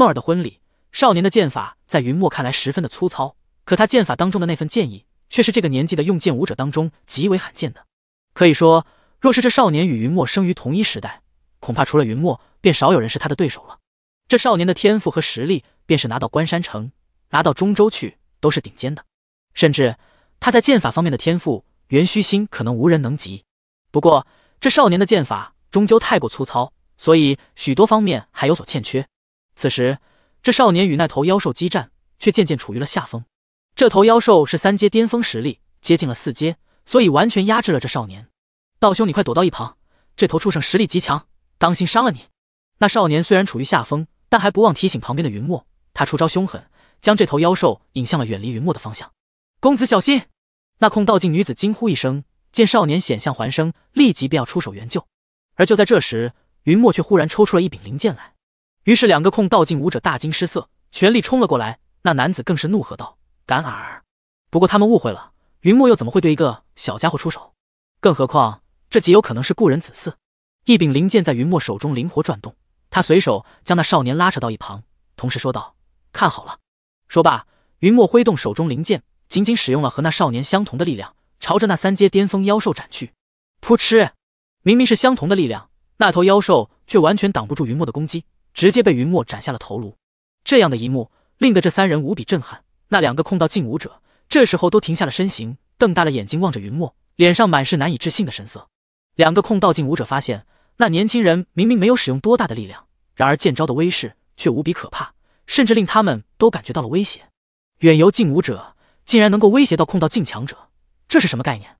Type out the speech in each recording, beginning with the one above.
莫尔的婚礼，少年的剑法在云墨看来十分的粗糙，可他剑法当中的那份剑意，却是这个年纪的用剑武者当中极为罕见的。可以说，若是这少年与云墨生于同一时代，恐怕除了云墨，便少有人是他的对手了。这少年的天赋和实力，便是拿到关山城，拿到中州去，都是顶尖的。甚至他在剑法方面的天赋，元虚心可能无人能及。不过，这少年的剑法终究太过粗糙，所以许多方面还有所欠缺。此时，这少年与那头妖兽激战，却渐渐处于了下风。这头妖兽是三阶巅峰实力，接近了四阶，所以完全压制了这少年。道兄，你快躲到一旁，这头畜生实力极强，当心伤了你。那少年虽然处于下风，但还不忘提醒旁边的云墨，他出招凶狠，将这头妖兽引向了远离云墨的方向。公子小心！那控道镜女子惊呼一声，见少年险象环生，立即便要出手援救。而就在这时，云墨却忽然抽出了一柄灵剑来。于是，两个控道境武者大惊失色，全力冲了过来。那男子更是怒喝道：“敢尔！”不过他们误会了，云墨又怎么会对一个小家伙出手？更何况这极有可能是故人子嗣。一柄灵剑在云墨手中灵活转动，他随手将那少年拉扯到一旁，同时说道：“看好了。”说罢，云墨挥动手中灵剑，仅仅使用了和那少年相同的力量，朝着那三阶巅峰妖兽斩去。噗嗤！明明是相同的力量，那头妖兽却完全挡不住云墨的攻击。直接被云墨斩下了头颅，这样的一幕令得这三人无比震撼。那两个空道境武者这时候都停下了身形，瞪大了眼睛望着云墨，脸上满是难以置信的神色。两个空道境武者发现，那年轻人明明没有使用多大的力量，然而剑招的威势却无比可怕，甚至令他们都感觉到了威胁。远游境武者竟然能够威胁到空道境强者，这是什么概念？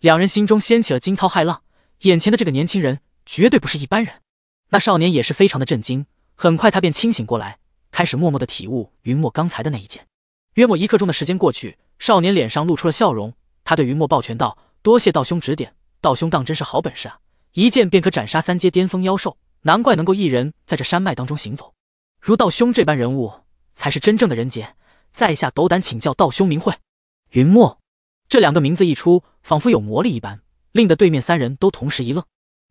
两人心中掀起了惊涛骇浪。眼前的这个年轻人绝对不是一般人。那少年也是非常的震惊。很快，他便清醒过来，开始默默的体悟云墨刚才的那一剑。约莫一刻钟的时间过去，少年脸上露出了笑容。他对云墨抱拳道：“多谢道兄指点，道兄当真是好本事啊！一剑便可斩杀三阶巅峰妖兽，难怪能够一人在这山脉当中行走。如道兄这般人物，才是真正的人杰。在下斗胆请教道兄名讳。”云墨这两个名字一出，仿佛有魔力一般，令得对面三人都同时一愣。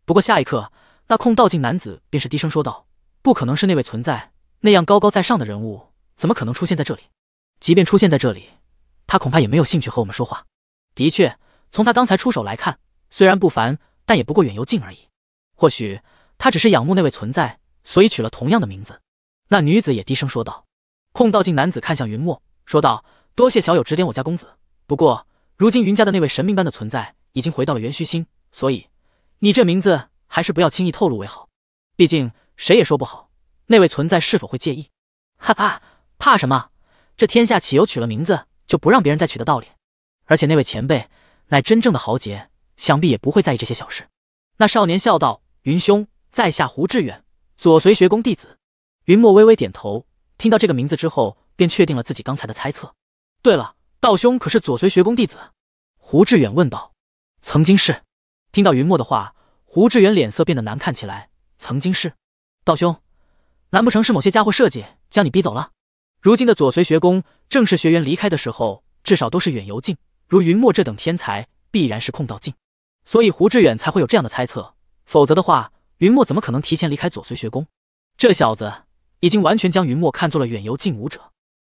不过下一刻，那空道境男子便是低声说道。不可能是那位存在，那样高高在上的人物，怎么可能出现在这里？即便出现在这里，他恐怕也没有兴趣和我们说话。的确，从他刚才出手来看，虽然不凡，但也不过远游镜而已。或许他只是仰慕那位存在，所以取了同样的名字。那女子也低声说道。控道镜男子看向云墨，说道：“多谢小友指点我家公子。不过，如今云家的那位神明般的存在已经回到了元虚星，所以你这名字还是不要轻易透露为好。毕竟……”谁也说不好那位存在是否会介意。哈哈，怕什么？这天下岂有取了名字就不让别人再取的道理？而且那位前辈乃真正的豪杰，想必也不会在意这些小事。那少年笑道：“云兄，在下胡志远，左随学宫弟子。”云墨微微点头，听到这个名字之后，便确定了自己刚才的猜测。对了，道兄可是左随学宫弟子？”胡志远问道。“曾经是。”听到云墨的话，胡志远脸色变得难看起来。“曾经是。”道兄，难不成是某些家伙设计将你逼走了？如今的左随学宫正式学员离开的时候，至少都是远游境。如云墨这等天才，必然是空道境，所以胡志远才会有这样的猜测。否则的话，云墨怎么可能提前离开左随学宫？这小子已经完全将云墨看作了远游境武者。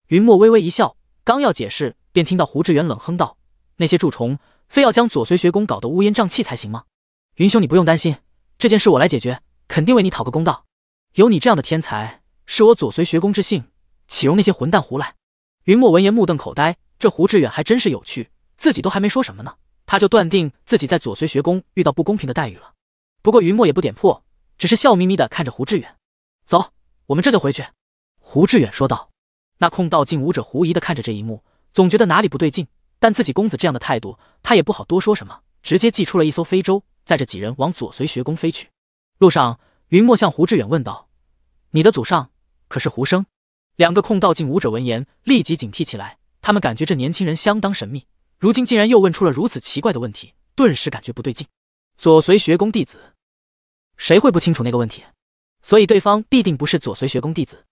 云墨微微一笑，刚要解释，便听到胡志远冷哼道：“那些蛀虫，非要将左随学宫搞得乌烟瘴气才行吗？”云兄，你不用担心，这件事我来解决，肯定为你讨个公道。有你这样的天才，是我左随学宫之幸，岂容那些混蛋胡来！云墨闻言目瞪口呆，这胡志远还真是有趣，自己都还没说什么呢，他就断定自己在左随学宫遇到不公平的待遇了。不过云墨也不点破，只是笑眯眯的看着胡志远。走，我们这就回去。胡志远说道。那空道境武者狐疑的看着这一幕，总觉得哪里不对劲，但自己公子这样的态度，他也不好多说什么，直接祭出了一艘飞舟，载着几人往左随学宫飞去。路上。云墨向胡志远问道：“你的祖上可是胡生？”两个空道境武者闻言立即警惕起来，他们感觉这年轻人相当神秘，如今竟然又问出了如此奇怪的问题，顿时感觉不对劲。左随学宫弟子，谁会不清楚那个问题？所以对方必定不是左随学宫弟子。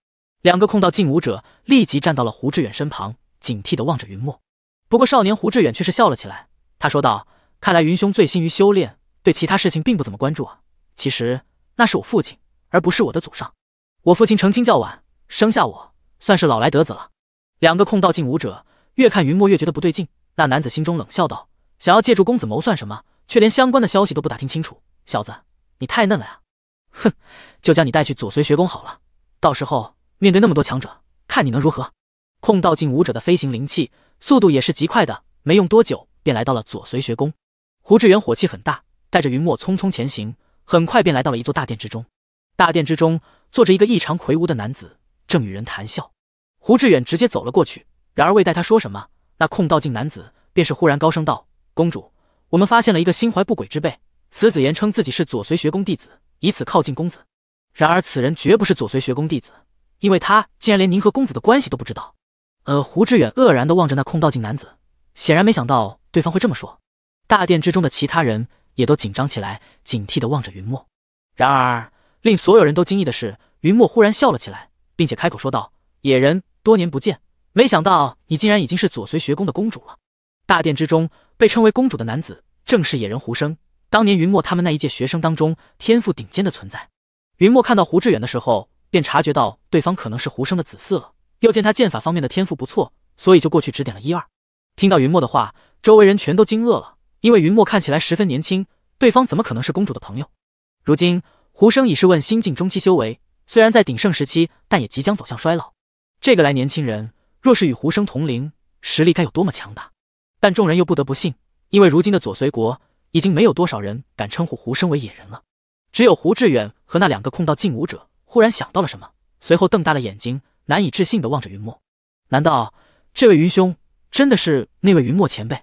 两个空道境武者立即站到了胡志远身旁，警惕地望着云墨。不过少年胡志远却是笑了起来，他说道：“看来云兄醉心于修炼，对其他事情并不怎么关注啊。其实……”那是我父亲，而不是我的祖上。我父亲成亲较晚，生下我算是老来得子了。两个空道境武者越看云墨越觉得不对劲，那男子心中冷笑道：“想要借助公子谋算什么，却连相关的消息都不打听清楚，小子你太嫩了呀！”哼，就将你带去左随学宫好了，到时候面对那么多强者，看你能如何。空道境武者的飞行灵气速度也是极快的，没用多久便来到了左随学宫。胡志远火气很大，带着云墨匆匆前行。很快便来到了一座大殿之中，大殿之中坐着一个异常魁梧的男子，正与人谈笑。胡志远直接走了过去，然而未待他说什么，那控道镜男子便是忽然高声道：“公主，我们发现了一个心怀不轨之辈。此子言称自己是左随学宫弟子，以此靠近公子。然而此人绝不是左随学宫弟子，因为他竟然连您和公子的关系都不知道。”呃，胡志远愕然地望着那控道镜男子，显然没想到对方会这么说。大殿之中的其他人。也都紧张起来，警惕的望着云墨。然而，令所有人都惊异的是，云墨忽然笑了起来，并且开口说道：“野人，多年不见，没想到你竟然已经是左随学宫的公主了。”大殿之中被称为公主的男子，正是野人胡生。当年云墨他们那一届学生当中，天赋顶尖的存在。云墨看到胡志远的时候，便察觉到对方可能是胡生的子嗣了。又见他剑法方面的天赋不错，所以就过去指点了一二。听到云墨的话，周围人全都惊愕了。因为云墨看起来十分年轻，对方怎么可能是公主的朋友？如今胡生已是问心境中期修为，虽然在鼎盛时期，但也即将走向衰老。这个来年轻人，若是与胡生同龄，实力该有多么强大？但众人又不得不信，因为如今的左随国已经没有多少人敢称呼胡生为野人了。只有胡志远和那两个控道禁武者忽然想到了什么，随后瞪大了眼睛，难以置信地望着云墨。难道这位云兄真的是那位云墨前辈？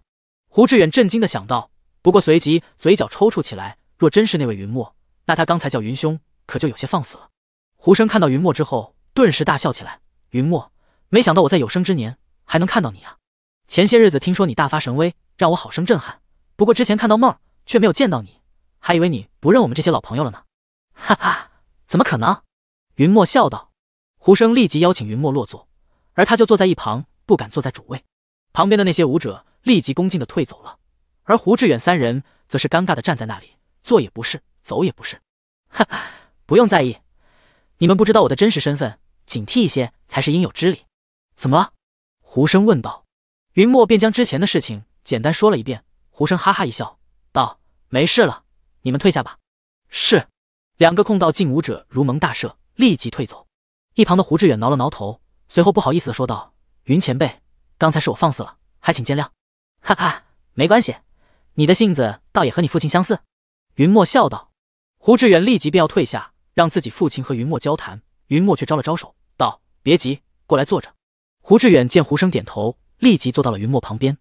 胡志远震惊的想到，不过随即嘴角抽搐起来。若真是那位云墨，那他刚才叫云兄，可就有些放肆了。胡生看到云墨之后，顿时大笑起来。云墨，没想到我在有生之年还能看到你啊！前些日子听说你大发神威，让我好生震撼。不过之前看到梦，却没有见到你，还以为你不认我们这些老朋友了呢。哈哈，怎么可能？云墨笑道。胡生立即邀请云墨落座，而他就坐在一旁，不敢坐在主位。旁边的那些舞者。立即恭敬的退走了，而胡志远三人则是尴尬的站在那里，坐也不是，走也不是。哈哈，不用在意，你们不知道我的真实身份，警惕一些才是应有之理。怎么了？胡生问道。云墨便将之前的事情简单说了一遍。胡生哈哈一笑，道：“没事了，你们退下吧。”是，两个控道劲武者如蒙大赦，立即退走。一旁的胡志远挠了挠头，随后不好意思的说道：“云前辈，刚才是我放肆了，还请见谅。”哈哈，没关系，你的性子倒也和你父亲相似。”云墨笑道。胡志远立即便要退下，让自己父亲和云墨交谈。云墨却招了招手，道：“别急，过来坐着。”胡志远见胡生点头，立即坐到了云墨旁边。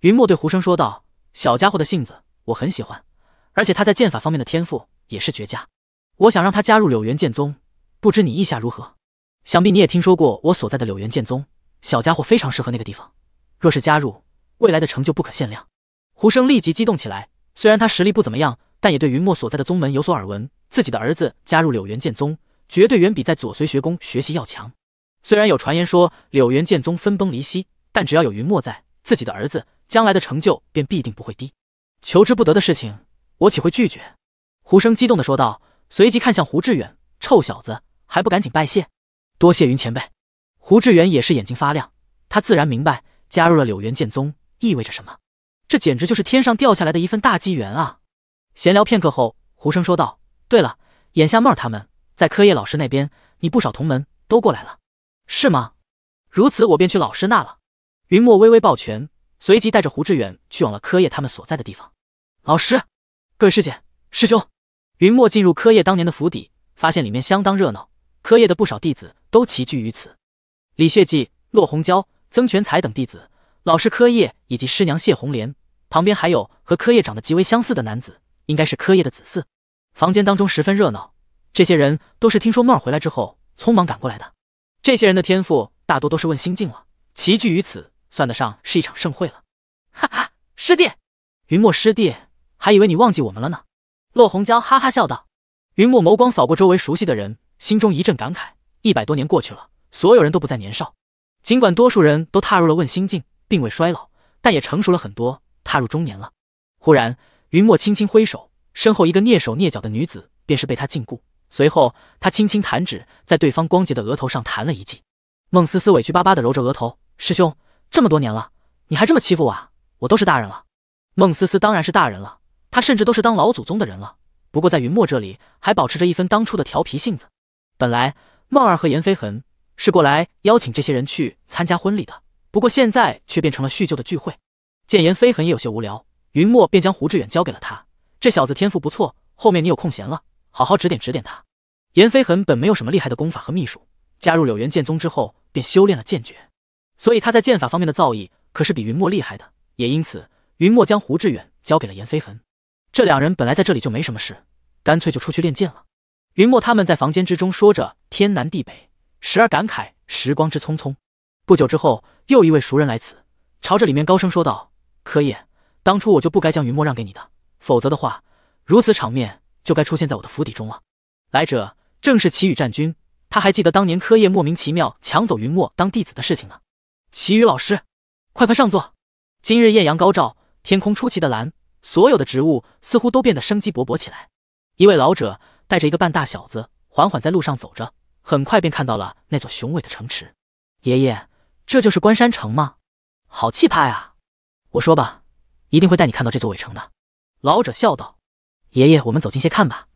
云墨对胡生说道：“小家伙的性子我很喜欢，而且他在剑法方面的天赋也是绝佳。我想让他加入柳原剑宗，不知你意下如何？想必你也听说过我所在的柳原剑宗，小家伙非常适合那个地方。若是加入……”未来的成就不可限量，胡生立即激动起来。虽然他实力不怎么样，但也对云墨所在的宗门有所耳闻。自己的儿子加入柳原剑宗，绝对远比在左随学宫学习要强。虽然有传言说柳原剑宗分崩离析，但只要有云墨在，自己的儿子将来的成就便必定不会低。求之不得的事情，我岂会拒绝？胡生激动地说道，随即看向胡志远：“臭小子，还不赶紧拜谢？多谢云前辈。”胡志远也是眼睛发亮，他自然明白，加入了柳原剑宗。意味着什么？这简直就是天上掉下来的一份大机缘啊！闲聊片刻后，胡生说道：“对了，眼下妹儿他们在柯叶老师那边，你不少同门都过来了，是吗？”如此，我便去老师那了。云墨微微抱拳，随即带着胡志远去往了柯叶他们所在的地方。老师，各位师姐、师兄。云墨进入柯叶当年的府邸，发现里面相当热闹，柯叶的不少弟子都齐聚于此。李血迹、骆红娇、曾全才等弟子。老师柯叶以及师娘谢红莲，旁边还有和柯叶长得极为相似的男子，应该是柯叶的子嗣。房间当中十分热闹，这些人都是听说梦儿回来之后匆忙赶过来的。这些人的天赋大多都是问心境了，齐聚于此，算得上是一场盛会了。哈哈，师弟，云墨师弟，还以为你忘记我们了呢。洛红娇哈哈笑道。云墨眸光扫过周围熟悉的人，心中一阵感慨：一百多年过去了，所有人都不再年少。尽管多数人都踏入了问心境。并未衰老，但也成熟了很多，踏入中年了。忽然，云墨轻轻挥手，身后一个蹑手蹑脚的女子便是被他禁锢。随后，他轻轻弹指，在对方光洁的额头上弹了一记。孟思思委屈巴巴地揉着额头：“师兄，这么多年了，你还这么欺负我？啊？我都是大人了。”孟思思当然是大人了，她甚至都是当老祖宗的人了。不过，在云墨这里，还保持着一分当初的调皮性子。本来，孟儿和严飞恒是过来邀请这些人去参加婚礼的。不过现在却变成了叙旧的聚会。见严飞痕也有些无聊，云墨便将胡志远交给了他。这小子天赋不错，后面你有空闲了，好好指点指点他。严飞痕本没有什么厉害的功法和秘术，加入柳原剑宗之后便修炼了剑诀，所以他在剑法方面的造诣可是比云墨厉害的。也因此，云墨将胡志远交给了严飞痕。这两人本来在这里就没什么事，干脆就出去练剑了。云墨他们在房间之中说着天南地北，时而感慨时光之匆匆。不久之后，又一位熟人来此，朝着里面高声说道：“柯业，当初我就不该将云墨让给你的，否则的话，如此场面就该出现在我的府邸中了。”来者正是祁雨战军，他还记得当年柯叶莫名其妙抢走云墨当弟子的事情呢。祁雨老师，快快上座。今日艳阳高照，天空出奇的蓝，所有的植物似乎都变得生机勃勃起来。一位老者带着一个半大小子，缓缓在路上走着，很快便看到了那座雄伟的城池。爷爷。这就是关山城吗？好气派啊！我说吧，一定会带你看到这座伟城的。老者笑道：“爷爷，我们走近些看吧。”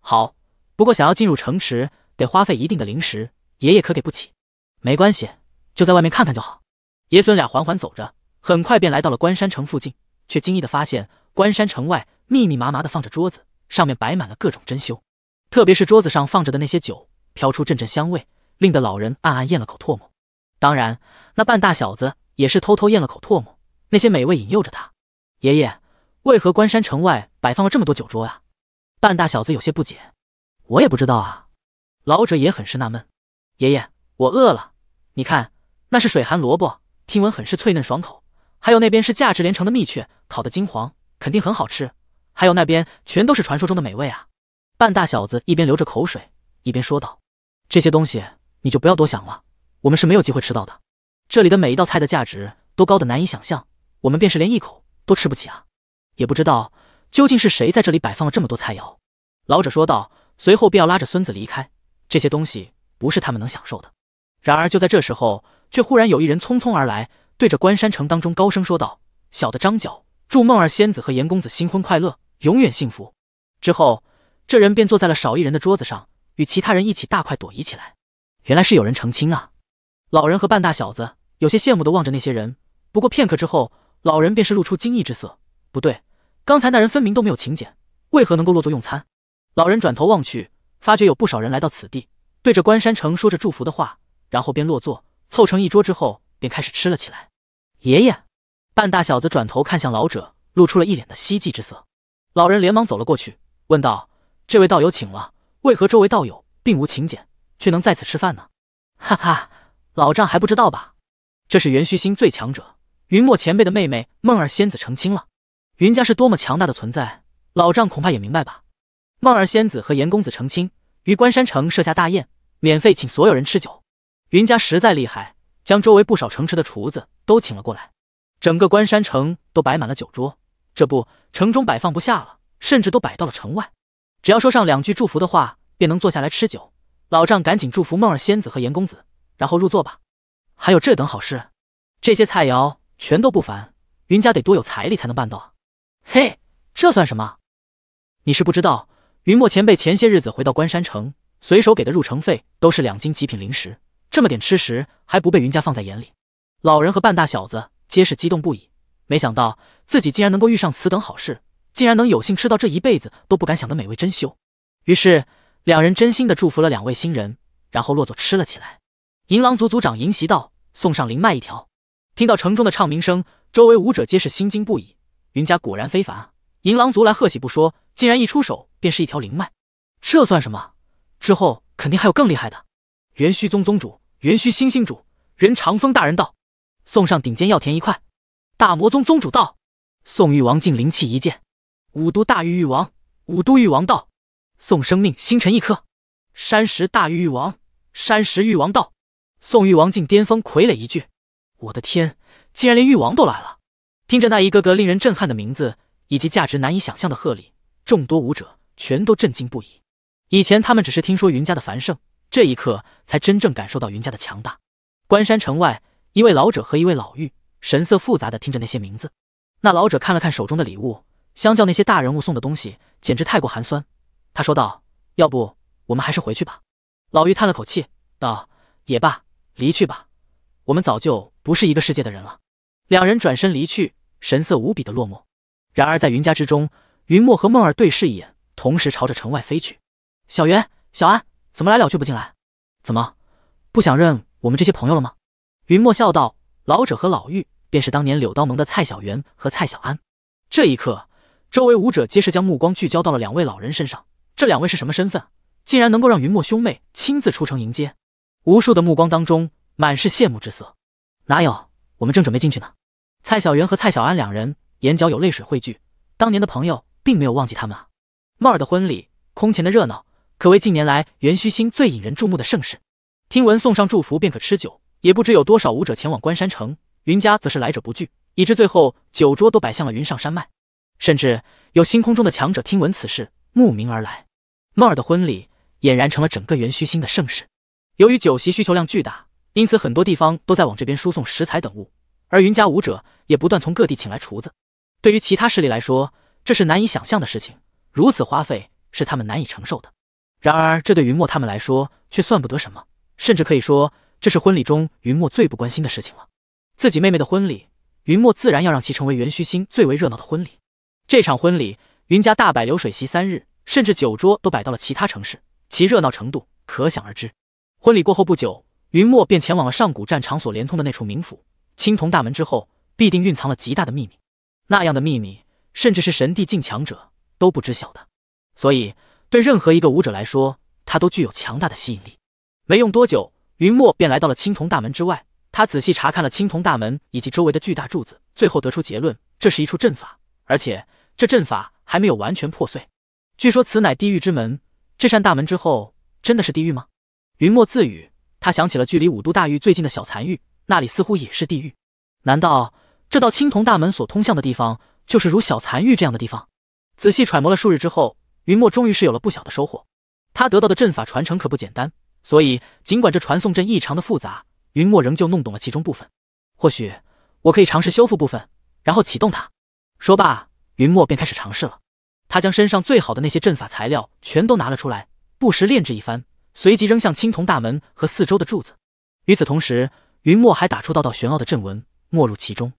好，不过想要进入城池，得花费一定的灵石，爷爷可给不起。没关系，就在外面看看就好。爷孙俩缓缓走着，很快便来到了关山城附近，却惊异的发现，关山城外密密麻麻的放着桌子，上面摆满了各种珍馐，特别是桌子上放着的那些酒，飘出阵阵香味，令得老人暗暗咽了口唾沫。当然，那半大小子也是偷偷咽了口唾沫，那些美味引诱着他。爷爷，为何关山城外摆放了这么多酒桌呀？半大小子有些不解。我也不知道啊。老者也很是纳闷。爷爷，我饿了。你看，那是水寒萝卜，听闻很是脆嫩爽口；还有那边是价值连城的蜜雀，烤的金黄，肯定很好吃。还有那边全都是传说中的美味啊！半大小子一边流着口水，一边说道：“这些东西你就不要多想了。”我们是没有机会吃到的，这里的每一道菜的价值都高得难以想象，我们便是连一口都吃不起啊！也不知道究竟是谁在这里摆放了这么多菜肴。”老者说道，随后便要拉着孙子离开。这些东西不是他们能享受的。然而就在这时候，却忽然有一人匆匆而来，对着关山城当中高声说道：“小的张角祝梦儿仙子和严公子新婚快乐，永远幸福。”之后，这人便坐在了少一人的桌子上，与其他人一起大快朵颐起来。原来是有人成亲啊！老人和半大小子有些羡慕地望着那些人，不过片刻之后，老人便是露出惊异之色。不对，刚才那人分明都没有请柬，为何能够落座用餐？老人转头望去，发觉有不少人来到此地，对着关山城说着祝福的话，然后便落座，凑成一桌之后，便开始吃了起来。爷爷，半大小子转头看向老者，露出了一脸的希冀之色。老人连忙走了过去，问道：“这位道友请了，为何周围道友并无请柬，却能在此吃饭呢？”哈哈。老丈还不知道吧？这是元虚星最强者云墨前辈的妹妹梦儿仙子成亲了。云家是多么强大的存在，老丈恐怕也明白吧？梦儿仙子和严公子成亲，于关山城设下大宴，免费请所有人吃酒。云家实在厉害，将周围不少城池的厨子都请了过来，整个关山城都摆满了酒桌。这不，城中摆放不下了，甚至都摆到了城外。只要说上两句祝福的话，便能坐下来吃酒。老丈赶紧祝福梦儿仙子和严公子。然后入座吧，还有这等好事？这些菜肴全都不凡，云家得多有财力才能办到啊！嘿，这算什么？你是不知道，云墨前辈前些日子回到关山城，随手给的入城费都是两斤极品零食，这么点吃食还不被云家放在眼里。老人和半大小子皆是激动不已，没想到自己竟然能够遇上此等好事，竟然能有幸吃到这一辈子都不敢想的美味珍馐。于是两人真心的祝福了两位新人，然后落座吃了起来。银狼族族长银袭道送上灵脉一条。听到城中的唱鸣声，周围武者皆是心惊不已。云家果然非凡，银狼族来贺喜不说，竟然一出手便是一条灵脉，这算什么？之后肯定还有更厉害的。元虚宗宗主元虚星星主任长风大人道送上顶尖药田一块。大魔宗宗主道送玉王境灵气一件。五都大玉玉王五都玉王道送生命星辰一颗。山石大玉玉王山石玉王道。宋玉王进巅峰傀儡一句，我的天，竟然连玉王都来了！听着那一个个令人震撼的名字，以及价值难以想象的贺礼，众多武者全都震惊不已。以前他们只是听说云家的繁盛，这一刻才真正感受到云家的强大。关山城外，一位老者和一位老妪神色复杂的听着那些名字。那老者看了看手中的礼物，相较那些大人物送的东西，简直太过寒酸。他说道：“要不我们还是回去吧。”老妪叹了口气道：“也罢。”离去吧，我们早就不是一个世界的人了。两人转身离去，神色无比的落寞。然而在云家之中，云墨和梦儿对视一眼，同时朝着城外飞去。小袁、小安怎么来了却不进来？怎么不想认我们这些朋友了吗？云墨笑道：“老者和老妪便是当年柳刀盟的蔡小袁和蔡小安。”这一刻，周围武者皆是将目光聚焦到了两位老人身上。这两位是什么身份？竟然能够让云墨兄妹亲自出城迎接？无数的目光当中满是羡慕之色，哪有？我们正准备进去呢。蔡小媛和蔡小安两人眼角有泪水汇聚，当年的朋友并没有忘记他们啊。梦儿的婚礼空前的热闹，可谓近年来元虚星最引人注目的盛事。听闻送上祝福便可吃酒，也不知有多少武者前往关山城。云家则是来者不拒，以致最后酒桌都摆向了云上山脉。甚至有星空中的强者听闻此事，慕名而来。梦儿的婚礼俨然成了整个元虚星的盛世。由于酒席需求量巨大，因此很多地方都在往这边输送食材等物，而云家武者也不断从各地请来厨子。对于其他势力来说，这是难以想象的事情，如此花费是他们难以承受的。然而，这对云墨他们来说却算不得什么，甚至可以说这是婚礼中云墨最不关心的事情了。自己妹妹的婚礼，云墨自然要让其成为元虚星最为热闹的婚礼。这场婚礼，云家大摆流水席三日，甚至酒桌都摆到了其他城市，其热闹程度可想而知。婚礼过后不久，云墨便前往了上古战场所连通的那处冥府。青铜大门之后必定蕴藏了极大的秘密，那样的秘密，甚至是神帝境强者都不知晓的。所以，对任何一个武者来说，他都具有强大的吸引力。没用多久，云墨便来到了青铜大门之外。他仔细查看了青铜大门以及周围的巨大柱子，最后得出结论：这是一处阵法，而且这阵法还没有完全破碎。据说此乃地狱之门，这扇大门之后真的是地狱吗？云墨自语，他想起了距离五都大狱最近的小残狱，那里似乎也是地狱。难道这道青铜大门所通向的地方，就是如小残狱这样的地方？仔细揣摩了数日之后，云墨终于是有了不小的收获。他得到的阵法传承可不简单，所以尽管这传送阵异常的复杂，云墨仍旧弄懂了其中部分。或许我可以尝试修复部分，然后启动它。说罢，云墨便开始尝试了。他将身上最好的那些阵法材料全都拿了出来，不时炼制一番。随即扔向青铜大门和四周的柱子。与此同时，云墨还打出道道玄奥的阵纹，没入其中。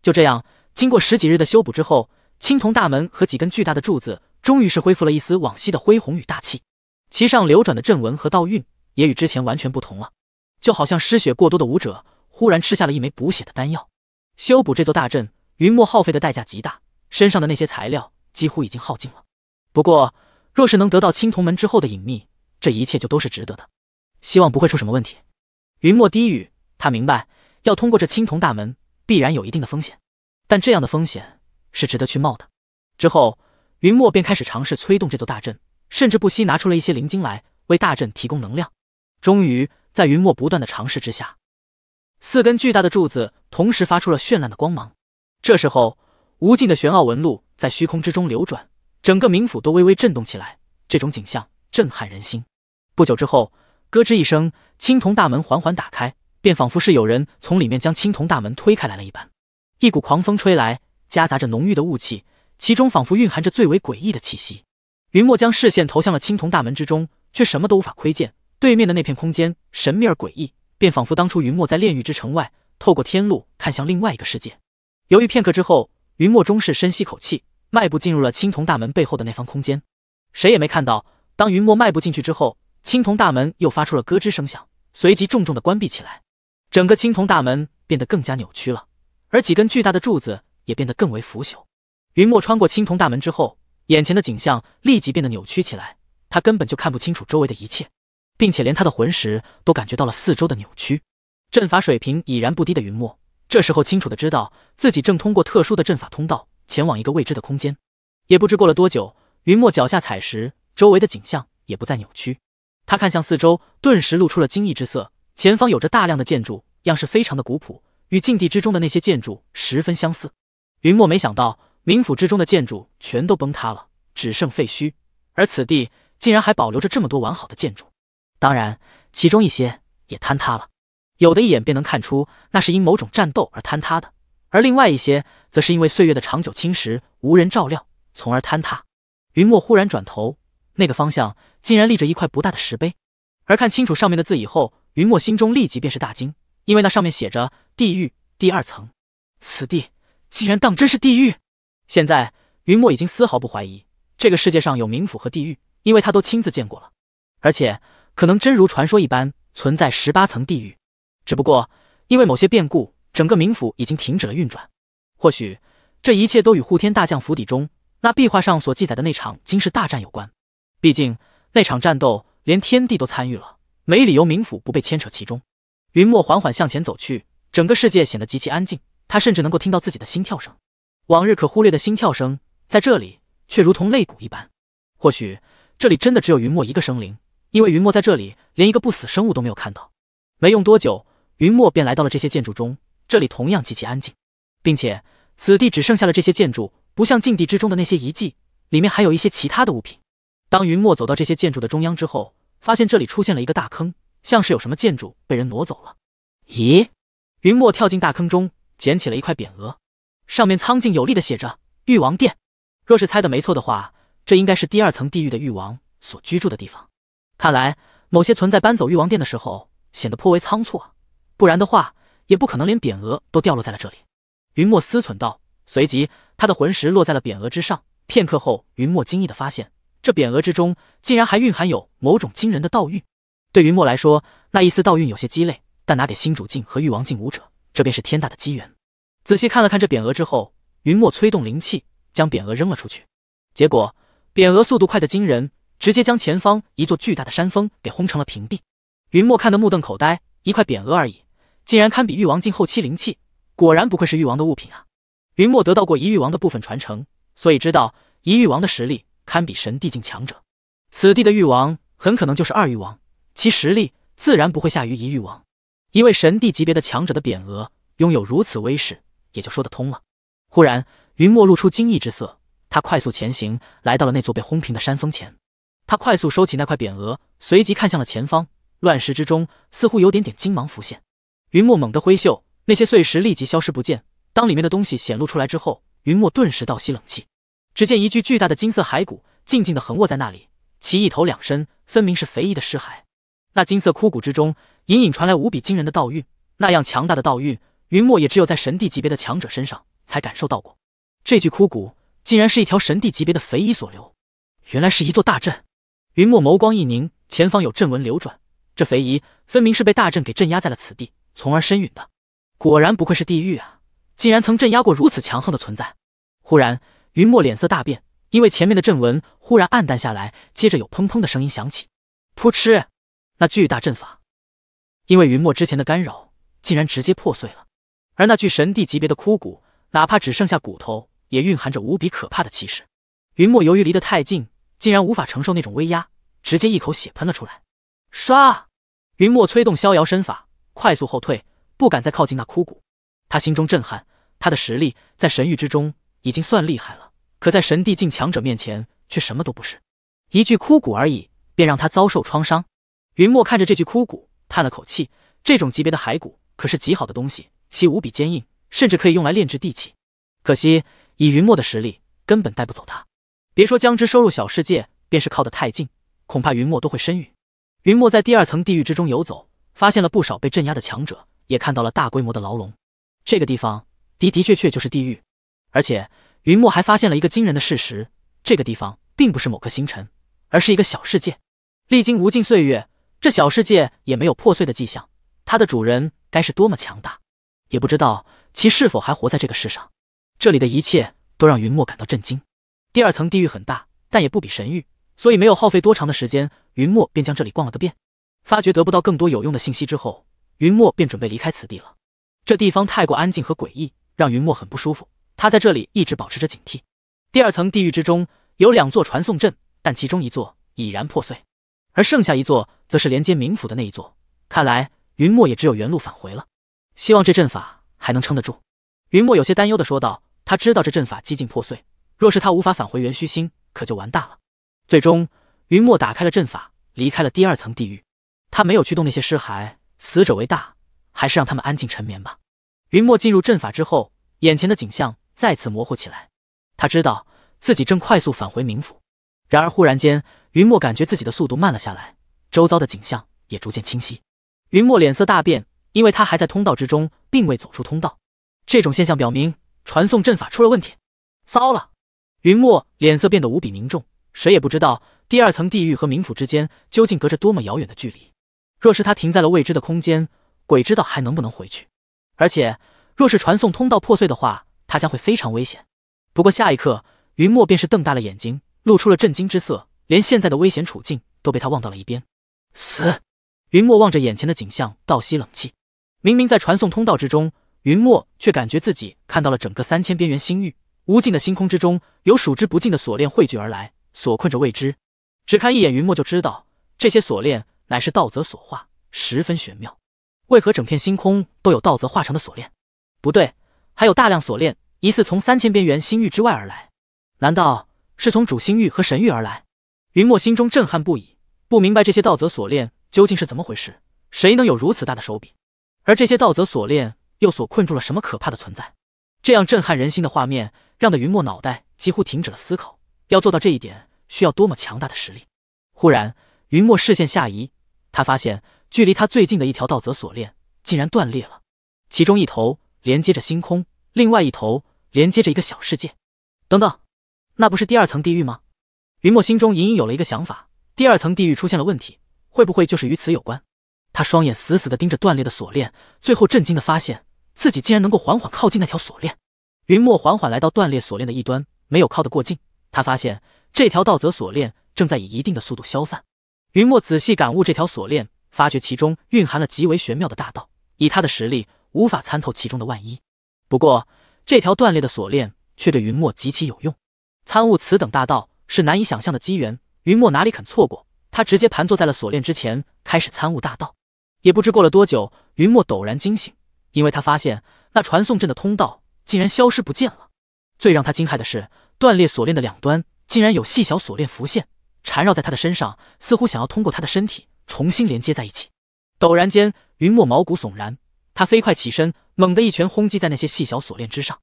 就这样，经过十几日的修补之后，青铜大门和几根巨大的柱子终于是恢复了一丝往昔的恢宏与大气，其上流转的阵纹和道韵也与之前完全不同了，就好像失血过多的武者忽然吃下了一枚补血的丹药。修补这座大阵，云墨耗费的代价极大，身上的那些材料几乎已经耗尽了。不过，若是能得到青铜门之后的隐秘，这一切就都是值得的，希望不会出什么问题。云墨低语，他明白要通过这青铜大门，必然有一定的风险，但这样的风险是值得去冒的。之后，云墨便开始尝试催动这座大阵，甚至不惜拿出了一些灵晶来为大阵提供能量。终于，在云墨不断的尝试之下，四根巨大的柱子同时发出了绚烂的光芒。这时候，无尽的玄奥纹路在虚空之中流转，整个冥府都微微震动起来。这种景象。震撼人心。不久之后，咯吱一声，青铜大门缓缓打开，便仿佛是有人从里面将青铜大门推开来了一般。一股狂风吹来，夹杂着浓郁的雾气，其中仿佛蕴含着最为诡异的气息。云墨将视线投向了青铜大门之中，却什么都无法窥见。对面的那片空间神秘而诡异，便仿佛当初云墨在炼狱之城外，透过天路看向另外一个世界。犹豫片刻之后，云墨终是深吸口气，迈步进入了青铜大门背后的那方空间。谁也没看到。当云墨迈步进去之后，青铜大门又发出了咯吱声响，随即重重的关闭起来。整个青铜大门变得更加扭曲了，而几根巨大的柱子也变得更为腐朽。云墨穿过青铜大门之后，眼前的景象立即变得扭曲起来，他根本就看不清楚周围的一切，并且连他的魂石都感觉到了四周的扭曲。阵法水平已然不低的云墨，这时候清楚的知道自己正通过特殊的阵法通道前往一个未知的空间。也不知过了多久，云墨脚下踩石。周围的景象也不再扭曲，他看向四周，顿时露出了惊异之色。前方有着大量的建筑，样式非常的古朴，与禁地之中的那些建筑十分相似。云墨没想到，冥府之中的建筑全都崩塌了，只剩废墟，而此地竟然还保留着这么多完好的建筑。当然，其中一些也坍塌了，有的一眼便能看出那是因某种战斗而坍塌的，而另外一些则是因为岁月的长久侵蚀、无人照料，从而坍塌。云墨忽然转头。那个方向竟然立着一块不大的石碑，而看清楚上面的字以后，云墨心中立即便是大惊，因为那上面写着“地狱第二层”，此地竟然当真是地狱。现在云墨已经丝毫不怀疑这个世界上有冥府和地狱，因为他都亲自见过了，而且可能真如传说一般存在十八层地狱。只不过因为某些变故，整个冥府已经停止了运转。或许这一切都与护天大将府邸中那壁画上所记载的那场惊世大战有关。毕竟那场战斗连天地都参与了，没理由冥府不被牵扯其中。云墨缓缓向前走去，整个世界显得极其安静，他甚至能够听到自己的心跳声。往日可忽略的心跳声，在这里却如同肋骨一般。或许这里真的只有云墨一个生灵，因为云墨在这里连一个不死生物都没有看到。没用多久，云墨便来到了这些建筑中，这里同样极其安静，并且此地只剩下了这些建筑，不像禁地之中的那些遗迹，里面还有一些其他的物品。当云墨走到这些建筑的中央之后，发现这里出现了一个大坑，像是有什么建筑被人挪走了。咦？云墨跳进大坑中，捡起了一块匾额，上面苍劲有力的写着“玉王殿”。若是猜的没错的话，这应该是第二层地狱的玉王所居住的地方。看来某些存在搬走玉王殿的时候，显得颇为仓促啊，不然的话，也不可能连匾额都掉落在了这里。云墨思忖道，随即他的魂石落在了匾额之上。片刻后，云墨惊异的发现。这匾额之中竟然还蕴含有某种惊人的道韵，对云墨来说，那一丝道韵有些鸡肋，但拿给新主境和玉王境武者，这便是天大的机缘。仔细看了看这匾额之后，云墨催动灵气，将匾额扔了出去。结果，匾额速度快的惊人，直接将前方一座巨大的山峰给轰成了平地。云墨看得目瞪口呆，一块匾额而已，竟然堪比玉王境后期灵气，果然不愧是玉王的物品啊！云墨得到过一玉王的部分传承，所以知道一玉王的实力。堪比神帝境强者，此地的玉王很可能就是二玉王，其实力自然不会下于一玉王。一位神帝级别的强者的匾额，拥有如此威势，也就说得通了。忽然，云墨露出惊异之色，他快速前行，来到了那座被轰平的山峰前。他快速收起那块匾额，随即看向了前方。乱石之中，似乎有点点金芒浮现。云墨猛地挥袖，那些碎石立即消失不见。当里面的东西显露出来之后，云墨顿时倒吸冷气。只见一具巨大的金色骸骨静静的横卧在那里，其一头两身，分明是肥夷的尸骸。那金色枯骨之中，隐隐传来无比惊人的道韵，那样强大的道韵，云墨也只有在神帝级别的强者身上才感受到过。这具枯骨竟然是一条神帝级别的肥夷所留，原来是一座大阵。云墨眸光一凝，前方有阵纹流转，这肥夷分明是被大阵给镇压在了此地，从而身陨的。果然不愧是地狱啊，竟然曾镇压过如此强横的存在。忽然。云墨脸色大变，因为前面的阵纹忽然暗淡下来，接着有砰砰的声音响起。噗嗤！那巨大阵法因为云墨之前的干扰，竟然直接破碎了。而那具神帝级别的枯骨，哪怕只剩下骨头，也蕴含着无比可怕的气势。云墨由于离得太近，竟然无法承受那种威压，直接一口血喷了出来。唰！云墨催动逍遥身法，快速后退，不敢再靠近那枯骨。他心中震撼，他的实力在神域之中已经算厉害了。可在神帝境强者面前，却什么都不是，一具枯骨而已，便让他遭受创伤。云墨看着这具枯骨，叹了口气。这种级别的骸骨可是极好的东西，其无比坚硬，甚至可以用来炼制地气。可惜以云墨的实力，根本带不走它。别说将之收入小世界，便是靠得太近，恐怕云墨都会身陨。云墨在第二层地狱之中游走，发现了不少被镇压的强者，也看到了大规模的牢笼。这个地方的的确确就是地狱，而且。云墨还发现了一个惊人的事实：这个地方并不是某颗星辰，而是一个小世界。历经无尽岁月，这小世界也没有破碎的迹象。它的主人该是多么强大？也不知道其是否还活在这个世上。这里的一切都让云墨感到震惊。第二层地狱很大，但也不比神域，所以没有耗费多长的时间，云墨便将这里逛了个遍。发觉得不到更多有用的信息之后，云墨便准备离开此地了。这地方太过安静和诡异，让云墨很不舒服。他在这里一直保持着警惕。第二层地狱之中有两座传送阵，但其中一座已然破碎，而剩下一座则是连接冥府的那一座。看来云墨也只有原路返回了。希望这阵法还能撑得住。云墨有些担忧的说道：“他知道这阵法几近破碎，若是他无法返回元虚星，可就完大了。”最终，云墨打开了阵法，离开了第二层地狱。他没有驱动那些尸骸，死者为大，还是让他们安静沉眠吧。云墨进入阵法之后，眼前的景象。再次模糊起来，他知道自己正快速返回冥府。然而，忽然间，云墨感觉自己的速度慢了下来，周遭的景象也逐渐清晰。云墨脸色大变，因为他还在通道之中，并未走出通道。这种现象表明传送阵法出了问题。糟了！云墨脸色变得无比凝重。谁也不知道第二层地狱和冥府之间究竟隔着多么遥远的距离。若是他停在了未知的空间，鬼知道还能不能回去。而且，若是传送通道破碎的话，他将会非常危险，不过下一刻，云墨便是瞪大了眼睛，露出了震惊之色，连现在的危险处境都被他忘到了一边。死！云墨望着眼前的景象，倒吸冷气。明明在传送通道之中，云墨却感觉自己看到了整个三千边缘星域，无尽的星空之中有数之不尽的锁链汇聚而来，所困着未知。只看一眼，云墨就知道这些锁链乃是道泽所化，十分玄妙。为何整片星空都有道泽化成的锁链？不对。还有大量锁链，疑似从三千边缘星域之外而来。难道是从主星域和神域而来？云墨心中震撼不已，不明白这些道泽锁链究竟是怎么回事。谁能有如此大的手笔？而这些道泽锁链又所困住了什么可怕的存在？这样震撼人心的画面，让的云墨脑袋几乎停止了思考。要做到这一点，需要多么强大的实力？忽然，云墨视线下移，他发现距离他最近的一条道泽锁链竟然断裂了，其中一头。连接着星空，另外一头连接着一个小世界。等等，那不是第二层地狱吗？云墨心中隐隐有了一个想法：第二层地狱出现了问题，会不会就是与此有关？他双眼死死地盯着断裂的锁链，最后震惊地发现自己竟然能够缓缓靠近那条锁链。云墨缓缓来到断裂锁链的一端，没有靠得过近。他发现这条道泽锁链正在以一定的速度消散。云墨仔细感悟这条锁链，发觉其中蕴含了极为玄妙的大道。以他的实力。无法参透其中的万一，不过这条断裂的锁链却对云墨极其有用。参悟此等大道是难以想象的机缘，云墨哪里肯错过？他直接盘坐在了锁链之前，开始参悟大道。也不知过了多久，云墨陡然惊醒，因为他发现那传送阵的通道竟然消失不见了。最让他惊骇的是，断裂锁链的两端竟然有细小锁链浮现，缠绕在他的身上，似乎想要通过他的身体重新连接在一起。陡然间，云墨毛骨悚然。他飞快起身，猛地一拳轰击在那些细小锁链之上。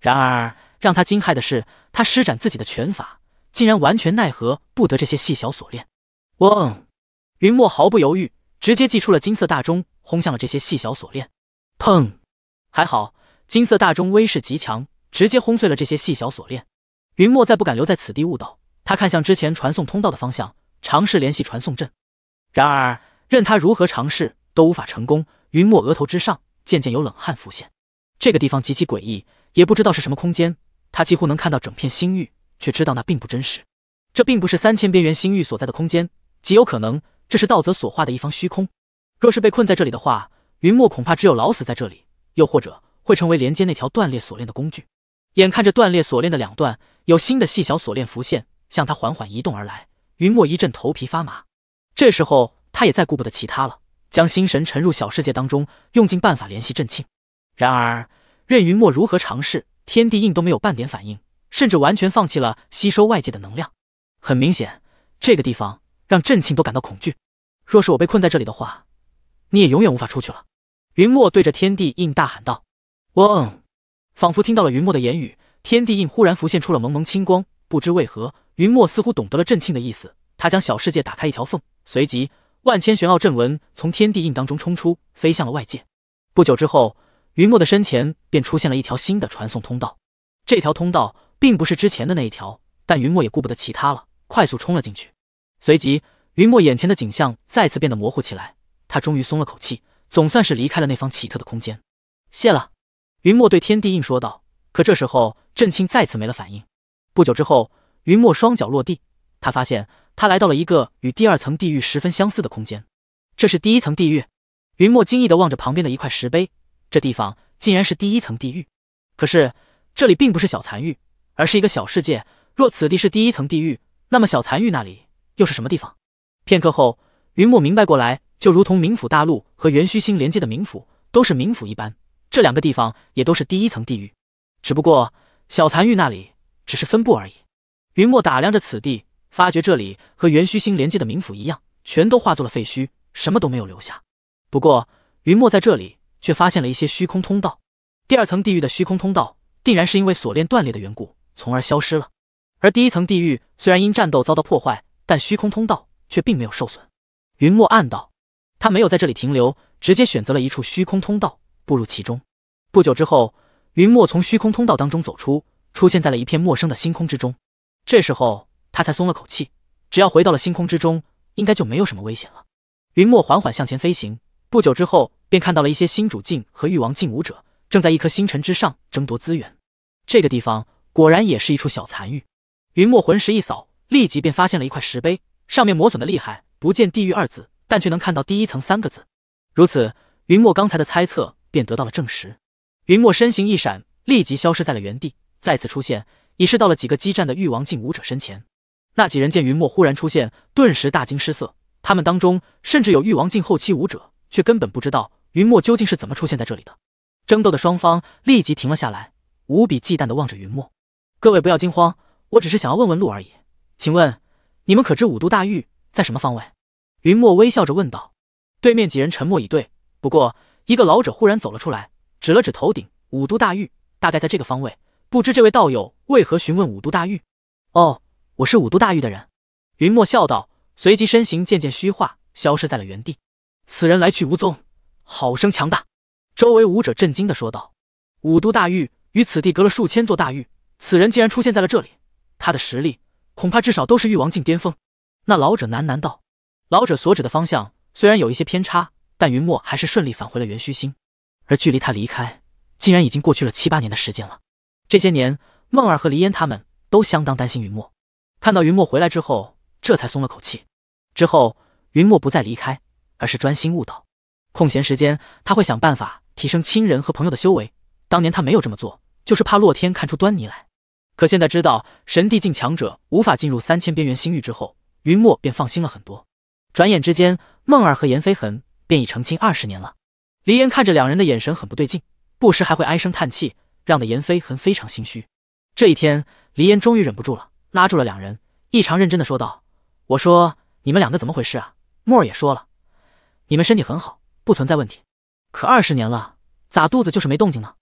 然而，让他惊骇的是，他施展自己的拳法，竟然完全奈何不得这些细小锁链。嗡！云墨毫不犹豫，直接祭出了金色大钟，轰向了这些细小锁链。砰！还好，金色大钟威势极强，直接轰碎了这些细小锁链。云墨再不敢留在此地误导，他看向之前传送通道的方向，尝试联系传送阵。然而，任他如何尝试，都无法成功。云墨额头之上渐渐有冷汗浮现，这个地方极其诡异，也不知道是什么空间。他几乎能看到整片星域，却知道那并不真实。这并不是三千边缘星域所在的空间，极有可能这是道泽所化的一方虚空。若是被困在这里的话，云墨恐怕只有老死在这里，又或者会成为连接那条断裂锁链的工具。眼看着断裂锁链的两段有新的细小锁链浮现，向他缓缓移动而来，云墨一阵头皮发麻。这时候他也再顾不得其他了。将心神沉入小世界当中，用尽办法联系镇庆。然而任云墨如何尝试，天地印都没有半点反应，甚至完全放弃了吸收外界的能量。很明显，这个地方让镇庆都感到恐惧。若是我被困在这里的话，你也永远无法出去了。云墨对着天地印大喊道：“嗡！”仿佛听到了云墨的言语，天地印忽然浮现出了蒙蒙青光。不知为何，云墨似乎懂得了镇庆的意思。他将小世界打开一条缝，随即。万千玄奥阵纹从天地印当中冲出，飞向了外界。不久之后，云墨的身前便出现了一条新的传送通道。这条通道并不是之前的那一条，但云墨也顾不得其他了，快速冲了进去。随即，云墨眼前的景象再次变得模糊起来。他终于松了口气，总算是离开了那方奇特的空间。谢了，云墨对天地印说道。可这时候，镇青再次没了反应。不久之后，云墨双脚落地。他发现，他来到了一个与第二层地狱十分相似的空间。这是第一层地狱。云墨惊异的望着旁边的一块石碑，这地方竟然是第一层地狱。可是这里并不是小残域，而是一个小世界。若此地是第一层地狱，那么小残域那里又是什么地方？片刻后，云墨明白过来，就如同冥府大陆和元虚星连接的冥府都是冥府一般，这两个地方也都是第一层地狱。只不过小残域那里只是分布而已。云墨打量着此地。发觉这里和元虚星连接的冥府一样，全都化作了废墟，什么都没有留下。不过，云墨在这里却发现了一些虚空通道。第二层地狱的虚空通道，定然是因为锁链断裂的缘故，从而消失了。而第一层地狱虽然因战斗遭到破坏，但虚空通道却并没有受损。云墨暗道，他没有在这里停留，直接选择了一处虚空通道，步入其中。不久之后，云墨从虚空通道当中走出，出现在了一片陌生的星空之中。这时候。他才松了口气，只要回到了星空之中，应该就没有什么危险了。云墨缓缓向前飞行，不久之后便看到了一些新主境和域王境武者正在一颗星辰之上争夺资源。这个地方果然也是一处小残域。云墨魂石一扫，立即便发现了一块石碑，上面磨损的厉害，不见“地狱”二字，但却能看到“第一层”三个字。如此，云墨刚才的猜测便得到了证实。云墨身形一闪，立即消失在了原地，再次出现已是到了几个激战的域王境武者身前。那几人见云墨忽然出现，顿时大惊失色。他们当中甚至有玉王境后期武者，却根本不知道云墨究竟是怎么出现在这里的。争斗的双方立即停了下来，无比忌惮地望着云墨。各位不要惊慌，我只是想要问问路而已。请问你们可知五都大狱在什么方位？云墨微笑着问道。对面几人沉默以对。不过一个老者忽然走了出来，指了指头顶：“五都大狱大概在这个方位，不知这位道友为何询问五都大狱？”哦。我是五都大狱的人，云墨笑道，随即身形渐渐虚化，消失在了原地。此人来去无踪，好生强大。周围武者震惊的说道：“五都大狱与此地隔了数千座大狱，此人竟然出现在了这里，他的实力恐怕至少都是狱王境巅峰。”那老者喃喃道。老者所指的方向虽然有一些偏差，但云墨还是顺利返回了元虚星。而距离他离开，竟然已经过去了七八年的时间了。这些年，梦儿和黎烟他们都相当担心云墨。看到云墨回来之后，这才松了口气。之后，云墨不再离开，而是专心悟道。空闲时间，他会想办法提升亲人和朋友的修为。当年他没有这么做，就是怕洛天看出端倪来。可现在知道神帝境强者无法进入三千边缘星域之后，云墨便放心了很多。转眼之间，梦儿和严飞恒便已成亲二十年了。黎烟看着两人的眼神很不对劲，不时还会唉声叹气，让得严飞恒非常心虚。这一天，黎烟终于忍不住了。拉住了两人，异常认真的说道：“我说你们两个怎么回事啊？梦儿也说了，你们身体很好，不存在问题。可二十年了，咋肚子就是没动静呢？”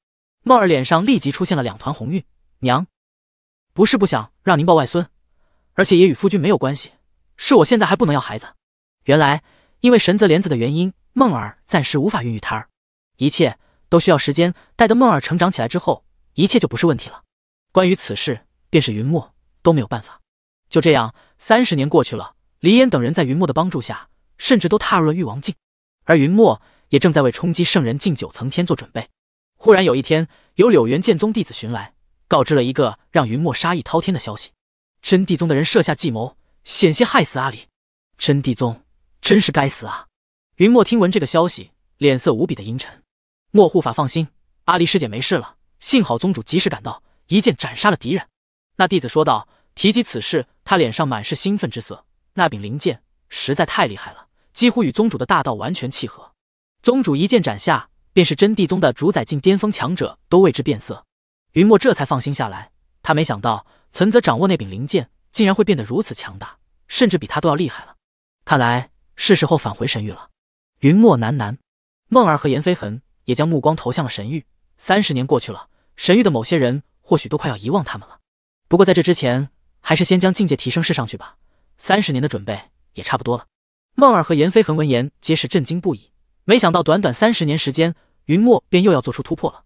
梦儿脸上立即出现了两团红晕。娘，不是不想让您抱外孙，而且也与夫君没有关系，是我现在还不能要孩子。原来因为神泽莲子的原因，梦儿暂时无法孕育胎儿，一切都需要时间。待得梦儿成长起来之后，一切就不是问题了。关于此事，便是云墨。都没有办法，就这样，三十年过去了，黎烟等人在云墨的帮助下，甚至都踏入了玉王境，而云墨也正在为冲击圣人境九层天做准备。忽然有一天，有柳原剑宗弟子寻来，告知了一个让云墨杀意滔天的消息：真帝宗的人设下计谋，险些害死阿离。真帝宗真是该死啊！云墨听闻这个消息，脸色无比的阴沉。莫护法放心，阿离师姐没事了，幸好宗主及时赶到，一剑斩杀了敌人。那弟子说道。提及此事，他脸上满是兴奋之色。那柄灵剑实在太厉害了，几乎与宗主的大道完全契合。宗主一剑斩下，便是真帝宗的主宰境巅峰强者都为之变色。云墨这才放心下来。他没想到岑泽掌握那柄灵剑，竟然会变得如此强大，甚至比他都要厉害了。看来是时候返回神域了。云墨喃喃。梦儿和颜飞恒也将目光投向了神域。三十年过去了，神域的某些人或许都快要遗忘他们了。不过在这之前，还是先将境界提升试上去吧，三十年的准备也差不多了。梦儿和颜飞恒闻言皆是震惊不已，没想到短短三十年时间，云墨便又要做出突破了。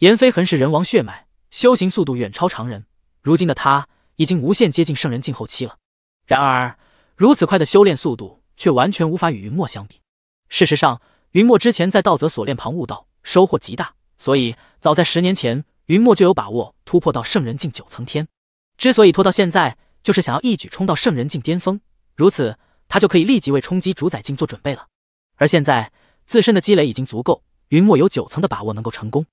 颜飞恒是人王血脉，修行速度远超常人，如今的他已经无限接近圣人境后期了。然而如此快的修炼速度却完全无法与云墨相比。事实上，云墨之前在道泽锁链旁悟道，收获极大，所以早在十年前，云墨就有把握突破到圣人境九层天。之所以拖到现在，就是想要一举冲到圣人境巅峰，如此他就可以立即为冲击主宰境做准备了。而现在自身的积累已经足够，云墨有九层的把握能够成功。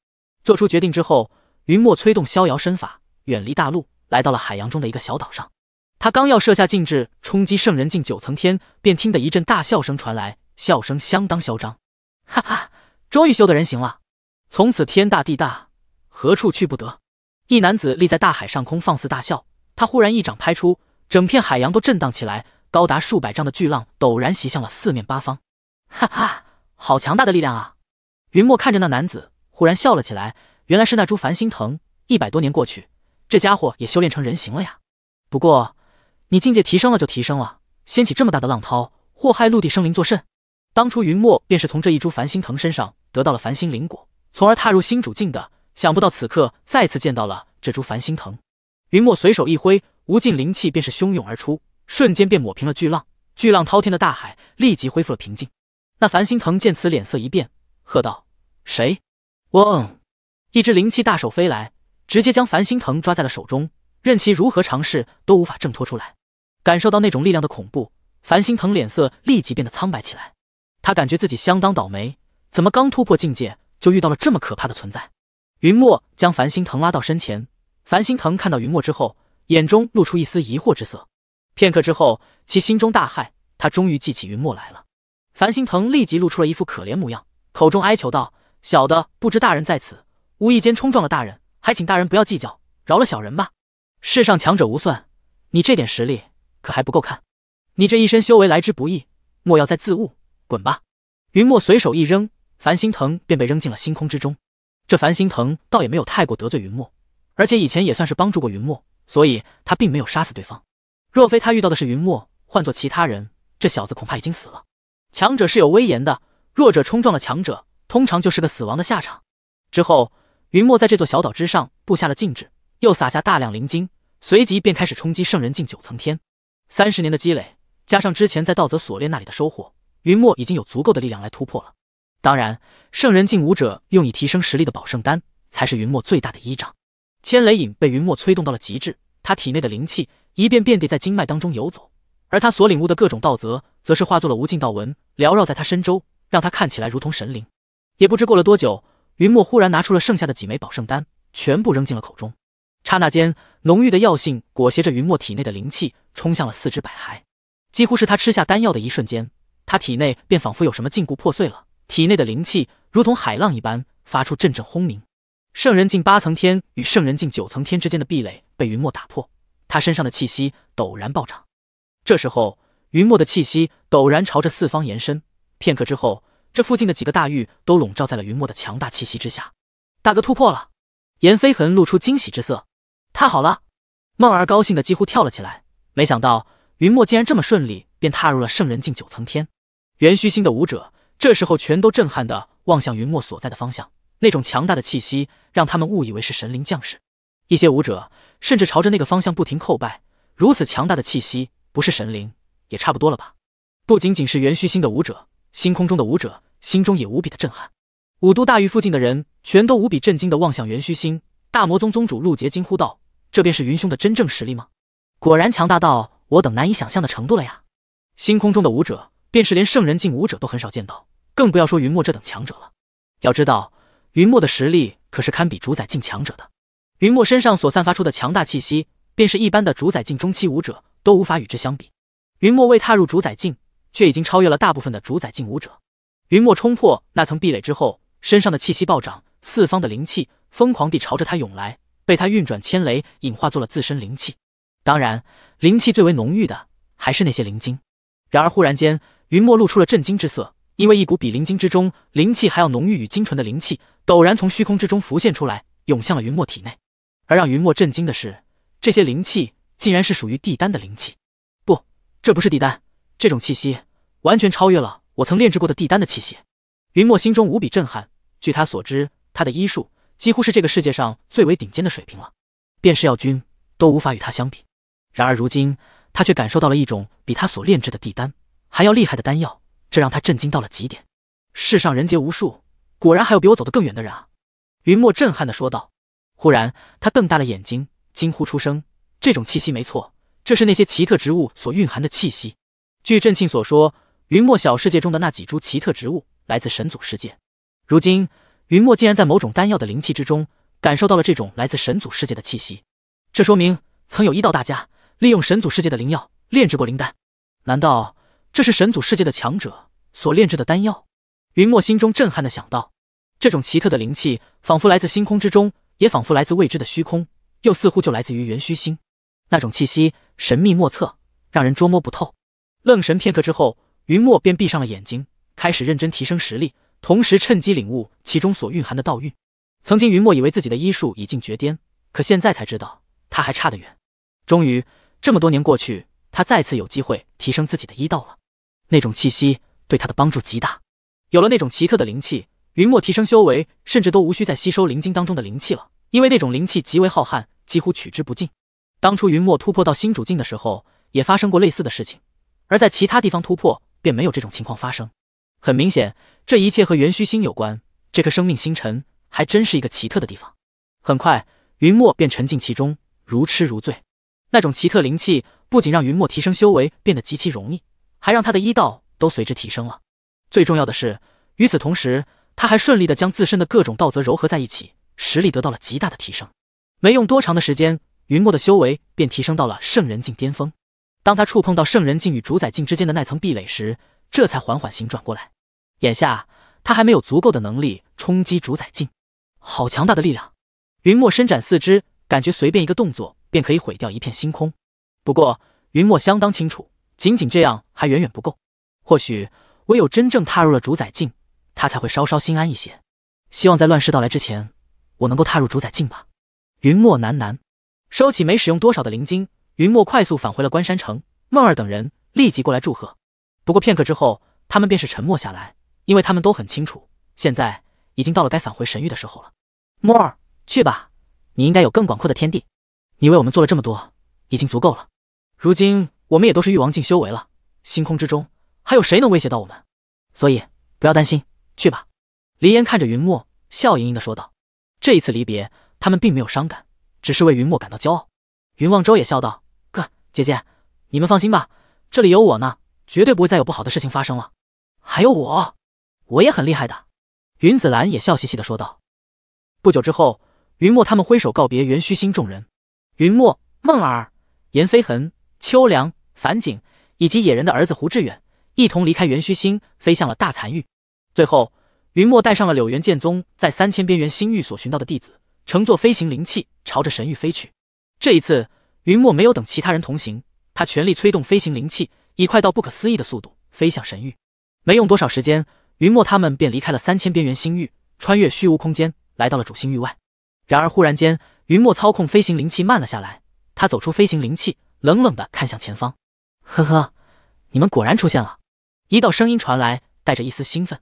做出决定之后，云墨催动逍遥身法，远离大陆，来到了海洋中的一个小岛上。他刚要设下禁制冲击圣人境九层天，便听得一阵大笑声传来，笑声相当嚣张：“哈哈，终于修得人形了，从此天大地大，何处去不得。”一男子立在大海上空，放肆大笑。他忽然一掌拍出，整片海洋都震荡起来，高达数百丈的巨浪陡然袭向了四面八方。哈哈，好强大的力量啊！云墨看着那男子，忽然笑了起来。原来是那株繁星藤，一百多年过去，这家伙也修炼成人形了呀。不过，你境界提升了就提升了，掀起这么大的浪涛，祸害陆地生灵作甚？当初云墨便是从这一株繁星藤身上得到了繁星灵果，从而踏入新主境的。想不到此刻再次见到了这株繁星藤，云墨随手一挥，无尽灵气便是汹涌而出，瞬间便抹平了巨浪。巨浪滔天的大海立即恢复了平静。那繁星藤见此脸色一变，喝道：“谁？”嗡，一只灵气大手飞来，直接将繁星藤抓在了手中，任其如何尝试都无法挣脱出来。感受到那种力量的恐怖，繁星藤脸色立即变得苍白起来。他感觉自己相当倒霉，怎么刚突破境界就遇到了这么可怕的存在？云墨将繁星藤拉到身前，繁星藤看到云墨之后，眼中露出一丝疑惑之色。片刻之后，其心中大骇，他终于记起云墨来了。繁星藤立即露出了一副可怜模样，口中哀求道：“小的不知大人在此，无意间冲撞了大人，还请大人不要计较，饶了小人吧。”世上强者无算，你这点实力可还不够看，你这一身修为来之不易，莫要再自误，滚吧！云墨随手一扔，繁星藤便被扔进了星空之中。这樊星藤倒也没有太过得罪云墨，而且以前也算是帮助过云墨，所以他并没有杀死对方。若非他遇到的是云墨，换做其他人，这小子恐怕已经死了。强者是有威严的，弱者冲撞了强者，通常就是个死亡的下场。之后，云墨在这座小岛之上布下了禁制，又撒下大量灵晶，随即便开始冲击圣人境九层天。三十年的积累，加上之前在道泽锁链那里的收获，云墨已经有足够的力量来突破了。当然，圣人境武者用以提升实力的宝圣丹，才是云墨最大的依仗。千雷影被云墨催动到了极致，他体内的灵气一遍遍地在经脉当中游走，而他所领悟的各种道则，则是化作了无尽道纹缭绕在他身周，让他看起来如同神灵。也不知过了多久，云墨忽然拿出了剩下的几枚宝圣丹，全部扔进了口中。刹那间，浓郁的药性裹挟着云墨体内的灵气，冲向了四肢百骸。几乎是他吃下丹药的一瞬间，他体内便仿佛有什么禁锢破碎了。体内的灵气如同海浪一般，发出阵阵轰鸣。圣人境八层天与圣人境九层天之间的壁垒被云墨打破，他身上的气息陡然暴涨。这时候，云墨的气息陡然朝着四方延伸。片刻之后，这附近的几个大域都笼罩在了云墨的强大气息之下。大哥突破了！严飞痕露出惊喜之色：“太好了！”梦儿高兴的几乎跳了起来，没想到云墨竟然这么顺利便踏入了圣人境九层天。元虚星的武者。这时候，全都震撼的望向云墨所在的方向，那种强大的气息让他们误以为是神灵降世。一些武者甚至朝着那个方向不停叩拜。如此强大的气息，不是神灵也差不多了吧？不仅仅是元虚星的武者，星空中的武者心中也无比的震撼。五都大域附近的人全都无比震惊的望向元虚星。大魔宗宗主陆杰惊呼道：“这便是云兄的真正实力吗？果然强大到我等难以想象的程度了呀！”星空中的武者，便是连圣人境武者都很少见到。更不要说云墨这等强者了。要知道，云墨的实力可是堪比主宰境强者的。云墨身上所散发出的强大气息，便是一般的主宰境中期武者都无法与之相比。云墨未踏入主宰境，却已经超越了大部分的主宰境武者。云墨冲破那层壁垒之后，身上的气息暴涨，四方的灵气疯狂地朝着他涌来，被他运转千雷引化作了自身灵气。当然，灵气最为浓郁的还是那些灵晶。然而，忽然间，云墨露出了震惊之色。因为一股比灵晶之中灵气还要浓郁与精纯的灵气，陡然从虚空之中浮现出来，涌向了云墨体内。而让云墨震惊的是，这些灵气竟然是属于帝丹的灵气。不，这不是帝丹，这种气息完全超越了我曾炼制过的帝丹的气息。云墨心中无比震撼。据他所知，他的医术几乎是这个世界上最为顶尖的水平了，便是药君都无法与他相比。然而如今，他却感受到了一种比他所炼制的帝丹还要厉害的丹药。这让他震惊到了极点，世上人杰无数，果然还有比我走得更远的人啊！云墨震撼的说道。忽然，他瞪大了眼睛，惊呼出声：“这种气息没错，这是那些奇特植物所蕴含的气息。”据镇庆所说，云墨小世界中的那几株奇特植物来自神祖世界。如今，云墨竟然在某种丹药的灵气之中，感受到了这种来自神祖世界的气息。这说明曾有一道大家利用神祖世界的灵药炼制过灵丹。难道？这是神祖世界的强者所炼制的丹药，云墨心中震撼的想到。这种奇特的灵气，仿佛来自星空之中，也仿佛来自未知的虚空，又似乎就来自于元虚星。那种气息神秘莫测，让人捉摸不透。愣神片刻之后，云墨便闭上了眼睛，开始认真提升实力，同时趁机领悟其中所蕴含的道蕴。曾经云墨以为自己的医术已经绝巅，可现在才知道他还差得远。终于，这么多年过去，他再次有机会提升自己的医道了。那种气息对他的帮助极大，有了那种奇特的灵气，云墨提升修为甚至都无需再吸收灵晶当中的灵气了，因为那种灵气极为浩瀚，几乎取之不尽。当初云墨突破到新主境的时候，也发生过类似的事情，而在其他地方突破便没有这种情况发生。很明显，这一切和元虚星有关，这颗生命星辰还真是一个奇特的地方。很快，云墨便沉浸其中，如痴如醉。那种奇特灵气不仅让云墨提升修为变得极其容易。还让他的医道都随之提升了。最重要的是，与此同时，他还顺利的将自身的各种道则柔合在一起，实力得到了极大的提升。没用多长的时间，云墨的修为便提升到了圣人境巅峰。当他触碰到圣人境与主宰境之间的那层壁垒时，这才缓缓行转过来。眼下他还没有足够的能力冲击主宰境。好强大的力量！云墨伸展四肢，感觉随便一个动作便可以毁掉一片星空。不过，云墨相当清楚。仅仅这样还远远不够，或许唯有真正踏入了主宰境，他才会稍稍心安一些。希望在乱世到来之前，我能够踏入主宰境吧。云墨喃喃，收起没使用多少的灵晶，云墨快速返回了关山城。梦儿等人立即过来祝贺，不过片刻之后，他们便是沉默下来，因为他们都很清楚，现在已经到了该返回神域的时候了。梦儿，去吧，你应该有更广阔的天地。你为我们做了这么多，已经足够了。如今。我们也都是玉王境修为了，星空之中还有谁能威胁到我们？所以不要担心，去吧。黎烟看着云墨，笑盈盈的说道：“这一次离别，他们并没有伤感，只是为云墨感到骄傲。”云望舟也笑道：“哥，姐姐，你们放心吧，这里有我呢，绝对不会再有不好的事情发生了。还有我，我也很厉害的。”云子兰也笑嘻嘻的说道。不久之后，云墨他们挥手告别元虚星众人。云墨、梦儿、颜飞痕、秋凉。樊景以及野人的儿子胡志远一同离开元虚星，飞向了大残域。最后，云墨带上了柳原剑宗在三千边缘星域所寻到的弟子，乘坐飞行灵气朝着神域飞去。这一次，云墨没有等其他人同行，他全力催动飞行灵气，以快到不可思议的速度飞向神域。没用多少时间，云墨他们便离开了三千边缘星域，穿越虚无空间，来到了主星域外。然而，忽然间，云墨操控飞行灵气慢了下来。他走出飞行灵气，冷冷地看向前方。呵呵，你们果然出现了！一道声音传来，带着一丝兴奋。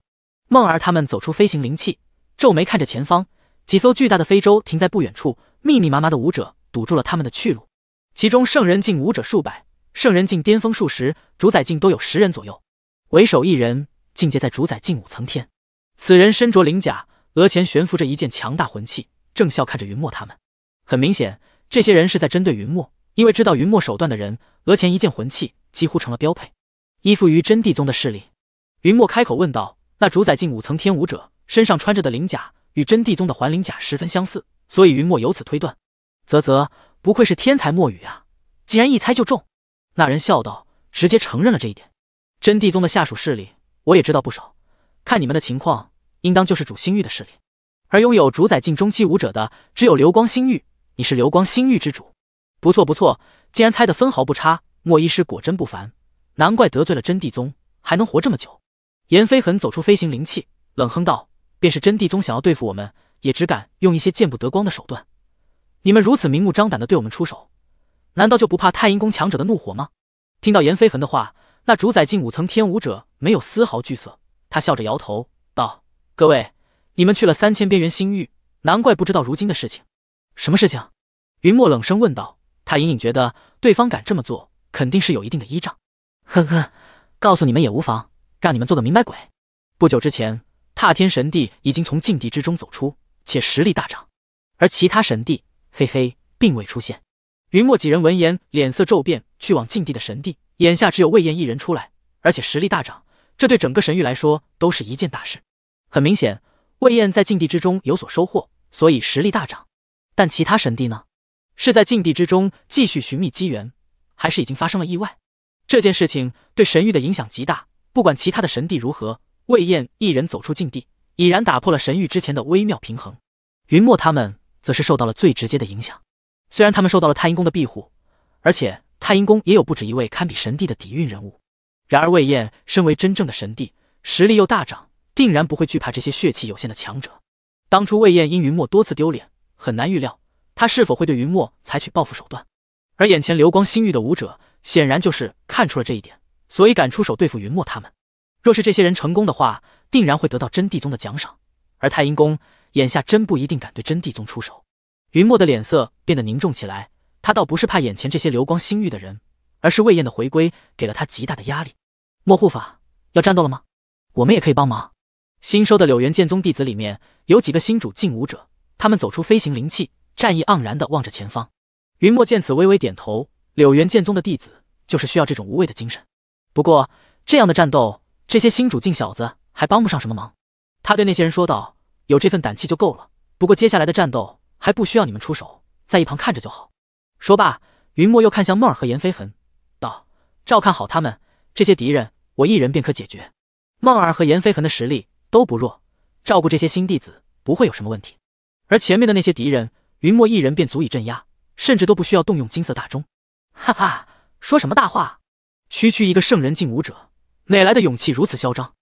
梦儿他们走出飞行灵气，皱眉看着前方，几艘巨大的飞舟停在不远处，密密麻麻的舞者堵住了他们的去路。其中圣人境武者数百，圣人境巅峰数十，主宰境都有十人左右。为首一人，境界在主宰境五层天。此人身着灵甲，额前悬浮着一件强大魂器，正笑看着云墨他们。很明显，这些人是在针对云墨，因为知道云墨手段的人。额前一件魂器几乎成了标配，依附于真帝宗的势力，云墨开口问道：“那主宰境五层天武者身上穿着的灵甲与真帝宗的环灵甲十分相似，所以云墨由此推断。”啧啧，不愧是天才墨雨啊，竟然一猜就中。那人笑道，直接承认了这一点。真帝宗的下属势力我也知道不少，看你们的情况，应当就是主星域的势力。而拥有主宰境中期武者的，只有流光星域，你是流光星域之主。不错不错，竟然猜得分毫不差，莫医师果真不凡，难怪得罪了真帝宗还能活这么久。严飞痕走出飞行灵气，冷哼道：“便是真帝宗想要对付我们，也只敢用一些见不得光的手段。你们如此明目张胆的对我们出手，难道就不怕太阴宫强者的怒火吗？”听到严飞痕的话，那主宰境五层天武者没有丝毫惧色，他笑着摇头道：“各位，你们去了三千边缘星域，难怪不知道如今的事情。什么事情？”云墨冷声问道。他隐隐觉得，对方敢这么做，肯定是有一定的依仗。呵呵，告诉你们也无妨，让你们做个明白鬼。不久之前，踏天神帝已经从禁地之中走出，且实力大涨。而其他神帝，嘿嘿，并未出现。云墨几人闻言，脸色骤变。去往禁地的神帝，眼下只有魏燕一人出来，而且实力大涨。这对整个神域来说，都是一件大事。很明显，魏燕在禁地之中有所收获，所以实力大涨。但其他神帝呢？是在禁地之中继续寻觅机缘，还是已经发生了意外？这件事情对神域的影响极大。不管其他的神帝如何，魏燕一人走出禁地，已然打破了神域之前的微妙平衡。云墨他们则是受到了最直接的影响。虽然他们受到了太阴宫的庇护，而且太阴宫也有不止一位堪比神帝的底蕴人物，然而魏燕身为真正的神帝，实力又大涨，定然不会惧怕这些血气有限的强者。当初魏燕因云墨多次丢脸，很难预料。他是否会对云墨采取报复手段？而眼前流光星域的武者显然就是看出了这一点，所以敢出手对付云墨他们。若是这些人成功的话，定然会得到真帝宗的奖赏。而太阴宫眼下真不一定敢对真帝宗出手。云墨的脸色变得凝重起来，他倒不是怕眼前这些流光星域的人，而是魏燕的回归给了他极大的压力。莫护法，要战斗了吗？我们也可以帮忙。新收的柳原剑宗弟子里面有几个新主境武者，他们走出飞行灵气，战意盎然地望着前方，云墨见此微微点头。柳原剑宗的弟子就是需要这种无畏的精神。不过这样的战斗，这些新主境小子还帮不上什么忙。他对那些人说道：“有这份胆气就够了。不过接下来的战斗还不需要你们出手，在一旁看着就好。”说罢，云墨又看向梦儿和严飞痕，道：“照看好他们，这些敌人我一人便可解决。梦儿和严飞痕的实力都不弱，照顾这些新弟子不会有什么问题。而前面的那些敌人……”云墨一人便足以镇压，甚至都不需要动用金色大钟。哈哈，说什么大话？区区一个圣人境武者，哪来的勇气如此嚣张？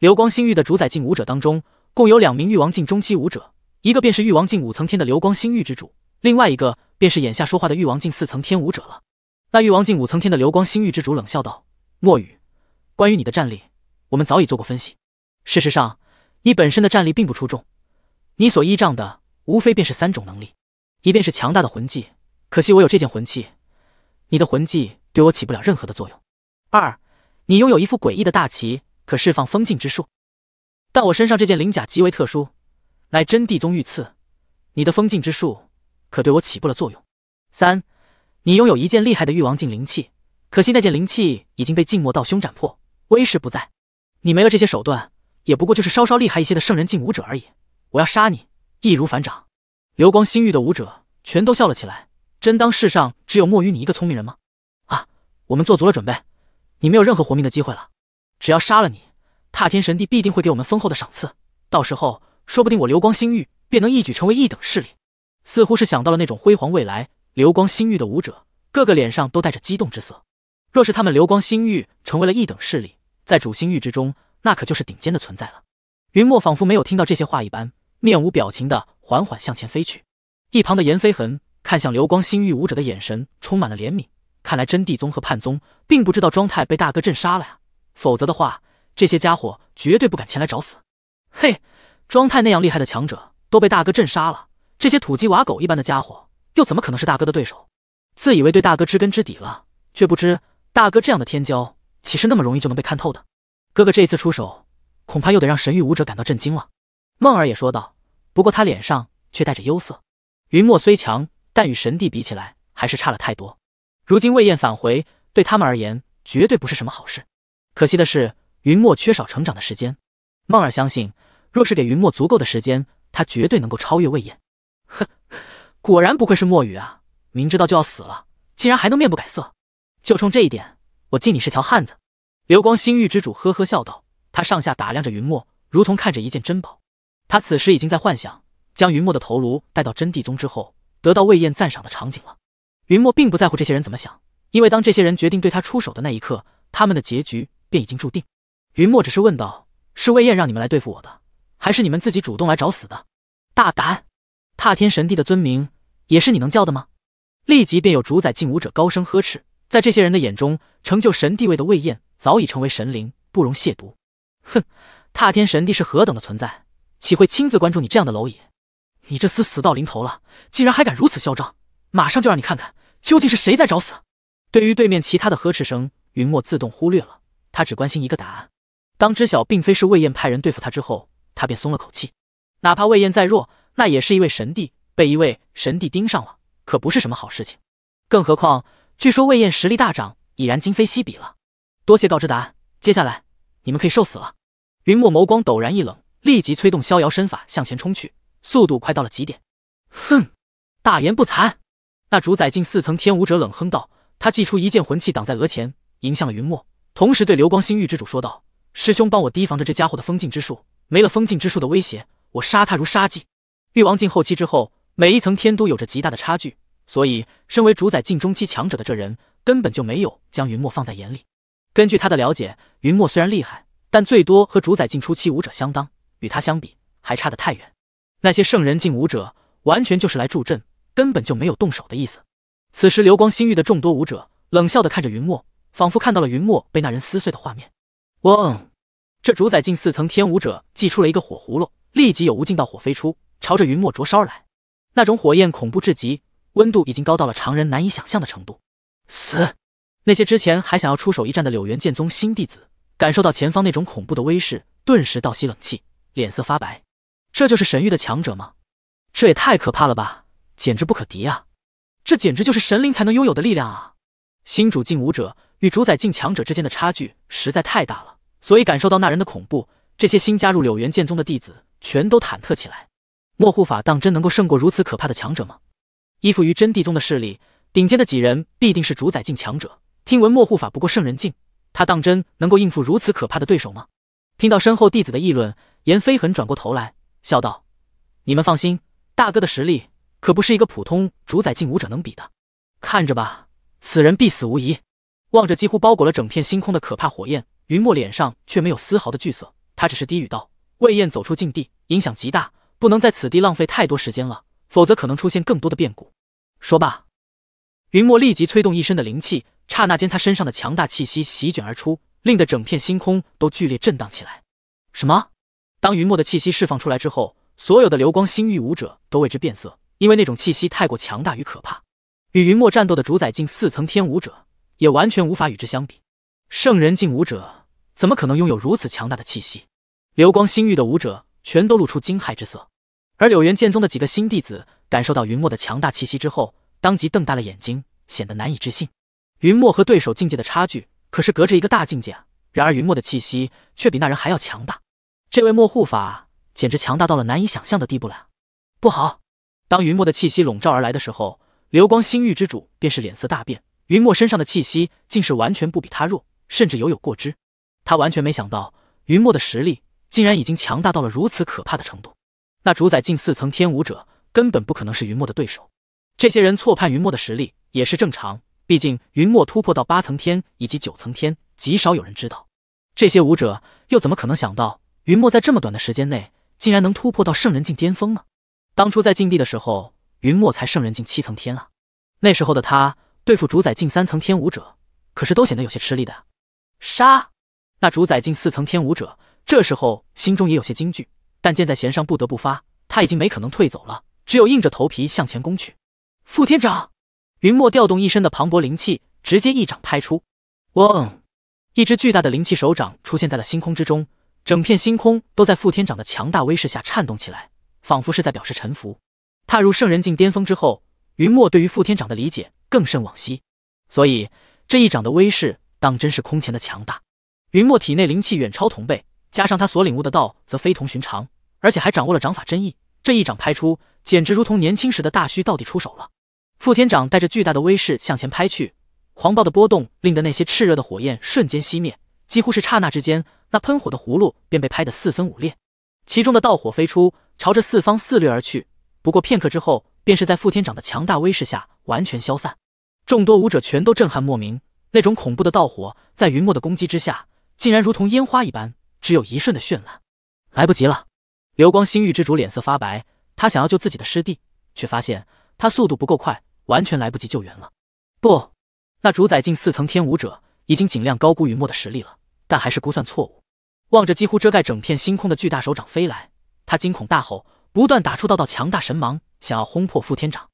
流光星域的主宰境武者当中，共有两名域王境中期武者，一个便是域王境五层天的流光星域之主，另外一个便是眼下说话的域王境四层天武者了。那域王境五层天的流光星域之主冷笑道：“莫羽，关于你的战力，我们早已做过分析。事实上，你本身的战力并不出众，你所依仗的无非便是三种能力。”一便是强大的魂技，可惜我有这件魂器，你的魂技对我起不了任何的作用。二，你拥有一副诡异的大旗，可释放封禁之术，但我身上这件鳞甲极为特殊，乃真帝宗御赐，你的封禁之术可对我起不了作用。三，你拥有一件厉害的玉王境灵器，可惜那件灵器已经被静默道兄斩破，威势不在。你没了这些手段，也不过就是稍稍厉害一些的圣人境武者而已，我要杀你易如反掌。流光星域的武者全都笑了起来，真当世上只有墨鱼你一个聪明人吗？啊，我们做足了准备，你没有任何活命的机会了。只要杀了你，踏天神帝必定会给我们丰厚的赏赐。到时候，说不定我流光星域便能一举成为一等势力。似乎是想到了那种辉煌未来，流光星域的武者个个脸上都带着激动之色。若是他们流光星域成为了一等势力，在主星域之中，那可就是顶尖的存在了。云墨仿佛没有听到这些话一般。面无表情的缓缓向前飞去，一旁的严飞痕看向流光星域武者的眼神充满了怜悯。看来真帝宗和叛宗并不知道庄太被大哥震杀了呀，否则的话，这些家伙绝对不敢前来找死。嘿，庄太那样厉害的强者都被大哥震杀了，这些土鸡瓦狗一般的家伙又怎么可能是大哥的对手？自以为对大哥知根知底了，却不知大哥这样的天骄，岂是那么容易就能被看透的？哥哥这一次出手，恐怕又得让神域武者感到震惊了。梦儿也说道。不过他脸上却带着忧色。云墨虽强，但与神帝比起来还是差了太多。如今魏燕返回，对他们而言绝对不是什么好事。可惜的是，云墨缺少成长的时间。梦儿相信，若是给云墨足够的时间，他绝对能够超越魏燕。哼，果然不愧是墨雨啊！明知道就要死了，竟然还能面不改色。就冲这一点，我敬你是条汉子。流光星域之主呵呵笑道，他上下打量着云墨，如同看着一件珍宝。他此时已经在幻想将云墨的头颅带到真地宗之后，得到魏燕赞赏的场景了。云墨并不在乎这些人怎么想，因为当这些人决定对他出手的那一刻，他们的结局便已经注定。云墨只是问道：“是魏燕让你们来对付我的，还是你们自己主动来找死的？”大胆！踏天神帝的尊名也是你能叫的吗？立即便有主宰境武者高声呵斥。在这些人的眼中，成就神地位的魏燕早已成为神灵，不容亵渎。哼，踏天神帝是何等的存在！岂会亲自关注你这样的蝼蚁？你这厮死到临头了，竟然还敢如此嚣张！马上就让你看看，究竟是谁在找死！对于对面其他的呵斥声，云墨自动忽略了，他只关心一个答案。当知晓并非是魏燕派人对付他之后，他便松了口气。哪怕魏燕再弱，那也是一位神帝，被一位神帝盯上了，可不是什么好事情。更何况，据说魏燕实力大涨，已然今非昔比了。多谢告知答案，接下来你们可以受死了。云墨眸光陡然一冷。立即催动逍遥身法向前冲去，速度快到了极点。哼，大言不惭！那主宰境四层天武者冷哼道：“他祭出一件魂器挡在额前，迎向了云墨，同时对流光星域之主说道：‘师兄，帮我提防着这家伙的封禁之术。没了封禁之术的威胁，我杀他如杀鸡。’”王境后期之后，每一层天都有着极大的差距，所以身为主宰境中期强者的这人根本就没有将云墨放在眼里。根据他的了解，云墨虽然厉害，但最多和主宰境初期武者相当。与他相比还差得太远，那些圣人境武者完全就是来助阵，根本就没有动手的意思。此时流光星域的众多武者冷笑地看着云墨，仿佛看到了云墨被那人撕碎的画面。嗡！这主宰境四层天武者祭出了一个火葫芦，立即有无尽道火飞出，朝着云墨灼烧来。那种火焰恐怖至极，温度已经高到了常人难以想象的程度。死！那些之前还想要出手一战的柳原剑宗新弟子，感受到前方那种恐怖的威势，顿时倒吸冷气。脸色发白，这就是神域的强者吗？这也太可怕了吧！简直不可敌啊！这简直就是神灵才能拥有的力量啊！新主境武者与主宰境强者之间的差距实在太大了，所以感受到那人的恐怖，这些新加入柳原剑宗的弟子全都忐忑起来。莫护法当真能够胜过如此可怕的强者吗？依附于真帝宗的势力，顶尖的几人必定是主宰境强者。听闻莫护法不过圣人境，他当真能够应付如此可怕的对手吗？听到身后弟子的议论。颜飞狠转过头来，笑道：“你们放心，大哥的实力可不是一个普通主宰境武者能比的。看着吧，此人必死无疑。”望着几乎包裹了整片星空的可怕火焰，云墨脸上却没有丝毫的惧色，他只是低语道：“魏燕走出禁地，影响极大，不能在此地浪费太多时间了，否则可能出现更多的变故。”说罢，云墨立即催动一身的灵气，刹那间他身上的强大气息席卷而出，令得整片星空都剧烈震荡起来。什么？当云墨的气息释放出来之后，所有的流光星域武者都为之变色，因为那种气息太过强大与可怕。与云墨战斗的主宰境四层天武者也完全无法与之相比，圣人境武者怎么可能拥有如此强大的气息？流光星域的武者全都露出惊骇之色，而柳原剑宗的几个新弟子感受到云墨的强大气息之后，当即瞪大了眼睛，显得难以置信。云墨和对手境界的差距可是隔着一个大境界，啊！然而云墨的气息却比那人还要强大。这位墨护法简直强大到了难以想象的地步了！不好，当云墨的气息笼罩而来的时候，流光星域之主便是脸色大变。云墨身上的气息，竟是完全不比他弱，甚至犹有过之。他完全没想到，云墨的实力竟然已经强大到了如此可怕的程度。那主宰近四层天武者，根本不可能是云墨的对手。这些人错判云墨的实力也是正常，毕竟云墨突破到八层天以及九层天，极少有人知道。这些武者又怎么可能想到？云墨在这么短的时间内竟然能突破到圣人境巅峰呢？当初在禁地的时候，云墨才圣人境七层天啊，那时候的他对付主宰境三层天武者，可是都显得有些吃力的。杀！那主宰境四层天武者这时候心中也有些惊惧，但箭在弦上不得不发，他已经没可能退走了，只有硬着头皮向前攻去。副天长，云墨调动一身的磅礴灵气，直接一掌拍出。嗡！一只巨大的灵气手掌出现在了星空之中。整片星空都在副天长的强大威势下颤动起来，仿佛是在表示臣服。踏入圣人境巅峰之后，云墨对于副天长的理解更甚往昔，所以这一掌的威势当真是空前的强大。云墨体内灵气远超同辈，加上他所领悟的道则非同寻常，而且还掌握了掌法真意，这一掌拍出，简直如同年轻时的大虚到底出手了。副天长带着巨大的威势向前拍去，狂暴的波动令得那些炽热的火焰瞬间熄灭。几乎是刹那之间，那喷火的葫芦便被拍得四分五裂，其中的道火飞出，朝着四方肆掠而去。不过片刻之后，便是在傅天长的强大威势下完全消散。众多武者全都震撼莫名，那种恐怖的道火在云墨的攻击之下，竟然如同烟花一般，只有一瞬的绚烂。来不及了！流光星域之主脸色发白，他想要救自己的师弟，却发现他速度不够快，完全来不及救援了。不，那主宰境四层天武者。已经尽量高估云墨的实力了，但还是估算错误。望着几乎遮盖整片星空的巨大手掌飞来，他惊恐大吼，不断打出道道强大神芒，想要轰破副天掌。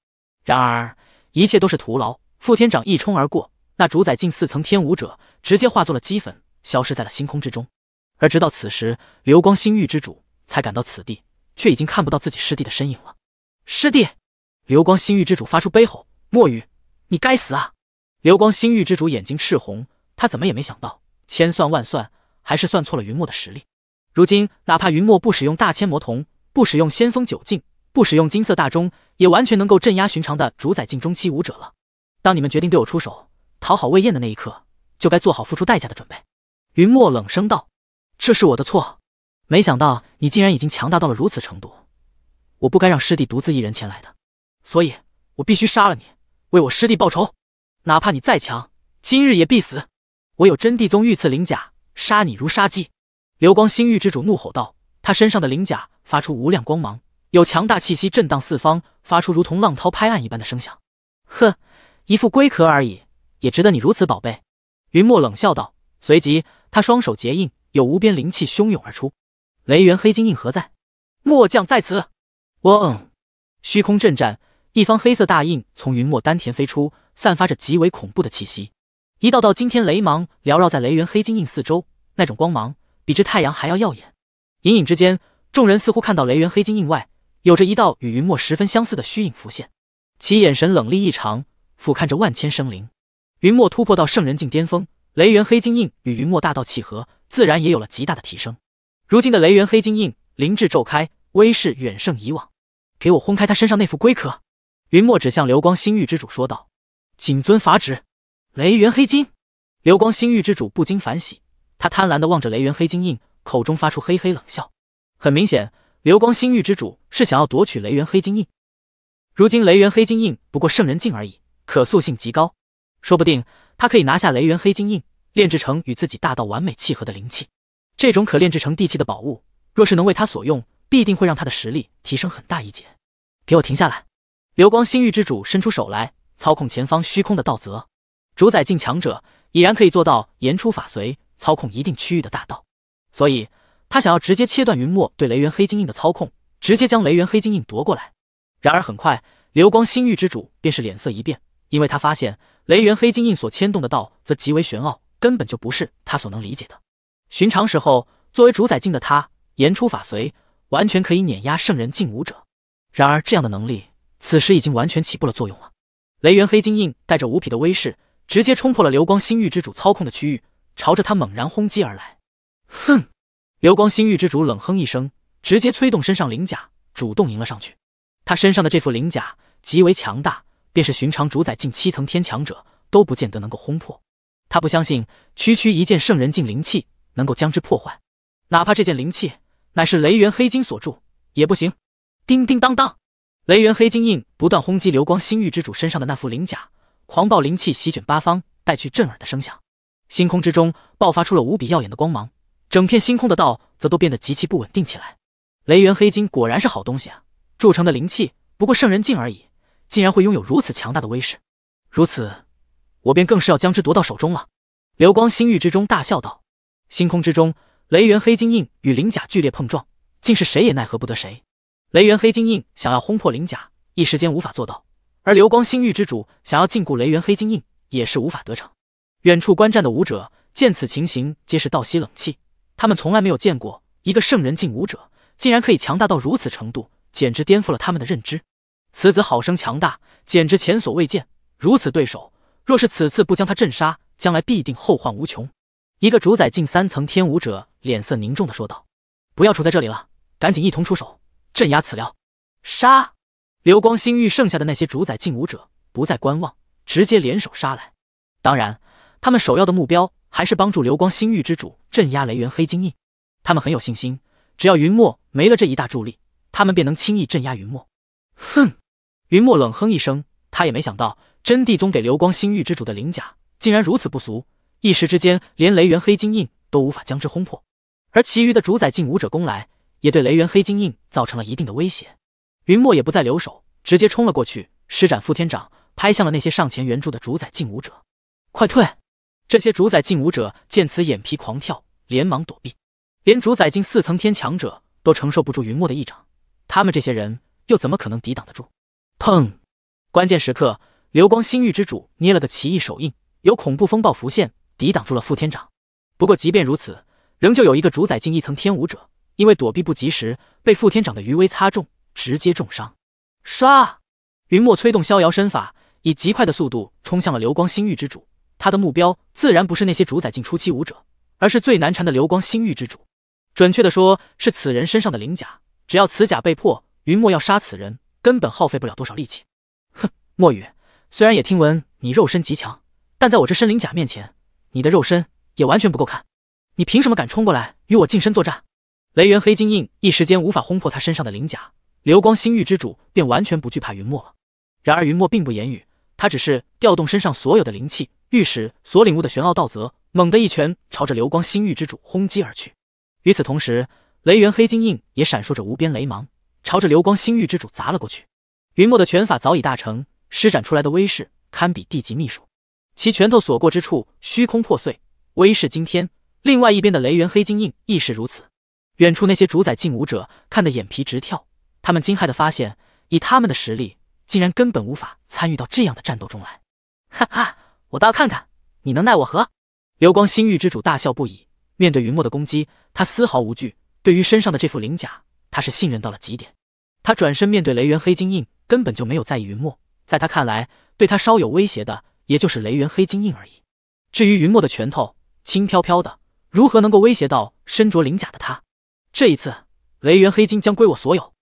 然而一切都是徒劳，副天掌一冲而过，那主宰境四层天武者直接化作了齑粉，消失在了星空之中。而直到此时，流光星域之主才赶到此地，却已经看不到自己师弟的身影了。师弟！流光星域之主发出悲吼：“墨雨，你该死啊！”流光星域之主眼睛赤红。他怎么也没想到，千算万算，还是算错了云墨的实力。如今，哪怕云墨不使用大千魔瞳，不使用先锋九境，不使用金色大钟，也完全能够镇压寻常的主宰境中期武者了。当你们决定对我出手，讨好魏燕的那一刻，就该做好付出代价的准备。云墨冷声道：“这是我的错，没想到你竟然已经强大到了如此程度，我不该让师弟独自一人前来的，所以我必须杀了你，为我师弟报仇。哪怕你再强，今日也必死。”我有真帝宗御赐灵甲，杀你如杀鸡！流光星域之主怒吼道，他身上的灵甲发出无量光芒，有强大气息震荡四方，发出如同浪涛拍岸一般的声响。呵，一副龟壳而已，也值得你如此宝贝？云墨冷笑道，随即他双手结印，有无边灵气汹涌而出。雷源黑金印何在？末将在此。嗯，虚空震颤，一方黑色大印从云墨丹田飞出，散发着极为恐怖的气息。一道道惊天雷芒缭绕在雷元黑金印四周，那种光芒比之太阳还要耀眼。隐隐之间，众人似乎看到雷元黑金印外有着一道与云墨十分相似的虚影浮现，其眼神冷厉异常，俯瞰着万千生灵。云墨突破到圣人境巅峰，雷元黑金印与云墨大道契合，自然也有了极大的提升。如今的雷元黑金印灵智骤开，威势远胜以往。给我轰开他身上那副龟壳！云墨指向流光星域之主说道：“谨遵法旨。”雷源黑金，流光星域之主不禁反喜，他贪婪地望着雷源黑金印，口中发出嘿嘿冷笑。很明显，流光星域之主是想要夺取雷源黑金印。如今雷源黑金印不过圣人境而已，可塑性极高，说不定他可以拿下雷源黑金印，炼制成与自己大道完美契合的灵气。这种可炼制成地气的宝物，若是能为他所用，必定会让他的实力提升很大一截。给我停下来！流光星域之主伸出手来，操控前方虚空的道泽。主宰境强者已然可以做到言出法随，操控一定区域的大道，所以他想要直接切断云墨对雷源黑金印的操控，直接将雷源黑金印夺过来。然而很快，流光星域之主便是脸色一变，因为他发现雷源黑金印所牵动的道则极为玄奥，根本就不是他所能理解的。寻常时候，作为主宰境的他言出法随，完全可以碾压圣人境武者，然而这样的能力此时已经完全起不了作用了。雷源黑金印带着无匹的威势。直接冲破了流光星域之主操控的区域，朝着他猛然轰击而来。哼！流光星域之主冷哼一声，直接催动身上灵甲，主动迎了上去。他身上的这副灵甲极为强大，便是寻常主宰境七层天强者都不见得能够轰破。他不相信区区一件圣人境灵器能够将之破坏，哪怕这件灵器乃是雷元黑金所铸，也不行。叮叮当当，雷元黑金印不断轰击流光星域之主身上的那副灵甲。狂暴灵气席卷八方，带去震耳的声响。星空之中爆发出了无比耀眼的光芒，整片星空的道则都变得极其不稳定起来。雷元黑金果然是好东西啊！铸成的灵气不过圣人境而已，竟然会拥有如此强大的威势。如此，我便更是要将之夺到手中了。流光星域之中大笑道。星空之中，雷元黑金印与灵甲剧烈碰撞，竟是谁也奈何不得谁。雷元黑金印想要轰破灵甲，一时间无法做到。而流光星域之主想要禁锢雷源黑金印，也是无法得逞。远处观战的武者见此情形，皆是倒吸冷气。他们从来没有见过一个圣人境武者竟然可以强大到如此程度，简直颠覆了他们的认知。此子好生强大，简直前所未见。如此对手，若是此次不将他镇杀，将来必定后患无穷。一个主宰境三层天武者脸色凝重的说道：“不要杵在这里了，赶紧一同出手镇压此撩，杀！”流光星域剩下的那些主宰禁武者不再观望，直接联手杀来。当然，他们首要的目标还是帮助流光星域之主镇压雷源黑金印。他们很有信心，只要云墨没了这一大助力，他们便能轻易镇压云墨。哼！云墨冷哼一声，他也没想到真帝宗给流光星域之主的灵甲竟然如此不俗，一时之间连雷源黑金印都无法将之轰破。而其余的主宰禁武者攻来，也对雷源黑金印造成了一定的威胁。云墨也不再留手，直接冲了过去，施展副天掌拍向了那些上前援助的主宰境武者。快退！这些主宰境武者见此眼皮狂跳，连忙躲避。连主宰境四层天强者都承受不住云墨的一掌，他们这些人又怎么可能抵挡得住？砰！关键时刻，流光星域之主捏了个奇异手印，有恐怖风暴浮现，抵挡住了副天掌。不过，即便如此，仍旧有一个主宰境一层天武者因为躲避不及时，被副天掌的余威擦中。直接重伤，唰，云墨催动逍遥身法，以极快的速度冲向了流光星域之主。他的目标自然不是那些主宰境初期武者，而是最难缠的流光星域之主。准确的说，是此人身上的灵甲。只要此甲被破，云墨要杀此人，根本耗费不了多少力气。哼，墨雨，虽然也听闻你肉身极强，但在我这身灵甲面前，你的肉身也完全不够看。你凭什么敢冲过来与我近身作战？雷元黑金印一时间无法轰破他身上的灵甲。流光星域之主便完全不惧怕云墨了。然而云墨并不言语，他只是调动身上所有的灵气，御史所领悟的玄奥道则，猛地一拳朝着流光星域之主轰击而去。与此同时，雷元黑金印也闪烁着无边雷芒，朝着流光星域之主砸了过去。云墨的拳法早已大成，施展出来的威势堪比地级秘术，其拳头所过之处，虚空破碎，威势惊天。另外一边的雷元黑金印亦是如此。远处那些主宰境武者看得眼皮直跳。他们惊骇的发现，以他们的实力，竟然根本无法参与到这样的战斗中来。哈哈，我倒要看看你能奈我何！流光星域之主大笑不已。面对云墨的攻击，他丝毫无惧。对于身上的这副鳞甲，他是信任到了极点。他转身面对雷源黑金印，根本就没有在意云墨。在他看来，对他稍有威胁的，也就是雷源黑金印而已。至于云墨的拳头，轻飘飘的，如何能够威胁到身着鳞甲的他？这一次，雷源黑金将归我所有。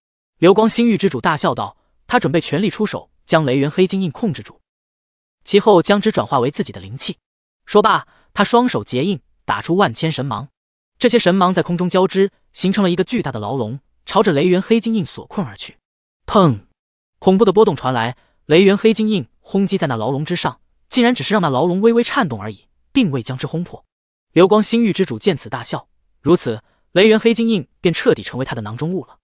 流光星域之主大笑道：“他准备全力出手，将雷源黑金印控制住，其后将之转化为自己的灵气。”说罢，他双手结印，打出万千神芒。这些神芒在空中交织，形成了一个巨大的牢笼，朝着雷源黑金印所困而去。砰！恐怖的波动传来，雷源黑金印轰击在那牢笼之上，竟然只是让那牢笼微微颤动而已，并未将之轰破。流光星域之主见此大笑，如此，雷源黑金印便彻底成为他的囊中物了。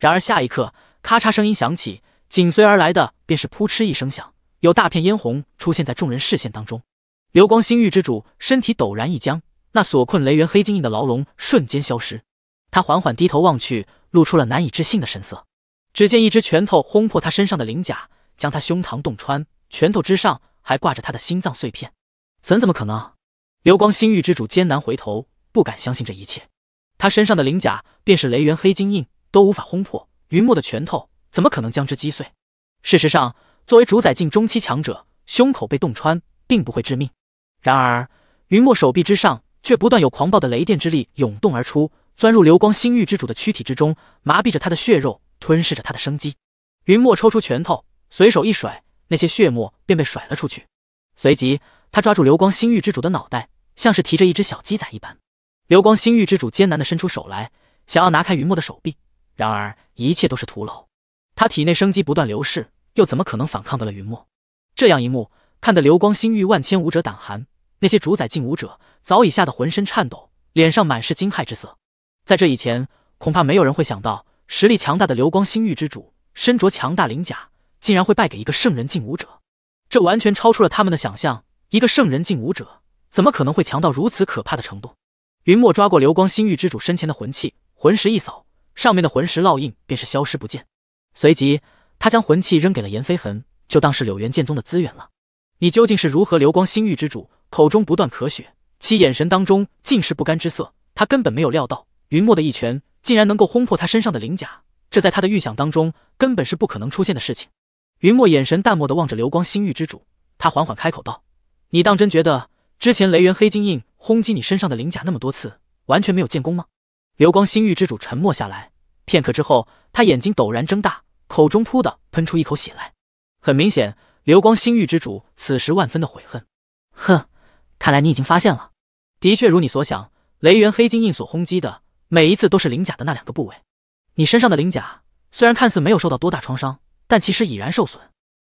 然而下一刻，咔嚓声音响起，紧随而来的便是扑哧一声响，有大片嫣红出现在众人视线当中。流光星域之主身体陡然一僵，那锁困雷源黑金印的牢笼瞬间消失。他缓缓低头望去，露出了难以置信的神色。只见一只拳头轰破他身上的鳞甲，将他胸膛洞穿，拳头之上还挂着他的心脏碎片。怎怎么可能？流光星域之主艰难回头，不敢相信这一切。他身上的鳞甲便是雷源黑金印。都无法轰破云墨的拳头，怎么可能将之击碎？事实上，作为主宰境中期强者，胸口被洞穿并不会致命。然而，云墨手臂之上却不断有狂暴的雷电之力涌动而出，钻入流光星域之主的躯体之中，麻痹着他的血肉，吞噬着他的生机。云墨抽出拳头，随手一甩，那些血沫便被甩了出去。随即，他抓住流光星域之主的脑袋，像是提着一只小鸡仔一般。流光星域之主艰难地伸出手来，想要拿开云墨的手臂。然而一切都是徒劳，他体内生机不断流逝，又怎么可能反抗得了云墨？这样一幕看得流光星域万千武者胆寒，那些主宰境武者早已吓得浑身颤抖，脸上满是惊骇之色。在这以前，恐怕没有人会想到，实力强大的流光星域之主身着强大灵甲，竟然会败给一个圣人境武者，这完全超出了他们的想象。一个圣人境武者，怎么可能会强到如此可怕的程度？云墨抓过流光星域之主身前的魂器魂石一扫。上面的魂石烙印便是消失不见，随即他将魂器扔给了严飞痕，就当是柳元剑宗的资源了。你究竟是如何？流光星域之主口中不断咳血，其眼神当中尽是不甘之色。他根本没有料到云墨的一拳竟然能够轰破他身上的鳞甲，这在他的预想当中根本是不可能出现的事情。云墨眼神淡漠的望着流光星域之主，他缓缓开口道：“你当真觉得之前雷源黑金印轰击你身上的鳞甲那么多次，完全没有建功吗？”流光星域之主沉默下来，片刻之后，他眼睛陡然睁大，口中噗的喷出一口血来。很明显，流光星域之主此时万分的悔恨。哼，看来你已经发现了。的确如你所想，雷源黑金印所轰击的每一次都是鳞甲的那两个部位。你身上的鳞甲虽然看似没有受到多大创伤，但其实已然受损。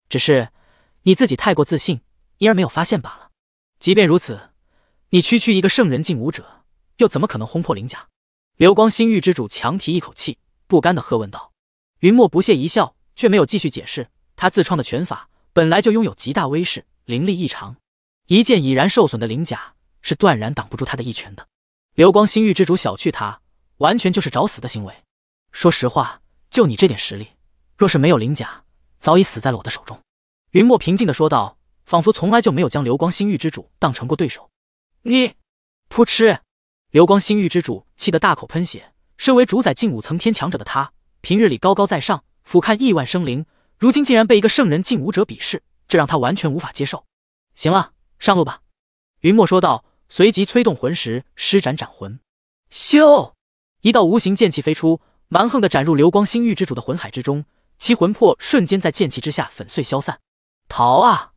只是你自己太过自信，因而没有发现罢了。即便如此，你区区一个圣人境武者，又怎么可能轰破鳞甲？流光星域之主强提一口气，不甘的喝问道：“云墨不屑一笑，却没有继续解释。他自创的拳法本来就拥有极大威势，灵力异常，一件已然受损的灵甲是断然挡不住他的一拳的。流光星域之主小觑他，完全就是找死的行为。说实话，就你这点实力，若是没有灵甲，早已死在了我的手中。”云墨平静的说道，仿佛从来就没有将流光星域之主当成过对手。“你，扑哧！”流光星域之主气得大口喷血，身为主宰近五层天强者的他，平日里高高在上，俯瞰亿万生灵，如今竟然被一个圣人境武者鄙视，这让他完全无法接受。行了，上路吧。”云墨说道，随即催动魂石施展斩魂。咻！一道无形剑气飞出，蛮横的斩入流光星域之主的魂海之中，其魂魄瞬间在剑气之下粉碎消散。逃啊！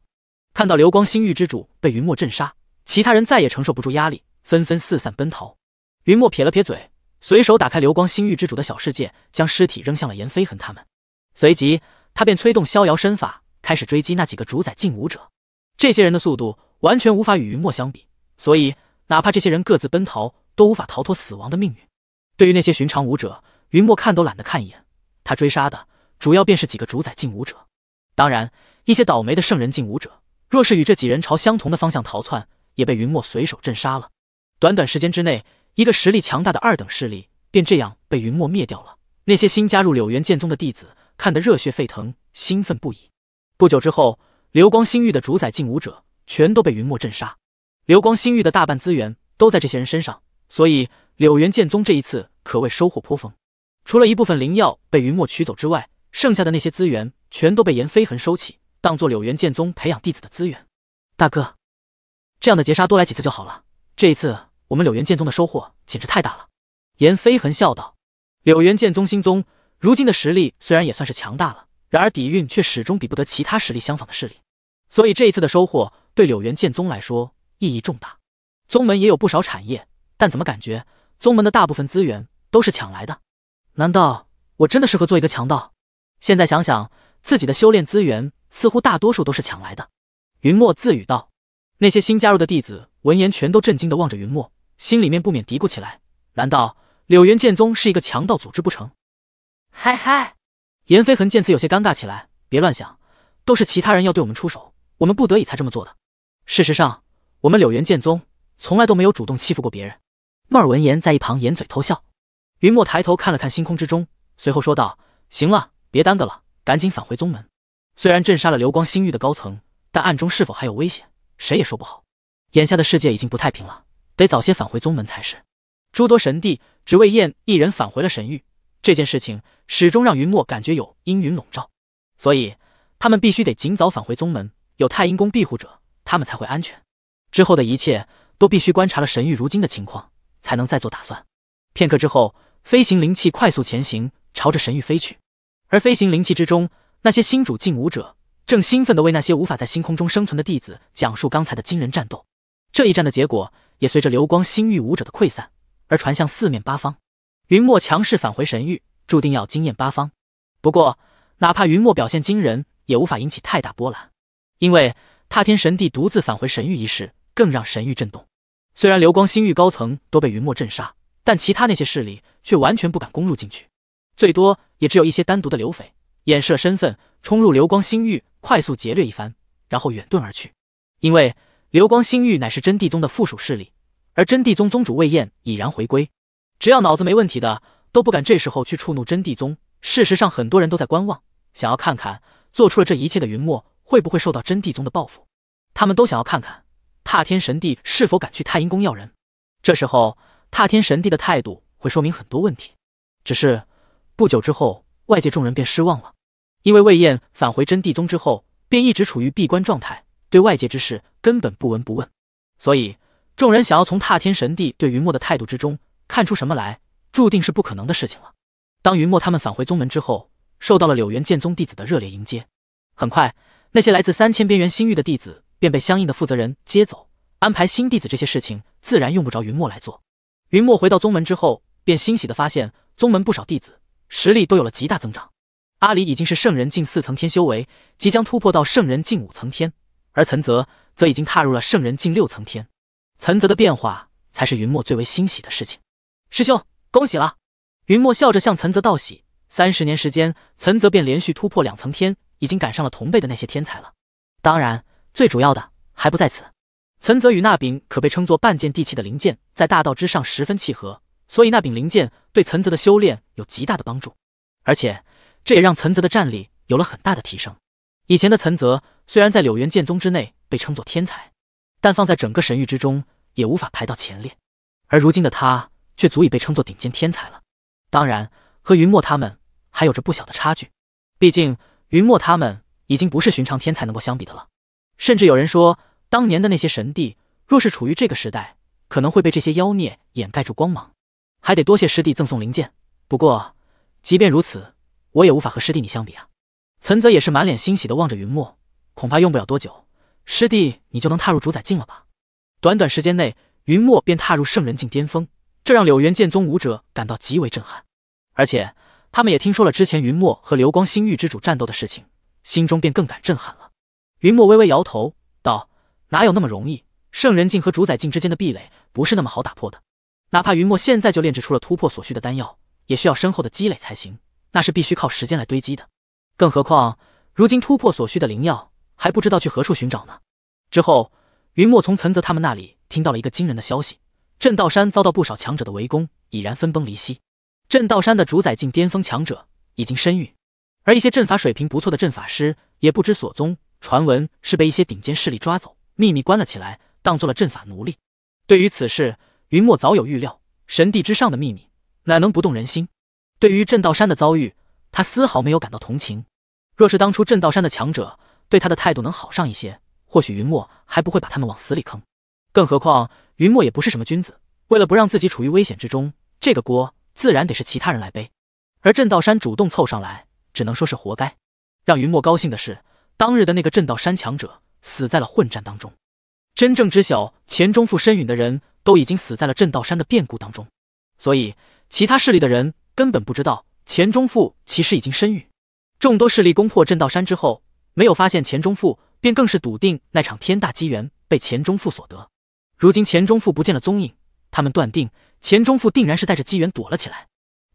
看到流光星域之主被云墨震杀，其他人再也承受不住压力。纷纷四散奔逃，云墨撇了撇嘴，随手打开流光星域之主的小世界，将尸体扔向了颜飞痕他们。随即，他便催动逍遥身法，开始追击那几个主宰禁武者。这些人的速度完全无法与云墨相比，所以哪怕这些人各自奔逃，都无法逃脱死亡的命运。对于那些寻常武者，云墨看都懒得看一眼。他追杀的主要便是几个主宰禁武者，当然，一些倒霉的圣人禁武者，若是与这几人朝相同的方向逃窜，也被云墨随手镇杀了。短短时间之内，一个实力强大的二等势力便这样被云墨灭掉了。那些新加入柳原剑宗的弟子看得热血沸腾，兴奋不已。不久之后，流光星域的主宰境武者全都被云墨镇杀。流光星域的大半资源都在这些人身上，所以柳原剑宗这一次可谓收获颇丰。除了一部分灵药被云墨取走之外，剩下的那些资源全都被严飞恒收起，当做柳原剑宗培养弟子的资源。大哥，这样的劫杀多来几次就好了。这一次。我们柳原剑宗的收获简直太大了，颜飞痕笑道：“柳原剑宗新宗，如今的实力虽然也算是强大了，然而底蕴却始终比不得其他实力相仿的势力。所以这一次的收获对柳原剑宗来说意义重大。宗门也有不少产业，但怎么感觉宗门的大部分资源都是抢来的？难道我真的适合做一个强盗？现在想想，自己的修炼资源似乎大多数都是抢来的。”云墨自语道：“那些新加入的弟子闻言全都震惊地望着云墨。”心里面不免嘀咕起来：难道柳原剑宗是一个强盗组织不成？嗨嗨！颜飞恒见此有些尴尬起来。别乱想，都是其他人要对我们出手，我们不得已才这么做的。事实上，我们柳原剑宗从来都没有主动欺负过别人。莫尔闻言在一旁掩嘴偷笑。云墨抬头看了看星空之中，随后说道：“行了，别耽搁了，赶紧返回宗门。虽然镇杀了流光星域的高层，但暗中是否还有危险，谁也说不好。眼下的世界已经不太平了。”得早些返回宗门才是。诸多神帝只为燕一人返回了神域，这件事情始终让云墨感觉有阴云笼罩，所以他们必须得尽早返回宗门，有太阴宫庇护者，他们才会安全。之后的一切都必须观察了神域如今的情况，才能再做打算。片刻之后，飞行灵气快速前行，朝着神域飞去。而飞行灵气之中，那些新主境武者正兴奋地为那些无法在星空中生存的弟子讲述刚才的惊人战斗。这一战的结果。也随着流光星域武者的溃散而传向四面八方。云墨强势返回神域，注定要惊艳八方。不过，哪怕云墨表现惊人，也无法引起太大波澜，因为踏天神帝独自返回神域一事更让神域震动。虽然流光星域高层都被云墨震杀，但其他那些势力却完全不敢攻入进去，最多也只有一些单独的流匪掩饰了身份，冲入流光星域快速劫掠一番，然后远遁而去。因为流光星域乃是真帝宗的附属势力。而真帝宗宗主魏燕已然回归，只要脑子没问题的，都不敢这时候去触怒真帝宗。事实上，很多人都在观望，想要看看做出了这一切的云墨会不会受到真帝宗的报复。他们都想要看看踏天神帝是否敢去太阴宫要人。这时候，踏天神帝的态度会说明很多问题。只是不久之后，外界众人便失望了，因为魏燕返回真帝宗之后，便一直处于闭关状态，对外界之事根本不闻不问，所以。众人想要从踏天神帝对云墨的态度之中看出什么来，注定是不可能的事情了。当云墨他们返回宗门之后，受到了柳原剑宗弟子的热烈迎接。很快，那些来自三千边缘星域的弟子便被相应的负责人接走，安排新弟子。这些事情自然用不着云墨来做。云墨回到宗门之后，便欣喜的发现，宗门不少弟子实力都有了极大增长。阿离已经是圣人境四层天修为，即将突破到圣人境五层天，而岑泽则已经踏入了圣人境六层天。岑泽的变化才是云墨最为欣喜的事情。师兄，恭喜了！云墨笑着向岑泽道喜。三十年时间，岑泽便连续突破两层天，已经赶上了同辈的那些天才了。当然，最主要的还不在此。岑泽与那柄可被称作半件地器的灵剑，在大道之上十分契合，所以那柄灵剑对岑泽的修炼有极大的帮助，而且这也让岑泽的战力有了很大的提升。以前的岑泽虽然在柳原剑宗之内被称作天才。但放在整个神域之中，也无法排到前列，而如今的他却足以被称作顶尖天才了。当然，和云墨他们还有着不小的差距，毕竟云墨他们已经不是寻常天才能够相比的了。甚至有人说，当年的那些神帝，若是处于这个时代，可能会被这些妖孽掩盖住光芒。还得多谢师弟赠送灵剑，不过即便如此，我也无法和师弟你相比啊！岑泽也是满脸欣喜的望着云墨，恐怕用不了多久。师弟，你就能踏入主宰境了吧？短短时间内，云墨便踏入圣人境巅峰，这让柳原剑宗武者感到极为震撼。而且他们也听说了之前云墨和流光星域之主战斗的事情，心中便更感震撼了。云墨微微摇头道：“哪有那么容易？圣人境和主宰境之间的壁垒不是那么好打破的。哪怕云墨现在就炼制出了突破所需的丹药，也需要深厚的积累才行。那是必须靠时间来堆积的。更何况，如今突破所需的灵药……”还不知道去何处寻找呢。之后，云墨从岑泽他们那里听到了一个惊人的消息：镇道山遭到不少强者的围攻，已然分崩离析。镇道山的主宰境巅峰强者已经身陨，而一些阵法水平不错的阵法师也不知所踪，传闻是被一些顶尖势力抓走，秘密关了起来，当做了阵法奴隶。对于此事，云墨早有预料，神帝之上的秘密，哪能不动人心？对于镇道山的遭遇，他丝毫没有感到同情。若是当初镇道山的强者，对他的态度能好上一些，或许云墨还不会把他们往死里坑。更何况云墨也不是什么君子，为了不让自己处于危险之中，这个锅自然得是其他人来背。而镇道山主动凑上来，只能说是活该。让云墨高兴的是，当日的那个镇道山强者死在了混战当中。真正知晓钱忠富身陨的人都已经死在了镇道山的变故当中，所以其他势力的人根本不知道钱忠富其实已经身陨。众多势力攻破镇道山之后。没有发现钱钟富，便更是笃定那场天大机缘被钱钟富所得。如今钱钟富不见了踪影，他们断定钱钟富定然是带着机缘躲了起来。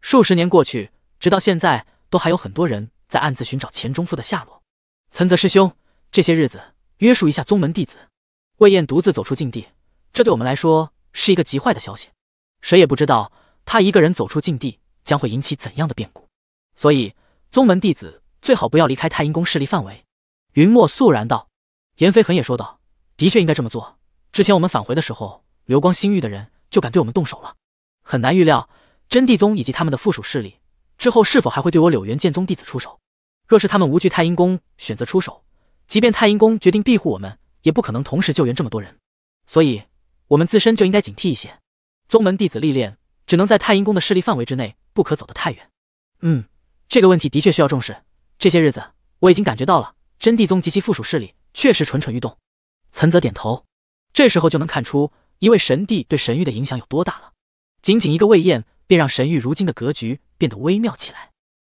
数十年过去，直到现在，都还有很多人在暗自寻找钱钟富的下落。岑泽师兄，这些日子约束一下宗门弟子。魏燕独自走出禁地，这对我们来说是一个极坏的消息。谁也不知道他一个人走出禁地将会引起怎样的变故，所以宗门弟子最好不要离开太阴宫势力范围。云墨肃然道：“颜飞痕也说道，的确应该这么做。之前我们返回的时候，流光星域的人就敢对我们动手了，很难预料真帝宗以及他们的附属势力之后是否还会对我柳元剑宗弟子出手。若是他们无惧太阴宫，选择出手，即便太阴宫决定庇护我们，也不可能同时救援这么多人。所以，我们自身就应该警惕一些。宗门弟子历练只能在太阴宫的势力范围之内，不可走得太远。嗯，这个问题的确需要重视。这些日子我已经感觉到了。”真帝宗及其附属势力确实蠢蠢欲动。岑泽点头，这时候就能看出一位神帝对神域的影响有多大了。仅仅一个魏燕，便让神域如今的格局变得微妙起来。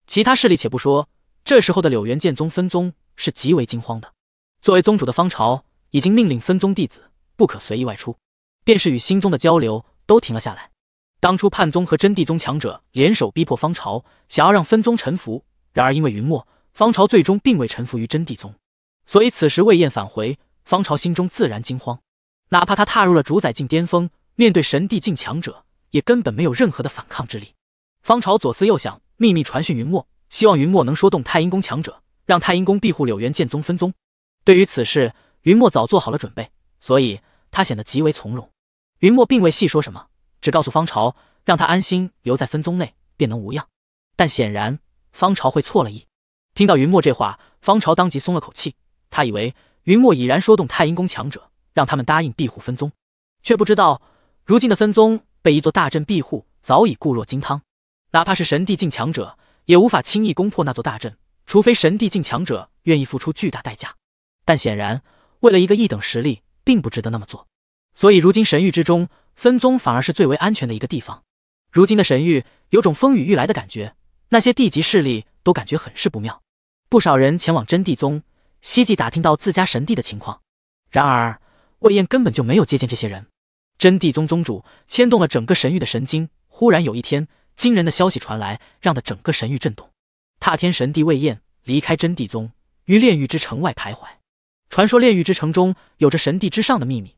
其他势力且不说，这时候的柳原剑宗分宗是极为惊慌的。作为宗主的方朝，已经命令分宗弟子不可随意外出，便是与心宗的交流都停了下来。当初叛宗和真帝宗强者联手逼迫方朝，想要让分宗臣服，然而因为云墨。方朝最终并未臣服于真帝宗，所以此时魏燕返回，方朝心中自然惊慌。哪怕他踏入了主宰境巅峰，面对神帝境强者，也根本没有任何的反抗之力。方朝左思右想，秘密传讯云墨，希望云墨能说动太阴宫强者，让太阴宫庇护柳原剑宗分宗。对于此事，云墨早做好了准备，所以他显得极为从容。云墨并未细说什么，只告诉方朝，让他安心留在分宗内，便能无恙。但显然，方朝会错了意。听到云墨这话，方朝当即松了口气。他以为云墨已然说动太阴宫强者，让他们答应庇护分宗，却不知道如今的分宗被一座大阵庇护，早已固若金汤。哪怕是神帝境强者，也无法轻易攻破那座大阵，除非神帝境强者愿意付出巨大代价。但显然，为了一个一等实力，并不值得那么做。所以，如今神域之中，分宗反而是最为安全的一个地方。如今的神域有种风雨欲来的感觉，那些地级势力都感觉很是不妙。不少人前往真谛宗，希冀打听到自家神帝的情况。然而，魏燕根本就没有接见这些人。真谛宗宗主牵动了整个神域的神经。忽然有一天，惊人的消息传来，让得整个神域震动。踏天神帝魏燕离开真谛宗，于炼狱之城外徘徊。传说炼狱之城中有着神帝之上的秘密。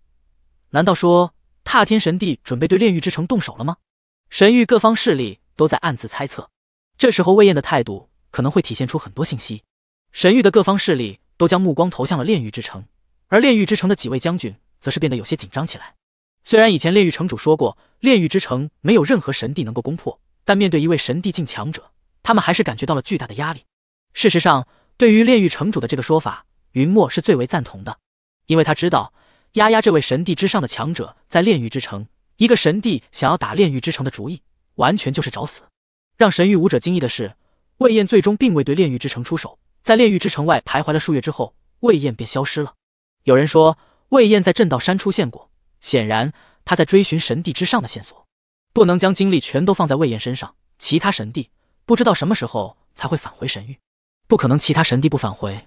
难道说，踏天神帝准备对炼狱之城动手了吗？神域各方势力都在暗自猜测。这时候，魏燕的态度可能会体现出很多信息。神域的各方势力都将目光投向了炼狱之城，而炼狱之城的几位将军则是变得有些紧张起来。虽然以前炼狱城主说过炼狱之城没有任何神帝能够攻破，但面对一位神帝境强者，他们还是感觉到了巨大的压力。事实上，对于炼狱城主的这个说法，云墨是最为赞同的，因为他知道丫丫这位神帝之上的强者在炼狱之城，一个神帝想要打炼狱之城的主意，完全就是找死。让神域武者惊异的是，魏燕最终并未对炼狱之城出手。在炼狱之城外徘徊了数月之后，魏燕便消失了。有人说魏燕在震道山出现过，显然他在追寻神帝之上的线索，不能将精力全都放在魏燕身上。其他神帝不知道什么时候才会返回神域，不可能其他神帝不返回，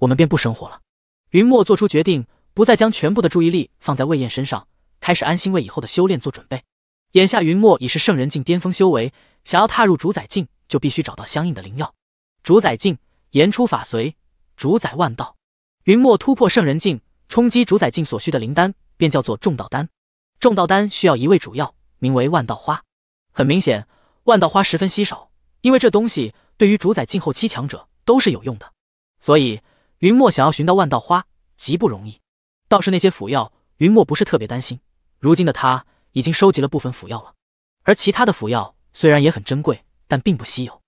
我们便不生活了。云墨做出决定，不再将全部的注意力放在魏燕身上，开始安心为以后的修炼做准备。眼下云墨已是圣人境巅峰修为，想要踏入主宰境，就必须找到相应的灵药。主宰境。言出法随，主宰万道。云墨突破圣人境，冲击主宰境所需的灵丹，便叫做重道丹。重道丹需要一味主药，名为万道花。很明显，万道花十分稀少，因为这东西对于主宰境后期强者都是有用的，所以云墨想要寻到万道花极不容易。倒是那些辅药，云墨不是特别担心。如今的他已经收集了部分辅药了，而其他的辅药虽然也很珍贵，但并不稀有，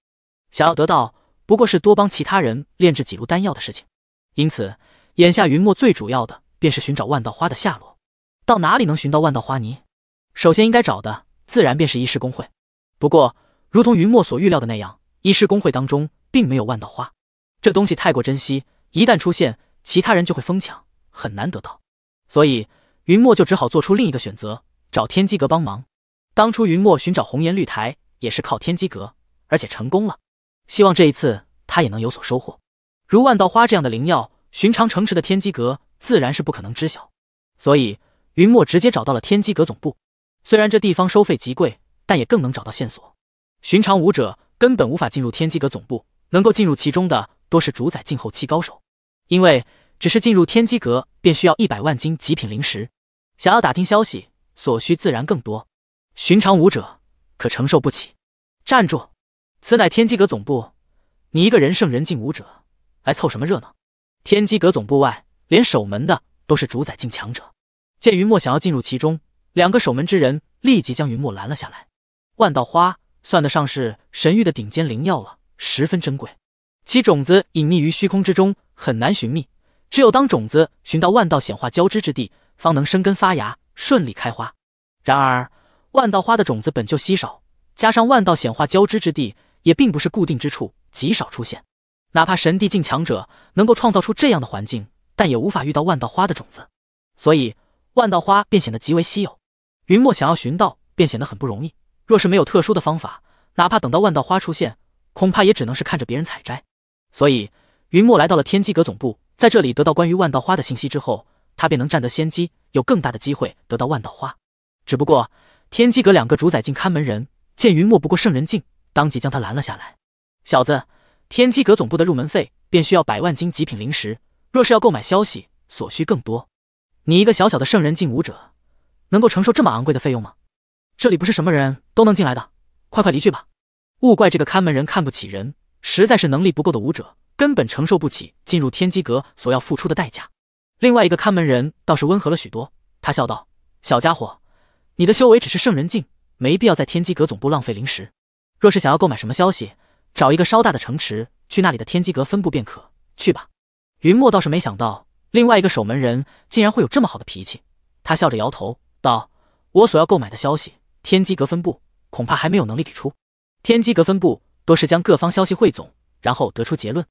想要得到。不过是多帮其他人炼制几炉丹药的事情，因此眼下云墨最主要的便是寻找万道花的下落。到哪里能寻到万道花呢？首先应该找的自然便是医师工会。不过，如同云墨所预料的那样，医师工会当中并没有万道花。这东西太过珍惜，一旦出现，其他人就会疯抢，很难得到。所以，云墨就只好做出另一个选择，找天机阁帮忙。当初云墨寻找红颜绿苔也是靠天机阁，而且成功了。希望这一次他也能有所收获。如万道花这样的灵药，寻常城池的天机阁自然是不可能知晓，所以云墨直接找到了天机阁总部。虽然这地方收费极贵，但也更能找到线索。寻常武者根本无法进入天机阁总部，能够进入其中的多是主宰境后期高手，因为只是进入天机阁便需要一百万斤极品灵石，想要打听消息所需自然更多，寻常武者可承受不起。站住！此乃天机阁总部，你一个人圣人境武者来凑什么热闹？天机阁总部外，连守门的都是主宰境强者。见云墨想要进入其中，两个守门之人立即将云墨拦了下来。万道花算得上是神域的顶尖灵药了，十分珍贵。其种子隐匿于虚空之中，很难寻觅。只有当种子寻到万道显化交织之地，方能生根发芽，顺利开花。然而，万道花的种子本就稀少，加上万道显化交织之地。也并不是固定之处，极少出现。哪怕神帝境强者能够创造出这样的环境，但也无法遇到万道花的种子，所以万道花便显得极为稀有。云墨想要寻到，便显得很不容易。若是没有特殊的方法，哪怕等到万道花出现，恐怕也只能是看着别人采摘。所以云墨来到了天机阁总部，在这里得到关于万道花的信息之后，他便能占得先机，有更大的机会得到万道花。只不过天机阁两个主宰境看门人见云墨不过圣人境。当即将他拦了下来。小子，天机阁总部的入门费便需要百万金极品灵石，若是要购买消息，所需更多。你一个小小的圣人境武者，能够承受这么昂贵的费用吗？这里不是什么人都能进来的，快快离去吧！勿怪这个看门人看不起人，实在是能力不够的武者，根本承受不起进入天机阁所要付出的代价。另外一个看门人倒是温和了许多，他笑道：“小家伙，你的修为只是圣人境，没必要在天机阁总部浪费灵石。”若是想要购买什么消息，找一个稍大的城池，去那里的天机阁分部便可。去吧。云墨倒是没想到，另外一个守门人竟然会有这么好的脾气。他笑着摇头道：“我所要购买的消息，天机阁分部恐怕还没有能力给出。天机阁分部多是将各方消息汇总，然后得出结论。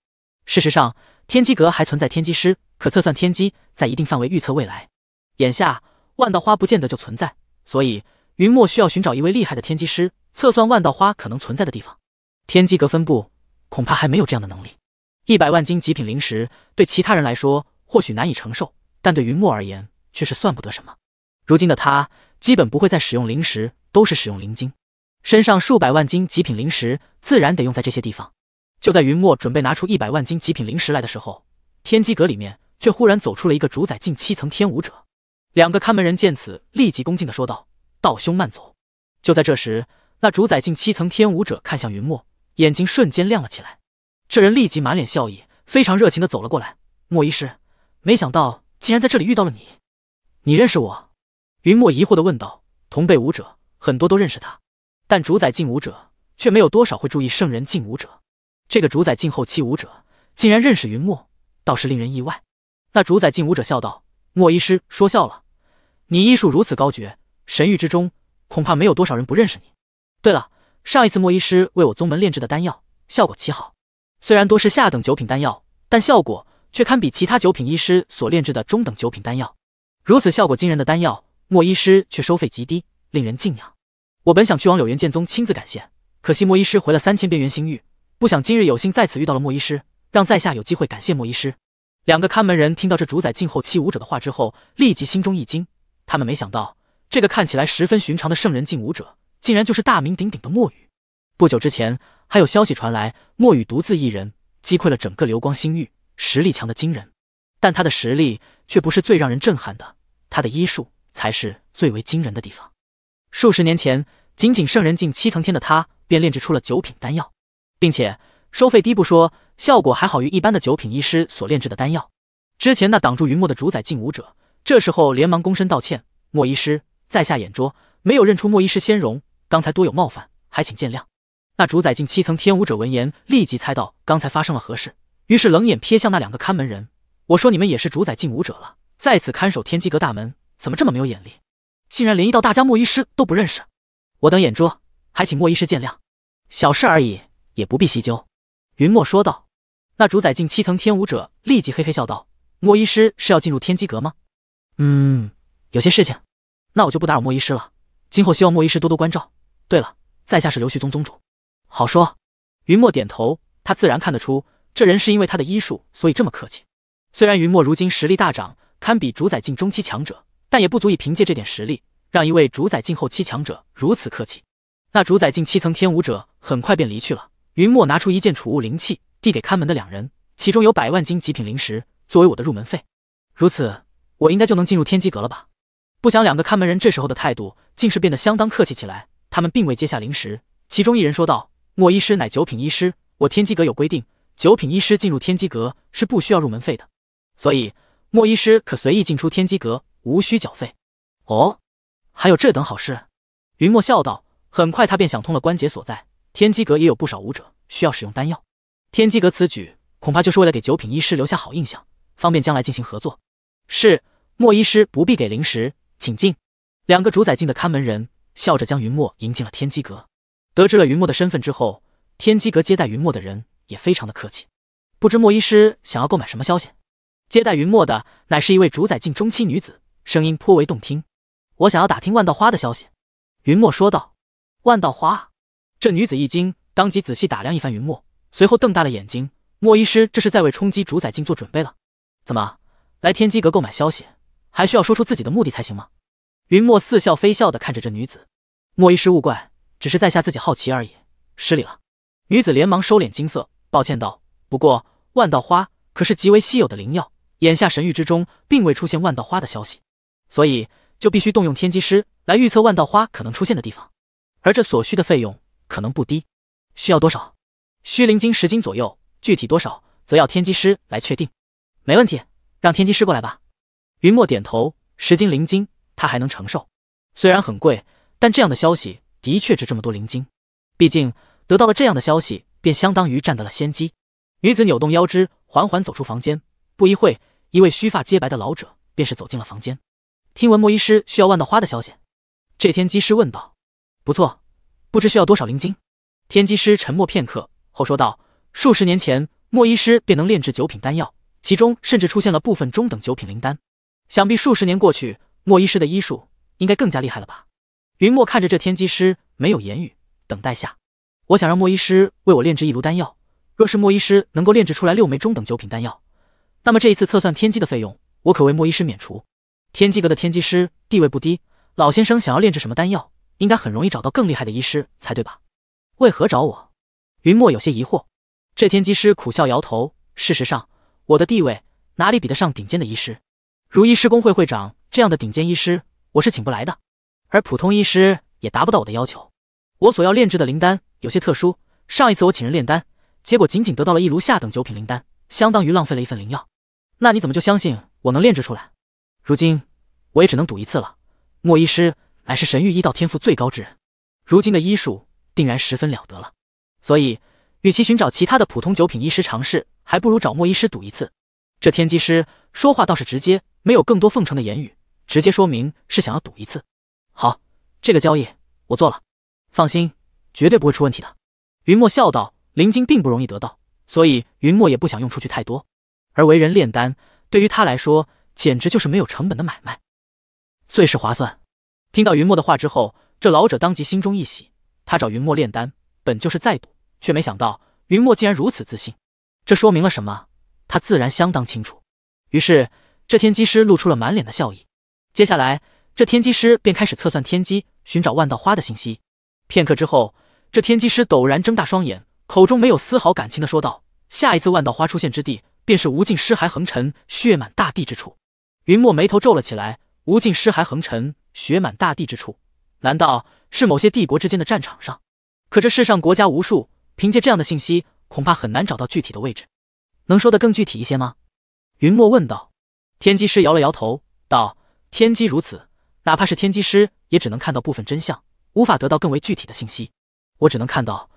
事实上，天机阁还存在天机师，可测算天机，在一定范围预测未来。眼下万道花不见得就存在，所以云墨需要寻找一位厉害的天机师。”测算万道花可能存在的地方，天机阁分部恐怕还没有这样的能力。一百万斤极品灵石对其他人来说或许难以承受，但对云墨而言却是算不得什么。如今的他基本不会再使用灵石，都是使用灵晶。身上数百万斤极品灵石自然得用在这些地方。就在云墨准备拿出一百万斤极品灵石来的时候，天机阁里面却忽然走出了一个主宰近七层天武者。两个看门人见此，立即恭敬的说道：“道兄慢走。”就在这时。那主宰境七层天武者看向云墨，眼睛瞬间亮了起来。这人立即满脸笑意，非常热情的走了过来。莫医师，没想到竟然在这里遇到了你。你认识我？云墨疑惑的问道。同辈武者很多都认识他，但主宰境武者却没有多少会注意圣人境武者。这个主宰境后期武者竟然认识云墨，倒是令人意外。那主宰境武者笑道：“莫医师说笑了，你医术如此高绝，神域之中恐怕没有多少人不认识你。”对了，上一次莫医师为我宗门炼制的丹药效果奇好，虽然多是下等九品丹药，但效果却堪比其他九品医师所炼制的中等九品丹药。如此效果惊人的丹药，莫医师却收费极低，令人敬仰。我本想去往柳原剑宗亲自感谢，可惜莫医师回了三千边缘星域，不想今日有幸再次遇到了莫医师，让在下有机会感谢莫医师。两个看门人听到这主宰境后期武者的话之后，立即心中一惊，他们没想到这个看起来十分寻常的圣人境武者。竟然就是大名鼎鼎的墨雨。不久之前，还有消息传来，墨雨独自一人击溃了整个流光星域，实力强的惊人。但他的实力却不是最让人震撼的，他的医术才是最为惊人的地方。数十年前，仅仅圣人境七层天的他，便炼制出了九品丹药，并且收费低不说，效果还好于一般的九品医师所炼制的丹药。之前那挡住云墨的主宰境武者，这时候连忙躬身道歉：“墨医师，在下眼拙，没有认出墨医师仙容。”刚才多有冒犯，还请见谅。那主宰境七层天武者闻言，立即猜到刚才发生了何事，于是冷眼瞥向那两个看门人。我说你们也是主宰境武者了，在此看守天机阁大门，怎么这么没有眼力，竟然连一道大家莫医师都不认识？我等眼拙，还请莫医师见谅。小事而已，也不必细究。云墨说道。那主宰境七层天武者立即嘿嘿笑道：“莫医师是要进入天机阁吗？”“嗯，有些事情，那我就不打扰莫医师了。”今后希望莫医师多多关照。对了，在下是刘旭宗宗主，好说。云墨点头，他自然看得出，这人是因为他的医术，所以这么客气。虽然云墨如今实力大涨，堪比主宰境中期强者，但也不足以凭借这点实力，让一位主宰境后期强者如此客气。那主宰境七层天武者很快便离去了。云墨拿出一件储物灵器，递给看门的两人，其中有百万斤极品灵石，作为我的入门费。如此，我应该就能进入天机阁了吧？不想两个看门人这时候的态度竟是变得相当客气起来。他们并未接下灵石，其中一人说道：“莫医师乃九品医师，我天机阁有规定，九品医师进入天机阁是不需要入门费的，所以莫医师可随意进出天机阁，无需缴费。”哦，还有这等好事？云墨笑道。很快他便想通了关节所在。天机阁也有不少武者需要使用丹药，天机阁此举恐怕就是为了给九品医师留下好印象，方便将来进行合作。是，莫医师不必给灵石。请进，两个主宰境的看门人笑着将云墨迎进了天机阁。得知了云墨的身份之后，天机阁接待云墨的人也非常的客气。不知墨医师想要购买什么消息？接待云墨的乃是一位主宰境中期女子，声音颇为动听。我想要打听万道花的消息。云墨说道。万道花，这女子一惊，当即仔细打量一番云墨，随后瞪大了眼睛。墨医师这是在为冲击主宰境做准备了？怎么来天机阁购买消息？还需要说出自己的目的才行吗？云墨似笑非笑的看着这女子，莫医师勿怪，只是在下自己好奇而已，失礼了。女子连忙收敛金色，抱歉道：“不过万道花可是极为稀有的灵药，眼下神域之中并未出现万道花的消息，所以就必须动用天机师来预测万道花可能出现的地方，而这所需的费用可能不低，需要多少？虚灵金十斤左右，具体多少则要天机师来确定。没问题，让天机师过来吧。”云墨点头，十斤灵晶，他还能承受。虽然很贵，但这样的消息的确值这么多灵晶。毕竟得到了这样的消息，便相当于占得了先机。女子扭动腰肢，缓缓走出房间。不一会一位须发皆白的老者便是走进了房间。听闻莫医师需要万道花的消息，这天机师问道：“不错，不知需要多少灵晶？”天机师沉默片刻后说道：“数十年前，莫医师便能炼制九品丹药，其中甚至出现了部分中等九品灵丹。”想必数十年过去，莫医师的医术应该更加厉害了吧？云墨看着这天机师，没有言语，等待下。我想让莫医师为我炼制一炉丹药，若是莫医师能够炼制出来六枚中等九品丹药，那么这一次测算天机的费用，我可为莫医师免除。天机阁的天机师地位不低，老先生想要炼制什么丹药，应该很容易找到更厉害的医师才对吧？为何找我？云墨有些疑惑。这天机师苦笑摇头，事实上，我的地位哪里比得上顶尖的医师？如医师工会会长这样的顶尖医师，我是请不来的，而普通医师也达不到我的要求。我所要炼制的灵丹有些特殊，上一次我请人炼丹，结果仅仅得到了一炉下等九品灵丹，相当于浪费了一份灵药。那你怎么就相信我能炼制出来？如今我也只能赌一次了。莫医师乃是神域医道天赋最高之人，如今的医术定然十分了得了，所以与其寻找其他的普通九品医师尝试，还不如找莫医师赌一次。这天机师说话倒是直接，没有更多奉承的言语，直接说明是想要赌一次。好，这个交易我做了，放心，绝对不会出问题的。云墨笑道：“灵晶并不容易得到，所以云墨也不想用出去太多。而为人炼丹，对于他来说，简直就是没有成本的买卖，最是划算。”听到云墨的话之后，这老者当即心中一喜。他找云墨炼丹，本就是在赌，却没想到云墨竟然如此自信，这说明了什么？他自然相当清楚，于是这天机师露出了满脸的笑意。接下来，这天机师便开始测算天机，寻找万道花的信息。片刻之后，这天机师陡然睁大双眼，口中没有丝毫感情的说道：“下一次万道花出现之地，便是无尽尸骸横陈、血满大地之处。”云墨眉头皱了起来：“无尽尸骸横陈、血满大地之处，难道是某些帝国之间的战场上？可这世上国家无数，凭借这样的信息，恐怕很难找到具体的位置。”能说的更具体一些吗？云墨问道。天机师摇了摇头，道：“天机如此，哪怕是天机师也只能看到部分真相，无法得到更为具体的信息。我只能看到，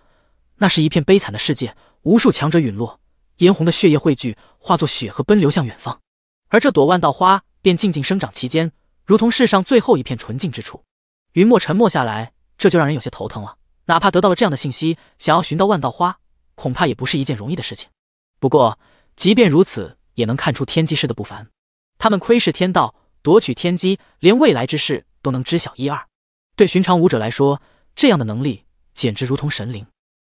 那是一片悲惨的世界，无数强者陨落，殷红的血液汇聚，化作血和奔流向远方。而这朵万道花便静静生长其间，如同世上最后一片纯净之处。”云墨沉默下来，这就让人有些头疼了。哪怕得到了这样的信息，想要寻到万道花，恐怕也不是一件容易的事情。不过，即便如此，也能看出天机师的不凡。他们窥视天道，夺取天机，连未来之事都能知晓一二。对寻常武者来说，这样的能力简直如同神灵。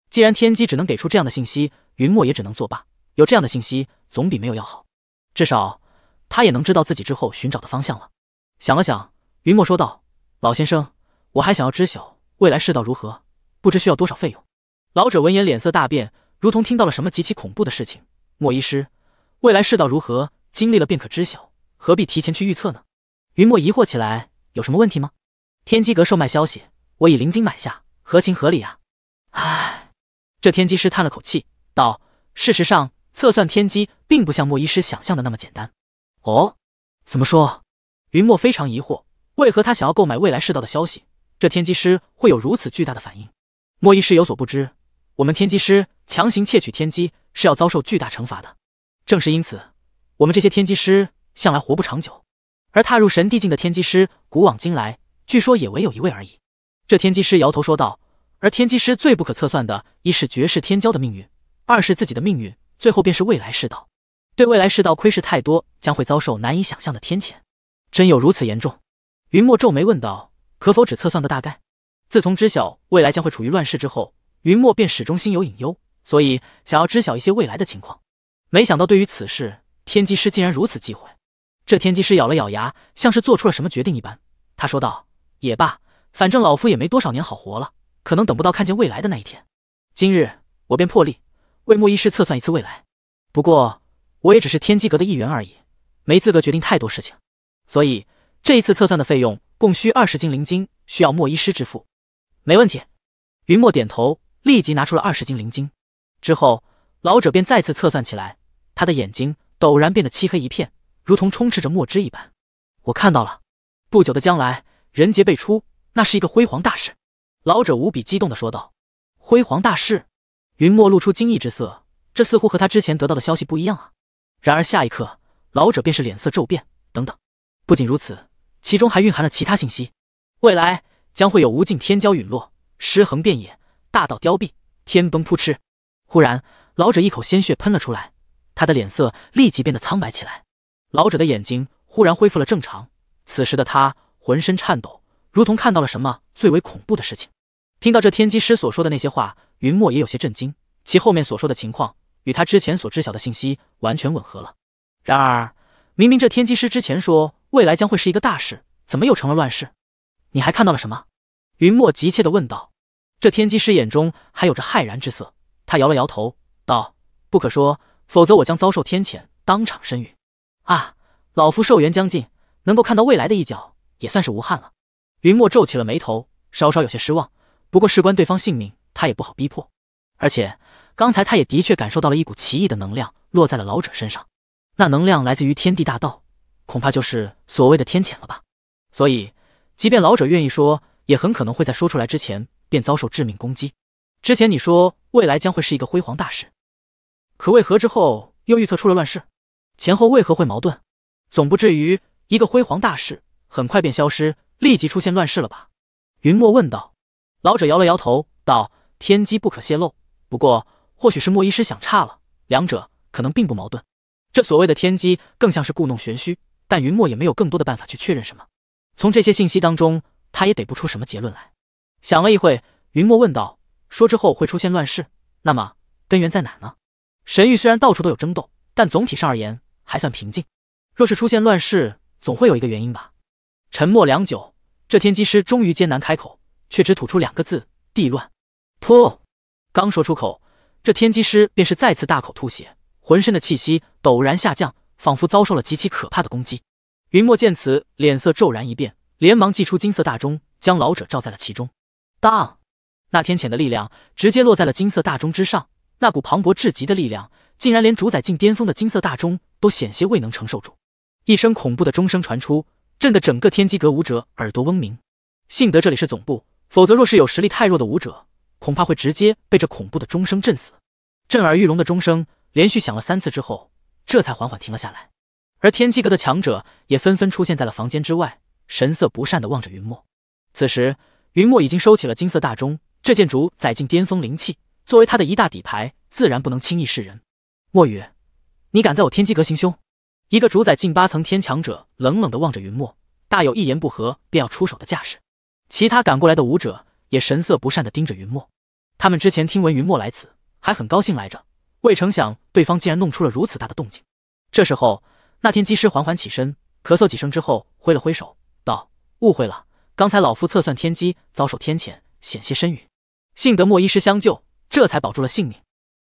既然天机只能给出这样的信息，云墨也只能作罢。有这样的信息，总比没有要好。至少他也能知道自己之后寻找的方向了。想了想，云墨说道：“老先生，我还想要知晓未来世道如何，不知需要多少费用。”老者闻言，脸色大变。如同听到了什么极其恐怖的事情，莫医师，未来世道如何，经历了便可知晓，何必提前去预测呢？云墨疑惑起来，有什么问题吗？天机阁售卖消息，我以灵金买下，合情合理啊。唉，这天机师叹了口气，道：“事实上，测算天机并不像莫医师想象的那么简单。”哦，怎么说？云墨非常疑惑，为何他想要购买未来世道的消息，这天机师会有如此巨大的反应？莫医师有所不知。我们天机师强行窃取天机是要遭受巨大惩罚的。正是因此，我们这些天机师向来活不长久，而踏入神帝境的天机师，古往今来据说也唯有一位而已。这天机师摇头说道：“而天机师最不可测算的，一是绝世天骄的命运，二是自己的命运，最后便是未来世道。对未来世道窥视太多，将会遭受难以想象的天谴。”真有如此严重？云墨皱眉问道：“可否只测算个大概？”自从知晓未来将会处于乱世之后。云墨便始终心有隐忧，所以想要知晓一些未来的情况。没想到，对于此事，天机师竟然如此忌讳。这天机师咬了咬牙，像是做出了什么决定一般，他说道：“也罢，反正老夫也没多少年好活了，可能等不到看见未来的那一天。今日我便破例为莫医师测算一次未来。不过，我也只是天机阁的一员而已，没资格决定太多事情。所以，这一次测算的费用共需二十金灵晶，需要莫医师支付。没问题。”云墨点头。立即拿出了二十斤灵晶，之后老者便再次测算起来。他的眼睛陡然变得漆黑一片，如同充斥着墨汁一般。我看到了，不久的将来，人杰辈出，那是一个辉煌大事。老者无比激动地说道：“辉煌大事！”云墨露出惊异之色，这似乎和他之前得到的消息不一样啊。然而下一刻，老者便是脸色骤变：“等等，不仅如此，其中还蕴含了其他信息。未来将会有无尽天骄陨落，尸横遍野。”大道凋敝，天崩，扑哧！忽然，老者一口鲜血喷了出来，他的脸色立即变得苍白起来。老者的眼睛忽然恢复了正常，此时的他浑身颤抖，如同看到了什么最为恐怖的事情。听到这天机师所说的那些话，云墨也有些震惊，其后面所说的情况与他之前所知晓的信息完全吻合了。然而，明明这天机师之前说未来将会是一个大事，怎么又成了乱世？你还看到了什么？云墨急切地问道。这天机师眼中还有着骇然之色，他摇了摇头道：“不可说，否则我将遭受天谴，当场身陨。”啊，老夫寿元将尽，能够看到未来的一角，也算是无憾了。云墨皱起了眉头，稍稍有些失望。不过事关对方性命，他也不好逼迫。而且刚才他也的确感受到了一股奇异的能量落在了老者身上，那能量来自于天地大道，恐怕就是所谓的天谴了吧？所以，即便老者愿意说，也很可能会在说出来之前。便遭受致命攻击。之前你说未来将会是一个辉煌大事，可为何之后又预测出了乱世？前后为何会矛盾？总不至于一个辉煌大事很快便消失，立即出现乱世了吧？云墨问道。老者摇了摇头，道：“天机不可泄露。不过，或许是莫医师想差了，两者可能并不矛盾。这所谓的天机更像是故弄玄虚。但云墨也没有更多的办法去确认什么。从这些信息当中，他也得不出什么结论来。”想了一会，云墨问道：“说之后会出现乱世，那么根源在哪呢？”神域虽然到处都有争斗，但总体上而言还算平静。若是出现乱世，总会有一个原因吧？沉默良久，这天机师终于艰难开口，却只吐出两个字：“地乱。”噗！刚说出口，这天机师便是再次大口吐血，浑身的气息陡然下降，仿佛遭受了极其可怕的攻击。云墨见此，脸色骤然一变，连忙祭出金色大钟，将老者罩在了其中。当，那天谴的力量直接落在了金色大钟之上，那股磅礴至极的力量，竟然连主宰境巅峰的金色大钟都险些未能承受住。一声恐怖的钟声传出，震得整个天机阁武者耳朵嗡鸣。幸得这里是总部，否则若是有实力太弱的武者，恐怕会直接被这恐怖的钟声震死。震耳欲聋的钟声连续响了三次之后，这才缓缓停了下来。而天机阁的强者也纷纷出现在了房间之外，神色不善的望着云墨。此时。云墨已经收起了金色大钟，这剑主宰境巅峰灵气，作为他的一大底牌，自然不能轻易示人。墨雨，你敢在我天机阁行凶？一个主宰境八层天强者冷冷地望着云墨，大有一言不合便要出手的架势。其他赶过来的武者也神色不善地盯着云墨。他们之前听闻云墨来此还很高兴来着，未成想对方竟然弄出了如此大的动静。这时候，那天机师缓缓起身，咳嗽几声之后，挥了挥手，道：“误会了。”刚才老夫测算天机，遭受天谴，险些身陨，幸得莫医师相救，这才保住了性命。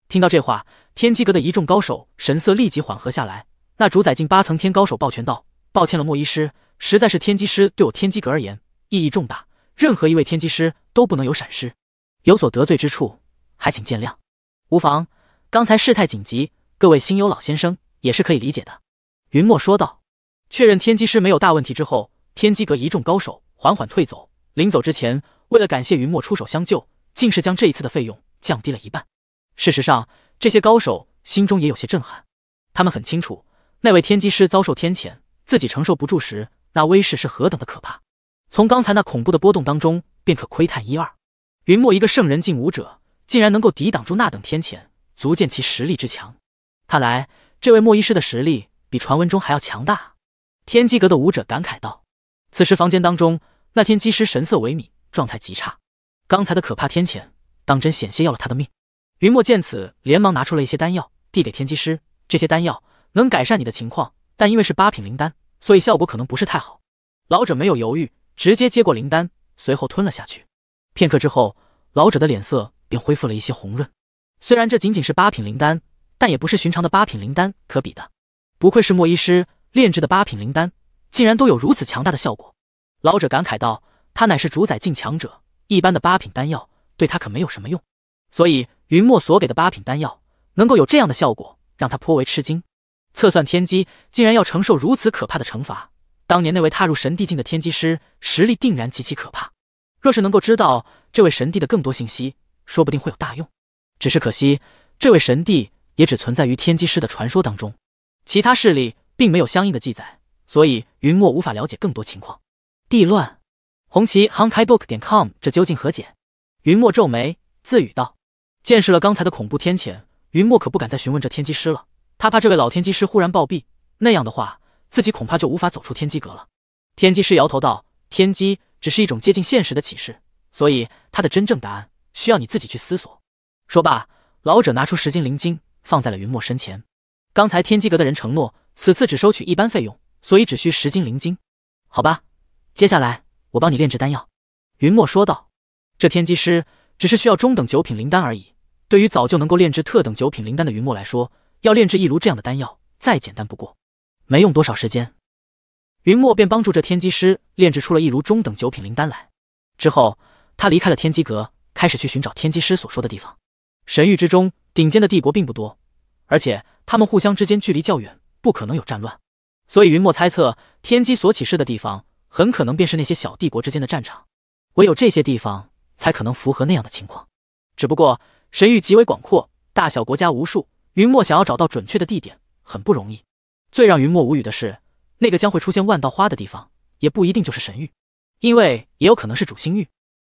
听到这话，天机阁的一众高手神色立即缓和下来。那主宰境八层天高手抱拳道：“抱歉了，莫医师，实在是天机师对我天机阁而言意义重大，任何一位天机师都不能有闪失，有所得罪之处，还请见谅。”无妨，刚才事态紧急，各位心友老先生也是可以理解的。”云墨说道。确认天机师没有大问题之后，天机阁一众高手。缓缓退走，临走之前，为了感谢云墨出手相救，竟是将这一次的费用降低了一半。事实上，这些高手心中也有些震撼，他们很清楚，那位天机师遭受天谴，自己承受不住时，那威势是何等的可怕。从刚才那恐怖的波动当中，便可窥探一二。云墨一个圣人境武者，竟然能够抵挡住那等天谴，足见其实力之强。看来，这位莫医师的实力比传闻中还要强大。天机阁的武者感慨道。此时房间当中，那天机师神色萎靡，状态极差。刚才的可怕天谴，当真险些要了他的命。云墨见此，连忙拿出了一些丹药，递给天机师。这些丹药能改善你的情况，但因为是八品灵丹，所以效果可能不是太好。老者没有犹豫，直接接过灵丹，随后吞了下去。片刻之后，老者的脸色便恢复了一些红润。虽然这仅仅是八品灵丹，但也不是寻常的八品灵丹可比的。不愧是莫医师炼制的八品灵丹。竟然都有如此强大的效果，老者感慨道：“他乃是主宰境强者，一般的八品丹药对他可没有什么用。所以云墨所给的八品丹药能够有这样的效果，让他颇为吃惊。测算天机竟然要承受如此可怕的惩罚，当年那位踏入神帝境的天机师实力定然极其可怕。若是能够知道这位神帝的更多信息，说不定会有大用。只是可惜，这位神帝也只存在于天机师的传说当中，其他势力并没有相应的记载。”所以云墨无法了解更多情况。地乱，红旗 h u n k a i b o o k 点 com，这究竟何解？云墨皱眉自语道：“见识了刚才的恐怖天谴，云墨可不敢再询问这天机师了。他怕这位老天机师忽然暴毙，那样的话，自己恐怕就无法走出天机阁了。”天机师摇头道：“天机只是一种接近现实的启示，所以他的真正答案需要你自己去思索。”说罢，老者拿出十斤灵晶，放在了云墨身前。刚才天机阁的人承诺，此次只收取一般费用。所以只需十斤灵晶，好吧。接下来我帮你炼制丹药。”云墨说道。这天机师只是需要中等九品灵丹而已。对于早就能够炼制特等九品灵丹的云墨来说，要炼制一炉这样的丹药，再简单不过。没用多少时间，云墨便帮助这天机师炼制出了一炉中等九品灵丹来。之后，他离开了天机阁，开始去寻找天机师所说的地方。神域之中，顶尖的帝国并不多，而且他们互相之间距离较远，不可能有战乱。所以云墨猜测，天机所启示的地方，很可能便是那些小帝国之间的战场。唯有这些地方，才可能符合那样的情况。只不过神域极为广阔，大小国家无数，云墨想要找到准确的地点，很不容易。最让云墨无语的是，那个将会出现万道花的地方，也不一定就是神域，因为也有可能是主星域。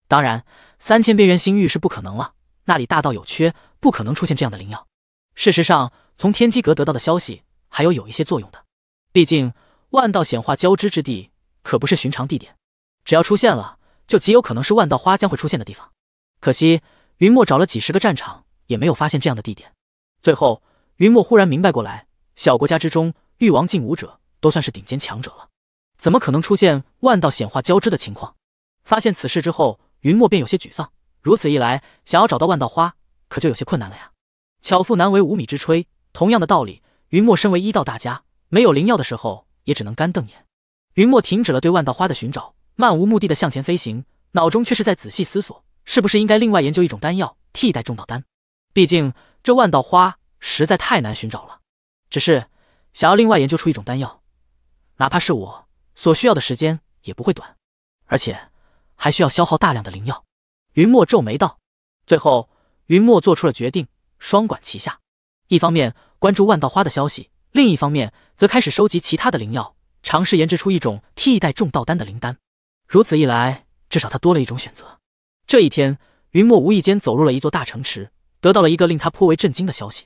当然，三千边缘星域是不可能了，那里大道有缺，不可能出现这样的灵药。事实上，从天机阁得到的消息，还有有一些作用的。毕竟，万道显化交织之地可不是寻常地点，只要出现了，就极有可能是万道花将会出现的地方。可惜，云墨找了几十个战场，也没有发现这样的地点。最后，云墨忽然明白过来，小国家之中，玉王境武者都算是顶尖强者了，怎么可能出现万道显化交织的情况？发现此事之后，云墨便有些沮丧。如此一来，想要找到万道花，可就有些困难了呀。巧妇难为无米之炊，同样的道理，云墨身为一道大家。没有灵药的时候，也只能干瞪眼。云墨停止了对万道花的寻找，漫无目的的向前飞行，脑中却是在仔细思索，是不是应该另外研究一种丹药替代中道丹？毕竟这万道花实在太难寻找了。只是想要另外研究出一种丹药，哪怕是我所需要的时间也不会短，而且还需要消耗大量的灵药。云墨皱眉道。最后，云墨做出了决定，双管齐下，一方面关注万道花的消息。另一方面，则开始收集其他的灵药，尝试研制出一种替代重道丹的灵丹。如此一来，至少他多了一种选择。这一天，云墨无意间走入了一座大城池，得到了一个令他颇为震惊的消息：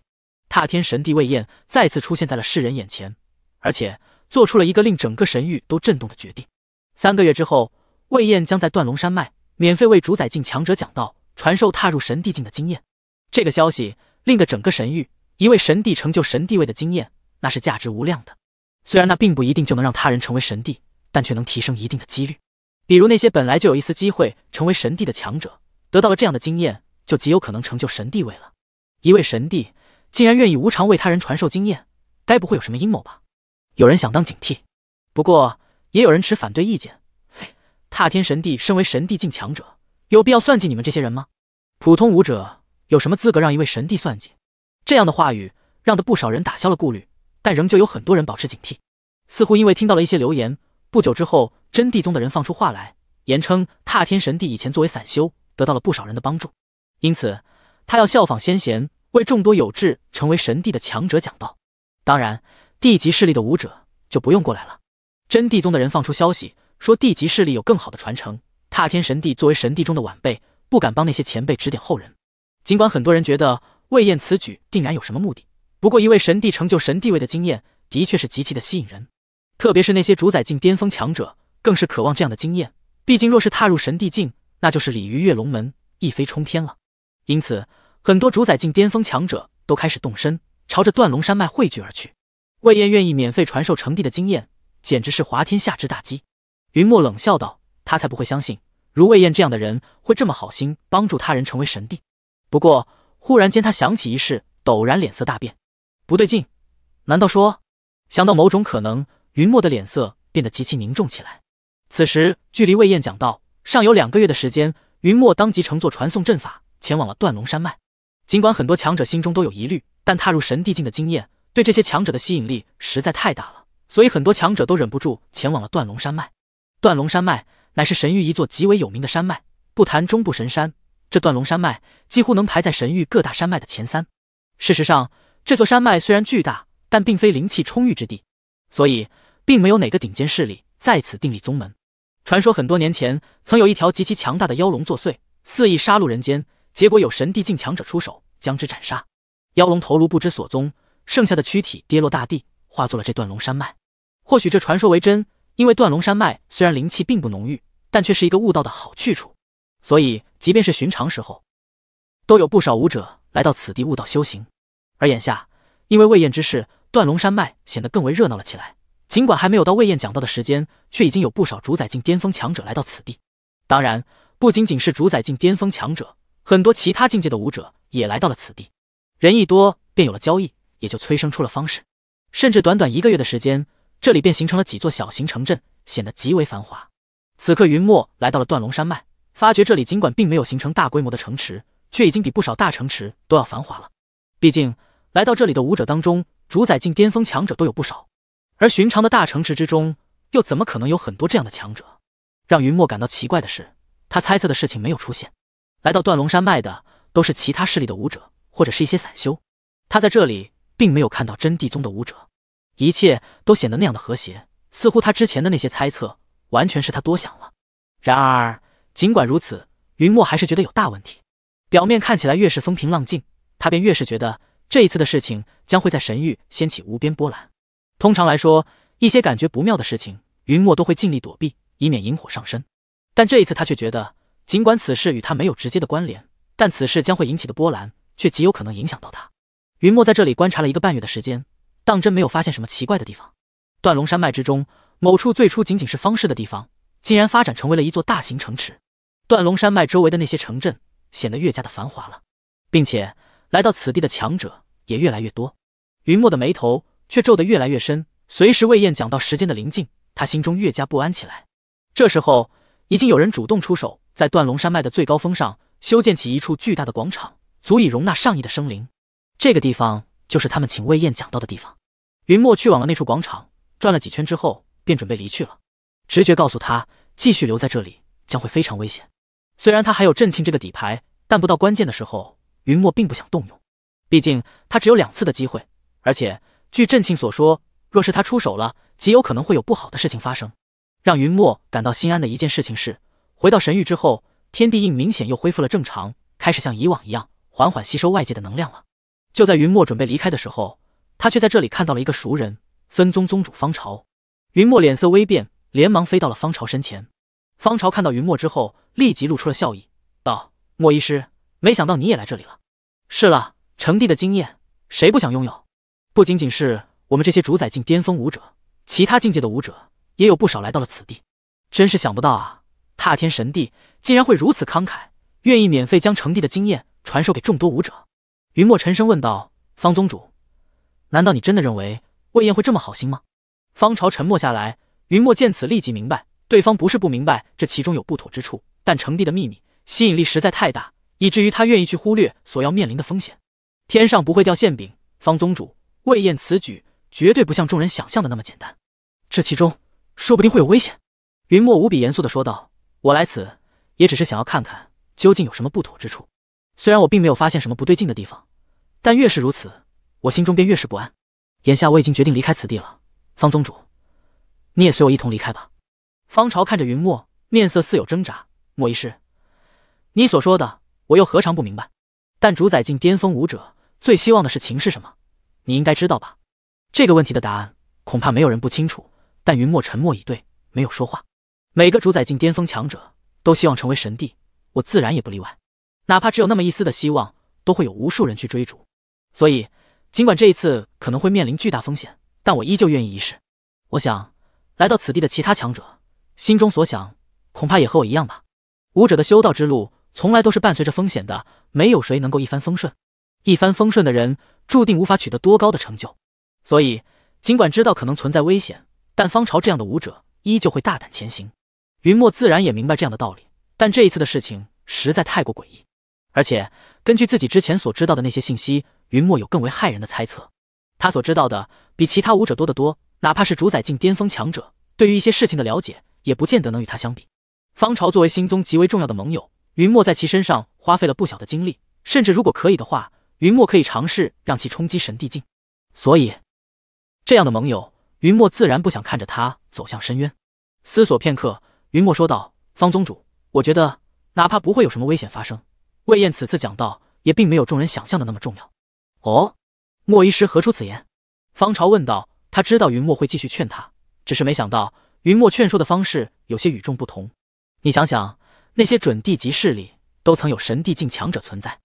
踏天神帝魏燕再次出现在了世人眼前，而且做出了一个令整个神域都震动的决定。三个月之后，魏燕将在断龙山脉免费为主宰境强者讲道，传授踏入神帝境的经验。这个消息令得整个神域一位神帝成就神帝位的经验。那是价值无量的，虽然那并不一定就能让他人成为神帝，但却能提升一定的几率。比如那些本来就有一丝机会成为神帝的强者，得到了这样的经验，就极有可能成就神帝位了。一位神帝竟然愿意无偿为他人传授经验，该不会有什么阴谋吧？有人想当警惕，不过也有人持反对意见。踏天神帝身为神帝境强者，有必要算计你们这些人吗？普通武者有什么资格让一位神帝算计？这样的话语，让不少人打消了顾虑。但仍旧有很多人保持警惕，似乎因为听到了一些流言。不久之后，真地宗的人放出话来，言称踏天神帝以前作为散修，得到了不少人的帮助，因此他要效仿先贤，为众多有志成为神帝的强者讲道。当然，地级势力的武者就不用过来了。真地宗的人放出消息，说地级势力有更好的传承，踏天神帝作为神帝中的晚辈，不敢帮那些前辈指点后人。尽管很多人觉得魏燕此举定然有什么目的。不过，一位神帝成就神地位的经验，的确是极其的吸引人，特别是那些主宰境巅峰强者，更是渴望这样的经验。毕竟，若是踏入神帝境，那就是鲤鱼跃龙门，一飞冲天了。因此，很多主宰境巅峰强者都开始动身，朝着断龙山脉汇聚而去。魏燕愿意免费传授成帝的经验，简直是滑天下之大稽。云墨冷笑道：“他才不会相信，如魏燕这样的人会这么好心帮助他人成为神帝。”不过，忽然间他想起一事，陡然脸色大变。不对劲，难道说想到某种可能？云墨的脸色变得极其凝重起来。此时距离魏燕讲道尚有两个月的时间，云墨当即乘坐传送阵法前往了断龙山脉。尽管很多强者心中都有疑虑，但踏入神帝境的经验对这些强者的吸引力实在太大了，所以很多强者都忍不住前往了断龙山脉。断龙山脉乃是神域一座极为有名的山脉，不谈中部神山，这断龙山脉几乎能排在神域各大山脉的前三。事实上。这座山脉虽然巨大，但并非灵气充裕之地，所以并没有哪个顶尖势力在此定立宗门。传说很多年前曾有一条极其强大的妖龙作祟，肆意杀戮人间，结果有神帝境强者出手将之斩杀，妖龙头颅不知所踪，剩下的躯体跌落大地，化作了这段龙山脉。或许这传说为真，因为断龙山脉虽然灵气并不浓郁，但却是一个悟道的好去处，所以即便是寻常时候，都有不少武者来到此地悟道修行。而眼下，因为魏燕之事，断龙山脉显得更为热闹了起来。尽管还没有到魏燕讲到的时间，却已经有不少主宰境巅峰强者来到此地。当然，不仅仅是主宰境巅峰强者，很多其他境界的武者也来到了此地。人一多，便有了交易，也就催生出了方式。甚至短短一个月的时间，这里便形成了几座小型城镇，显得极为繁华。此刻，云墨来到了断龙山脉，发觉这里尽管并没有形成大规模的城池，却已经比不少大城池都要繁华了。毕竟。来到这里的武者当中，主宰境巅峰强者都有不少，而寻常的大城池之中，又怎么可能有很多这样的强者？让云墨感到奇怪的是，他猜测的事情没有出现。来到断龙山脉的，都是其他势力的武者或者是一些散修。他在这里并没有看到真帝宗的武者，一切都显得那样的和谐，似乎他之前的那些猜测完全是他多想了。然而，尽管如此，云墨还是觉得有大问题。表面看起来越是风平浪静，他便越是觉得。这一次的事情将会在神域掀起无边波澜。通常来说，一些感觉不妙的事情，云墨都会尽力躲避，以免引火上身。但这一次，他却觉得，尽管此事与他没有直接的关联，但此事将会引起的波澜，却极有可能影响到他。云墨在这里观察了一个半月的时间，当真没有发现什么奇怪的地方。断龙山脉之中某处，最初仅仅是方式的地方，竟然发展成为了一座大型城池。断龙山脉周围的那些城镇，显得越加的繁华了，并且。来到此地的强者也越来越多，云墨的眉头却皱得越来越深。随时魏燕讲到时间的临近，他心中越加不安起来。这时候，已经有人主动出手，在断龙山脉的最高峰上修建起一处巨大的广场，足以容纳上亿的生灵。这个地方就是他们请魏燕讲到的地方。云墨去往了那处广场，转了几圈之后，便准备离去了。直觉告诉他，继续留在这里将会非常危险。虽然他还有镇庆这个底牌，但不到关键的时候。云墨并不想动用，毕竟他只有两次的机会，而且据镇庆所说，若是他出手了，极有可能会有不好的事情发生。让云墨感到心安的一件事情是，回到神域之后，天地印明显又恢复了正常，开始像以往一样，缓缓吸收外界的能量了。就在云墨准备离开的时候，他却在这里看到了一个熟人——分宗宗主方朝。云墨脸色微变，连忙飞到了方朝身前。方朝看到云墨之后，立即露出了笑意，道：“墨医师。”没想到你也来这里了。是了，成帝的经验谁不想拥有？不仅仅是我们这些主宰境巅峰武者，其他境界的武者也有不少来到了此地。真是想不到啊，踏天神帝竟然会如此慷慨，愿意免费将成帝的经验传授给众多武者。云墨沉声问道：“方宗主，难道你真的认为魏燕会这么好心吗？”方朝沉默下来。云墨见此，立即明白对方不是不明白这其中有不妥之处，但成帝的秘密吸引力实在太大。以至于他愿意去忽略所要面临的风险。天上不会掉馅饼，方宗主，魏燕此举绝对不像众人想象的那么简单，这其中说不定会有危险。云墨无比严肃的说道：“我来此也只是想要看看究竟有什么不妥之处。虽然我并没有发现什么不对劲的地方，但越是如此，我心中便越是不安。眼下我已经决定离开此地了，方宗主，你也随我一同离开吧。”方朝看着云墨，面色似有挣扎：“莫医师，你所说的……”我又何尝不明白？但主宰境巅峰武者最希望的事情是什么？你应该知道吧？这个问题的答案恐怕没有人不清楚。但云墨沉默以对，没有说话。每个主宰境巅峰强者都希望成为神帝，我自然也不例外。哪怕只有那么一丝的希望，都会有无数人去追逐。所以，尽管这一次可能会面临巨大风险，但我依旧愿意一试。我想，来到此地的其他强者心中所想，恐怕也和我一样吧。武者的修道之路。从来都是伴随着风险的，没有谁能够一帆风顺。一帆风顺的人注定无法取得多高的成就，所以尽管知道可能存在危险，但方朝这样的武者依旧会大胆前行。云墨自然也明白这样的道理，但这一次的事情实在太过诡异，而且根据自己之前所知道的那些信息，云墨有更为骇人的猜测。他所知道的比其他武者多得多，哪怕是主宰境巅峰强者，对于一些事情的了解也不见得能与他相比。方朝作为星宗极为重要的盟友。云墨在其身上花费了不小的精力，甚至如果可以的话，云墨可以尝试让其冲击神帝境。所以，这样的盟友，云墨自然不想看着他走向深渊。思索片刻，云墨说道：“方宗主，我觉得哪怕不会有什么危险发生，魏燕此次讲到也并没有众人想象的那么重要。”哦，莫医师何出此言？方朝问道。他知道云墨会继续劝他，只是没想到云墨劝说的方式有些与众不同。你想想。那些准帝级势力都曾有神帝境强者存在，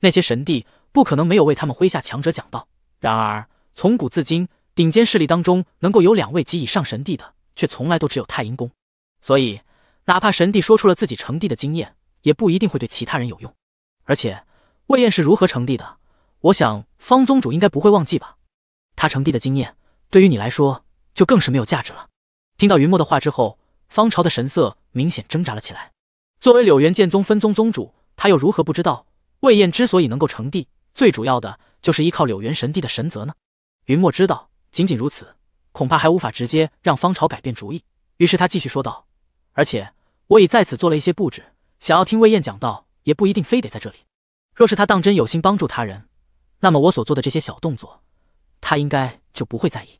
那些神帝不可能没有为他们麾下强者讲道。然而，从古至今，顶尖势力当中能够有两位及以上神帝的，却从来都只有太阴宫。所以，哪怕神帝说出了自己成帝的经验，也不一定会对其他人有用。而且，魏燕是如何成帝的，我想方宗主应该不会忘记吧？他成帝的经验对于你来说就更是没有价值了。听到云墨的话之后，方朝的神色明显挣扎了起来。作为柳原剑宗分宗宗主，他又如何不知道魏燕之所以能够成帝，最主要的就是依靠柳原神帝的神泽呢？云墨知道，仅仅如此，恐怕还无法直接让方朝改变主意。于是他继续说道：“而且我已在此做了一些布置，想要听魏燕讲道，也不一定非得在这里。若是他当真有心帮助他人，那么我所做的这些小动作，他应该就不会在意。”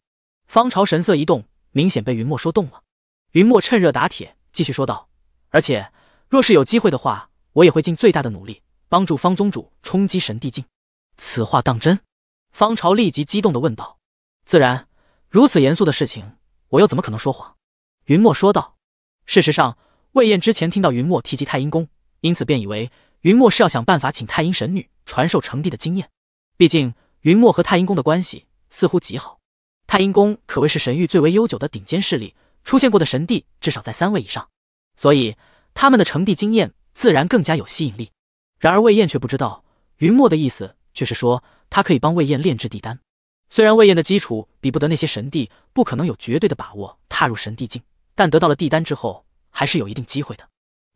方朝神色一动，明显被云墨说动了。云墨趁热打铁，继续说道：“而且。”若是有机会的话，我也会尽最大的努力帮助方宗主冲击神帝境。此话当真？方朝立即激动地问道。自然，如此严肃的事情，我又怎么可能说谎？云墨说道。事实上，魏燕之前听到云墨提及太阴宫，因此便以为云墨是要想办法请太阴神女传授成帝的经验。毕竟，云墨和太阴宫的关系似乎极好。太阴宫可谓是神域最为悠久的顶尖势力，出现过的神帝至少在三位以上，所以。他们的成帝经验自然更加有吸引力，然而魏燕却不知道，云墨的意思却是说他可以帮魏燕炼制帝丹。虽然魏燕的基础比不得那些神帝，不可能有绝对的把握踏入神帝境，但得到了帝丹之后，还是有一定机会的。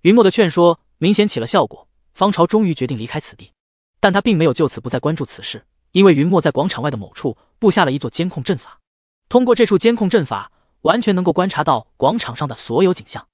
云墨的劝说明显起了效果，方朝终于决定离开此地。但他并没有就此不再关注此事，因为云墨在广场外的某处布下了一座监控阵法，通过这处监控阵法，完全能够观察到广场上的所有景象。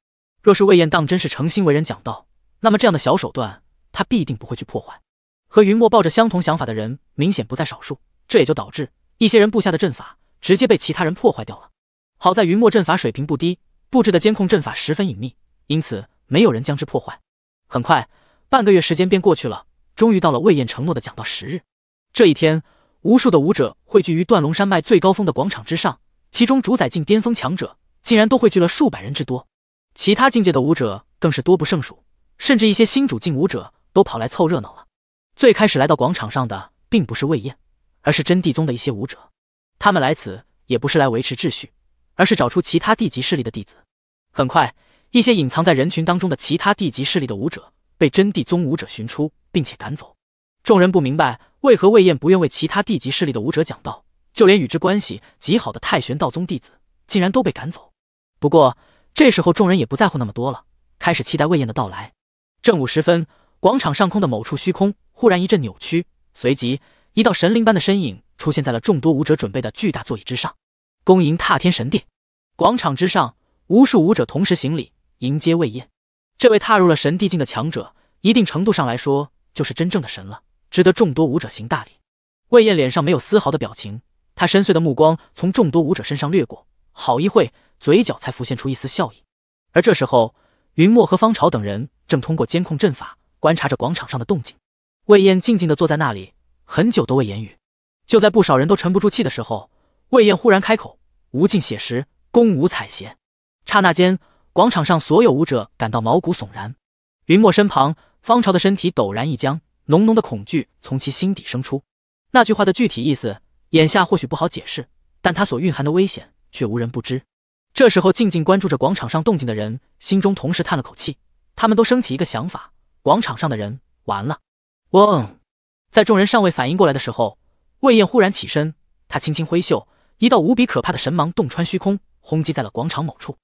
若是魏燕当真是诚心为人讲道，那么这样的小手段，他必定不会去破坏。和云墨抱着相同想法的人，明显不在少数，这也就导致一些人布下的阵法直接被其他人破坏掉了。好在云墨阵法水平不低，布置的监控阵法十分隐秘，因此没有人将之破坏。很快，半个月时间便过去了，终于到了魏燕承诺的讲道十日。这一天，无数的武者汇聚于断龙山脉最高峰的广场之上，其中主宰境巅峰强者竟然都汇聚了数百人之多。其他境界的武者更是多不胜数，甚至一些新主境武者都跑来凑热闹了。最开始来到广场上的并不是魏燕，而是真地宗的一些武者。他们来此也不是来维持秩序，而是找出其他地级势力的弟子。很快，一些隐藏在人群当中的其他地级势力的武者被真地宗武者寻出，并且赶走。众人不明白为何魏燕不愿为其他地级势力的武者讲道，就连与之关系极好的太玄道宗弟子竟然都被赶走。不过。这时候，众人也不在乎那么多了，开始期待魏燕的到来。正午时分，广场上空的某处虚空忽然一阵扭曲，随即一道神灵般的身影出现在了众多武者准备的巨大座椅之上，恭迎踏天神殿。广场之上，无数武者同时行礼迎接魏燕。这位踏入了神帝境的强者，一定程度上来说，就是真正的神了，值得众多武者行大礼。魏燕脸上没有丝毫的表情，他深邃的目光从众多武者身上掠过，好一会。嘴角才浮现出一丝笑意，而这时候，云墨和方潮等人正通过监控阵法观察着广场上的动静。魏燕静静的坐在那里，很久都未言语。就在不少人都沉不住气的时候，魏燕忽然开口：“无尽血石攻五彩邪。”刹那间，广场上所有舞者感到毛骨悚然。云墨身旁，方潮的身体陡然一僵，浓浓的恐惧从其心底生出。那句话的具体意思，眼下或许不好解释，但它所蕴含的危险却无人不知。这时候，静静关注着广场上动静的人心中同时叹了口气，他们都升起一个想法：广场上的人完了。嗡，在众人尚未反应过来的时候，魏燕忽然起身，她轻轻挥袖，一道无比可怕的神芒洞穿虚空，轰击在了广场某处。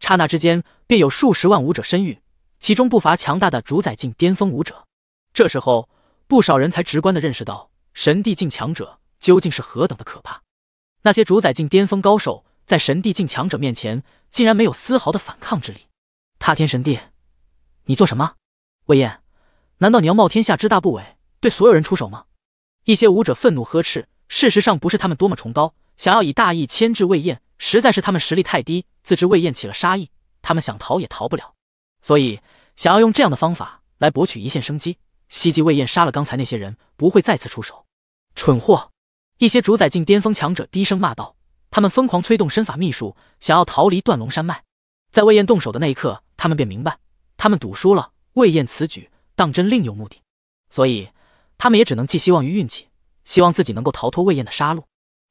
刹那之间，便有数十万武者身陨，其中不乏强大的主宰境巅峰武者。这时候，不少人才直观的认识到神帝境强者究竟是何等的可怕。那些主宰境巅峰高手。在神帝境强者面前，竟然没有丝毫的反抗之力。踏天神帝，你做什么？魏燕，难道你要冒天下之大不韪，对所有人出手吗？一些武者愤怒呵斥。事实上，不是他们多么崇高，想要以大义牵制魏燕，实在是他们实力太低，自知魏燕起了杀意，他们想逃也逃不了，所以想要用这样的方法来博取一线生机，希冀魏燕杀了刚才那些人，不会再次出手。蠢货！一些主宰境巅峰强者低声骂道。他们疯狂催动身法秘术，想要逃离断龙山脉。在魏燕动手的那一刻，他们便明白，他们赌输了。魏燕此举当真另有目的，所以他们也只能寄希望于运气，希望自己能够逃脱魏燕的杀戮。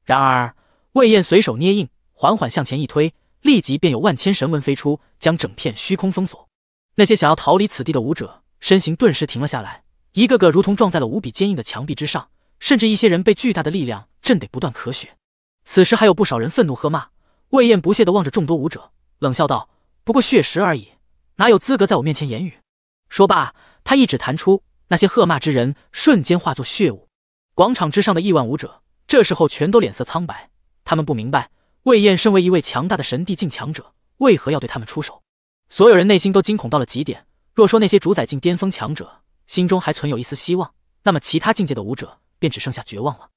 然而，魏燕随手捏印，缓缓向前一推，立即便有万千神纹飞出，将整片虚空封锁。那些想要逃离此地的武者，身形顿时停了下来，一个个如同撞在了无比坚硬的墙壁之上，甚至一些人被巨大的力量震得不断咳血。此时还有不少人愤怒喝骂，魏燕不屑地望着众多舞者，冷笑道：“不过血石而已，哪有资格在我面前言语？”说罢，他一指弹出，那些喝骂之人瞬间化作血雾。广场之上的亿万舞者，这时候全都脸色苍白。他们不明白，魏燕身为一位强大的神帝境强者，为何要对他们出手。所有人内心都惊恐到了极点。若说那些主宰境巅峰强者心中还存有一丝希望，那么其他境界的舞者便只剩下绝望了。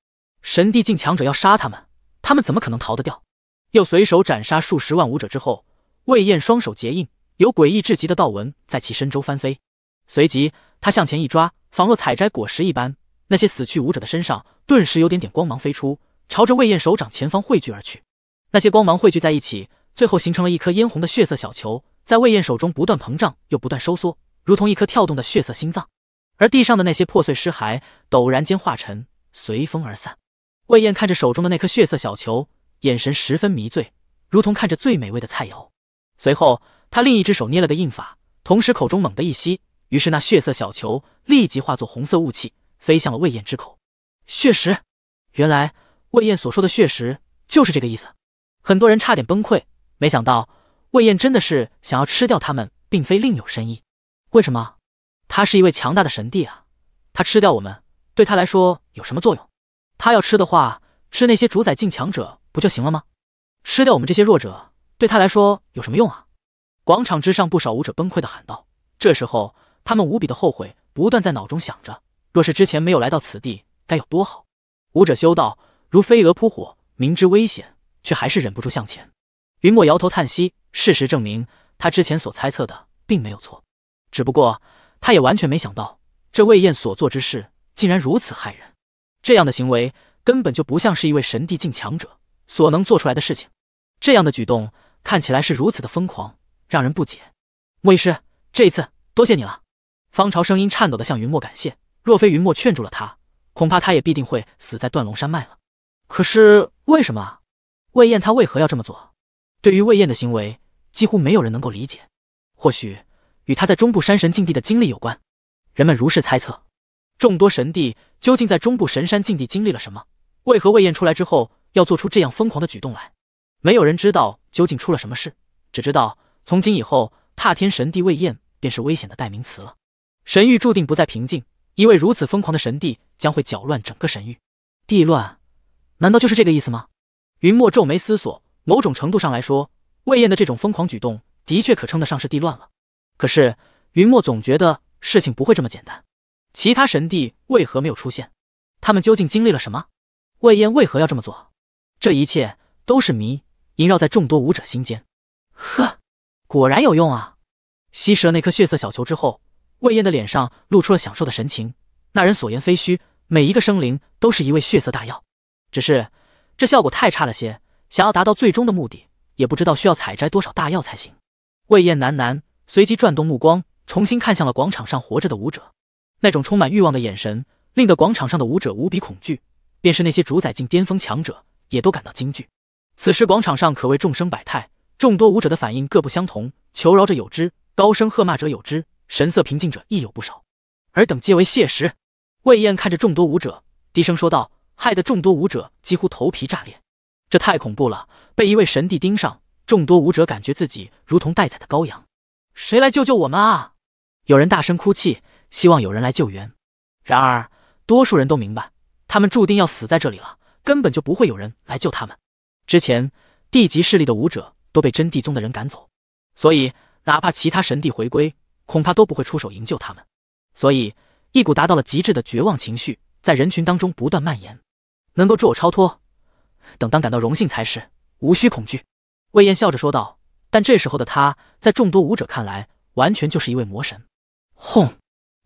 神帝境强者要杀他们！他们怎么可能逃得掉？又随手斩杀数十万武者之后，魏燕双手结印，有诡异至极的道纹在其身周翻飞。随即，他向前一抓，仿若采摘果实一般，那些死去武者的身上顿时有点点光芒飞出，朝着魏燕手掌前方汇聚而去。那些光芒汇聚在一起，最后形成了一颗嫣红的血色小球，在魏燕手中不断膨胀又不断收缩，如同一颗跳动的血色心脏。而地上的那些破碎尸骸，陡然间化尘，随风而散。魏燕看着手中的那颗血色小球，眼神十分迷醉，如同看着最美味的菜肴。随后，他另一只手捏了个印法，同时口中猛地一吸，于是那血色小球立即化作红色雾气，飞向了魏燕之口。血石，原来魏燕所说的血石就是这个意思。很多人差点崩溃，没想到魏燕真的是想要吃掉他们，并非另有深意。为什么？他是一位强大的神帝啊，他吃掉我们，对他来说有什么作用？他要吃的话，吃那些主宰境强者不就行了吗？吃掉我们这些弱者，对他来说有什么用啊？广场之上，不少武者崩溃的喊道。这时候，他们无比的后悔，不断在脑中想着，若是之前没有来到此地，该有多好。武者修道如飞蛾扑火，明知危险，却还是忍不住向前。云墨摇头叹息，事实证明，他之前所猜测的并没有错，只不过他也完全没想到，这魏燕所做之事竟然如此害人。这样的行为根本就不像是一位神帝境强者所能做出来的事情，这样的举动看起来是如此的疯狂，让人不解。莫医师，这一次多谢你了。方潮声音颤抖的向云墨感谢，若非云墨劝住了他，恐怕他也必定会死在断龙山脉了。可是为什么？魏燕她为何要这么做？对于魏燕的行为，几乎没有人能够理解。或许与他在中部山神境地的经历有关，人们如是猜测。众多神帝究竟在中部神山禁地经历了什么？为何魏燕出来之后要做出这样疯狂的举动来？没有人知道究竟出了什么事，只知道从今以后，踏天神帝魏燕便是危险的代名词了。神域注定不再平静，一位如此疯狂的神帝将会搅乱整个神域。地乱，难道就是这个意思吗？云墨皱眉思索，某种程度上来说，魏燕的这种疯狂举动的确可称得上是地乱了。可是云墨总觉得事情不会这么简单。其他神帝为何没有出现？他们究竟经历了什么？魏燕为何要这么做？这一切都是谜，萦绕在众多武者心间。呵，果然有用啊！吸食了那颗血色小球之后，魏燕的脸上露出了享受的神情。那人所言非虚，每一个生灵都是一味血色大药，只是这效果太差了些。想要达到最终的目的，也不知道需要采摘多少大药才行。魏燕喃喃，随即转动目光，重新看向了广场上活着的武者。那种充满欲望的眼神，令得广场上的舞者无比恐惧，便是那些主宰境巅峰强者，也都感到惊惧。此时广场上可谓众生百态，众多舞者的反应各不相同，求饶者有之，高声喝骂者有之，神色平静者亦有不少。尔等皆为亵时，魏燕看着众多舞者，低声说道，害得众多舞者几乎头皮炸裂。这太恐怖了！被一位神帝盯上，众多舞者感觉自己如同待宰的羔羊。谁来救救我们啊？有人大声哭泣。希望有人来救援，然而多数人都明白，他们注定要死在这里了，根本就不会有人来救他们。之前地级势力的武者都被真地宗的人赶走，所以哪怕其他神帝回归，恐怕都不会出手营救他们。所以一股达到了极致的绝望情绪在人群当中不断蔓延。能够助我超脱，等当感到荣幸才是，无需恐惧。”魏延笑着说道。但这时候的他，在众多武者看来，完全就是一位魔神。轰！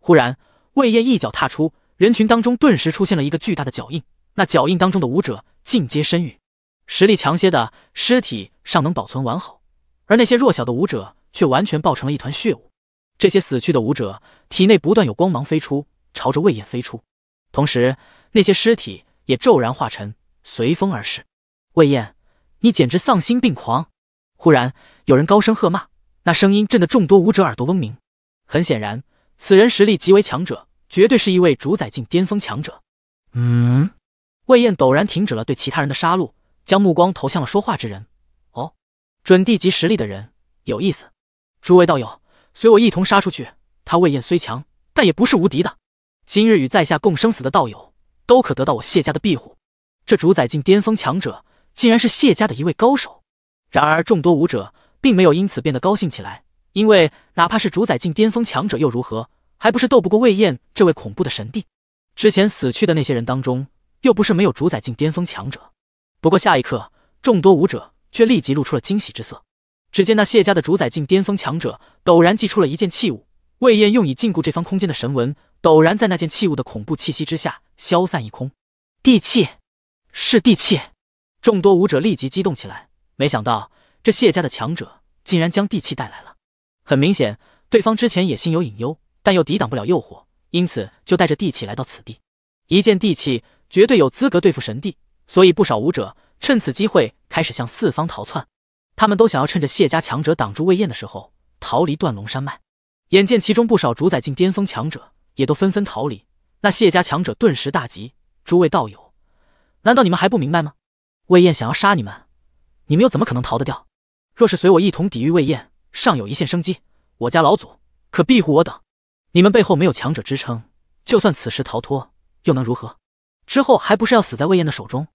忽然，魏燕一脚踏出人群当中，顿时出现了一个巨大的脚印。那脚印当中的武者尽皆身陨，实力强些的尸体尚能保存完好，而那些弱小的武者却完全爆成了一团血雾。这些死去的武者体内不断有光芒飞出，朝着魏燕飞出，同时那些尸体也骤然化尘，随风而逝。魏燕，你简直丧心病狂！忽然，有人高声喝骂，那声音震得众多武者耳朵嗡鸣。很显然。此人实力极为强者，绝对是一位主宰境巅峰强者。嗯，魏燕陡然停止了对其他人的杀戮，将目光投向了说话之人。哦，准地级实力的人，有意思。诸位道友，随我一同杀出去。他魏燕虽强，但也不是无敌的。今日与在下共生死的道友，都可得到我谢家的庇护。这主宰境巅峰强者，竟然是谢家的一位高手。然而，众多武者并没有因此变得高兴起来。因为哪怕是主宰境巅峰强者又如何，还不是斗不过魏燕这位恐怖的神帝？之前死去的那些人当中，又不是没有主宰境巅峰强者。不过下一刻，众多武者却立即露出了惊喜之色。只见那谢家的主宰境巅峰强者陡然祭出了一件器物，魏燕用以禁锢这方空间的神纹，陡然在那件器物的恐怖气息之下消散一空。地气，是地气！众多武者立即激动起来，没想到这谢家的强者竟然将地气带来了。很明显，对方之前也心有隐忧，但又抵挡不了诱惑，因此就带着地气来到此地。一件地气绝对有资格对付神帝，所以不少武者趁此机会开始向四方逃窜。他们都想要趁着谢家强者挡住魏燕的时候逃离断龙山脉。眼见其中不少主宰境巅峰强者也都纷纷逃离，那谢家强者顿时大急：“诸位道友，难道你们还不明白吗？魏燕想要杀你们，你们又怎么可能逃得掉？若是随我一同抵御魏燕……”尚有一线生机，我家老祖可庇护我等。你们背后没有强者支撑，就算此时逃脱，又能如何？之后还不是要死在魏燕的手中？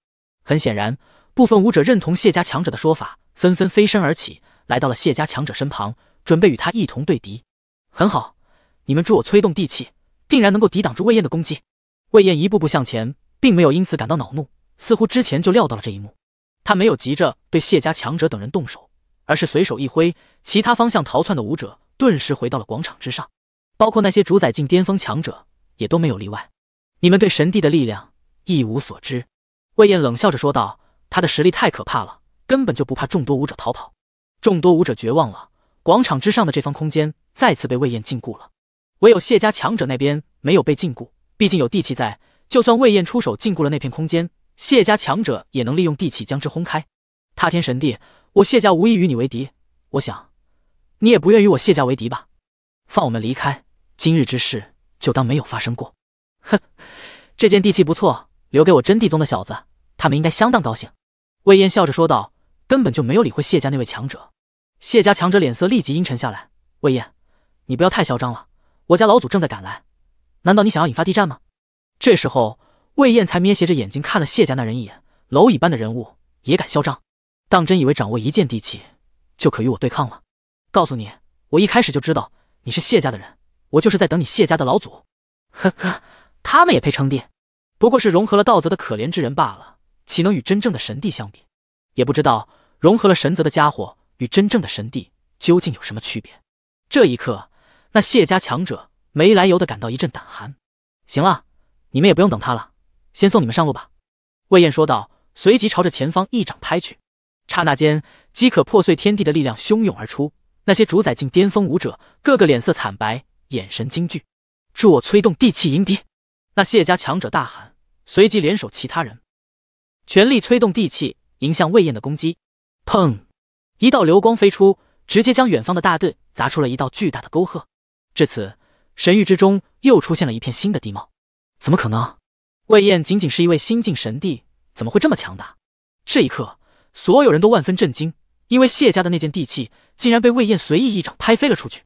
很显然，部分武者认同谢家强者的说法，纷纷飞身而起，来到了谢家强者身旁，准备与他一同对敌。很好，你们助我催动地气，定然能够抵挡住魏燕的攻击。魏燕一步步向前，并没有因此感到恼怒，似乎之前就料到了这一幕。他没有急着对谢家强者等人动手。而是随手一挥，其他方向逃窜的武者顿时回到了广场之上，包括那些主宰境巅峰强者也都没有例外。你们对神帝的力量一无所知，魏燕冷笑着说道：“他的实力太可怕了，根本就不怕众多武者逃跑。”众多武者绝望了，广场之上的这方空间再次被魏燕禁锢了。唯有谢家强者那边没有被禁锢，毕竟有地气在，就算魏燕出手禁锢了那片空间，谢家强者也能利用地气将之轰开。踏天神帝。我谢家无意与你为敌，我想你也不愿与我谢家为敌吧？放我们离开，今日之事就当没有发生过。哼，这件地契不错，留给我真地宗的小子，他们应该相当高兴。”魏燕笑着说道，根本就没有理会谢家那位强者。谢家强者脸色立即阴沉下来：“魏燕，你不要太嚣张了，我家老祖正在赶来，难道你想要引发地战吗？”这时候，魏燕才眯斜着眼睛看了谢家那人一眼，蝼蚁般的人物也敢嚣张。当真以为掌握一件地气就可与我对抗了？告诉你，我一开始就知道你是谢家的人，我就是在等你谢家的老祖。呵呵，他们也配称帝？不过是融合了道泽的可怜之人罢了，岂能与真正的神帝相比？也不知道融合了神泽的家伙与真正的神帝究竟有什么区别。这一刻，那谢家强者没来由的感到一阵胆寒。行了，你们也不用等他了，先送你们上路吧。”魏燕说道，随即朝着前方一掌拍去。刹那间，饥渴破碎天地的力量汹涌而出，那些主宰境巅峰武者个个脸色惨白，眼神惊惧。助我催动地气迎敌！那谢家强者大喊，随即联手其他人，全力催动地气迎向魏燕的攻击。砰！一道流光飞出，直接将远方的大队砸出了一道巨大的沟壑。至此，神域之中又出现了一片新的地貌。怎么可能？魏燕仅仅是一位新晋神帝，怎么会这么强大？这一刻。所有人都万分震惊，因为谢家的那件地契竟然被魏燕随意一掌拍飞了出去。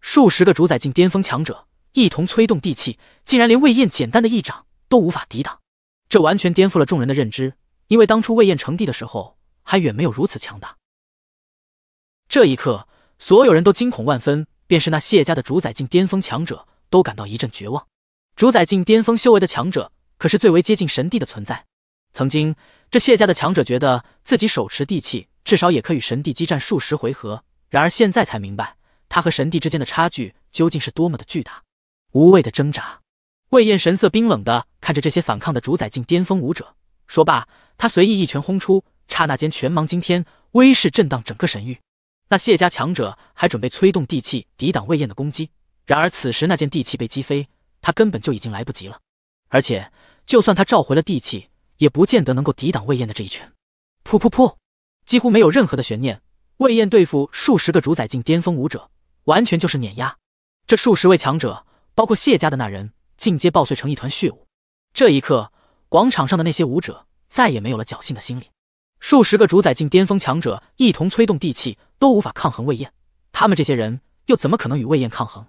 数十个主宰境巅峰强者一同催动地契，竟然连魏燕简单的一掌都无法抵挡。这完全颠覆了众人的认知，因为当初魏燕成帝的时候还远没有如此强大。这一刻，所有人都惊恐万分，便是那谢家的主宰境巅峰强者都感到一阵绝望。主宰境巅峰修为的强者可是最为接近神帝的存在。曾经，这谢家的强者觉得自己手持地气，至少也可与神帝激战数十回合。然而现在才明白，他和神帝之间的差距究竟是多么的巨大。无谓的挣扎，魏燕神色冰冷的看着这些反抗的主宰境巅峰武者，说罢，他随意一拳轰出，刹那间拳芒惊天，威势震荡整个神域。那谢家强者还准备催动地气抵挡魏燕的攻击，然而此时那件地气被击飞，他根本就已经来不及了。而且，就算他召回了地气，也不见得能够抵挡魏燕的这一拳。噗噗噗！几乎没有任何的悬念，魏燕对付数十个主宰境巅峰武者，完全就是碾压。这数十位强者，包括谢家的那人，尽皆爆碎成一团血雾。这一刻，广场上的那些武者再也没有了侥幸的心理。数十个主宰境巅峰强者一同催动地气，都无法抗衡魏燕。他们这些人又怎么可能与魏燕抗衡？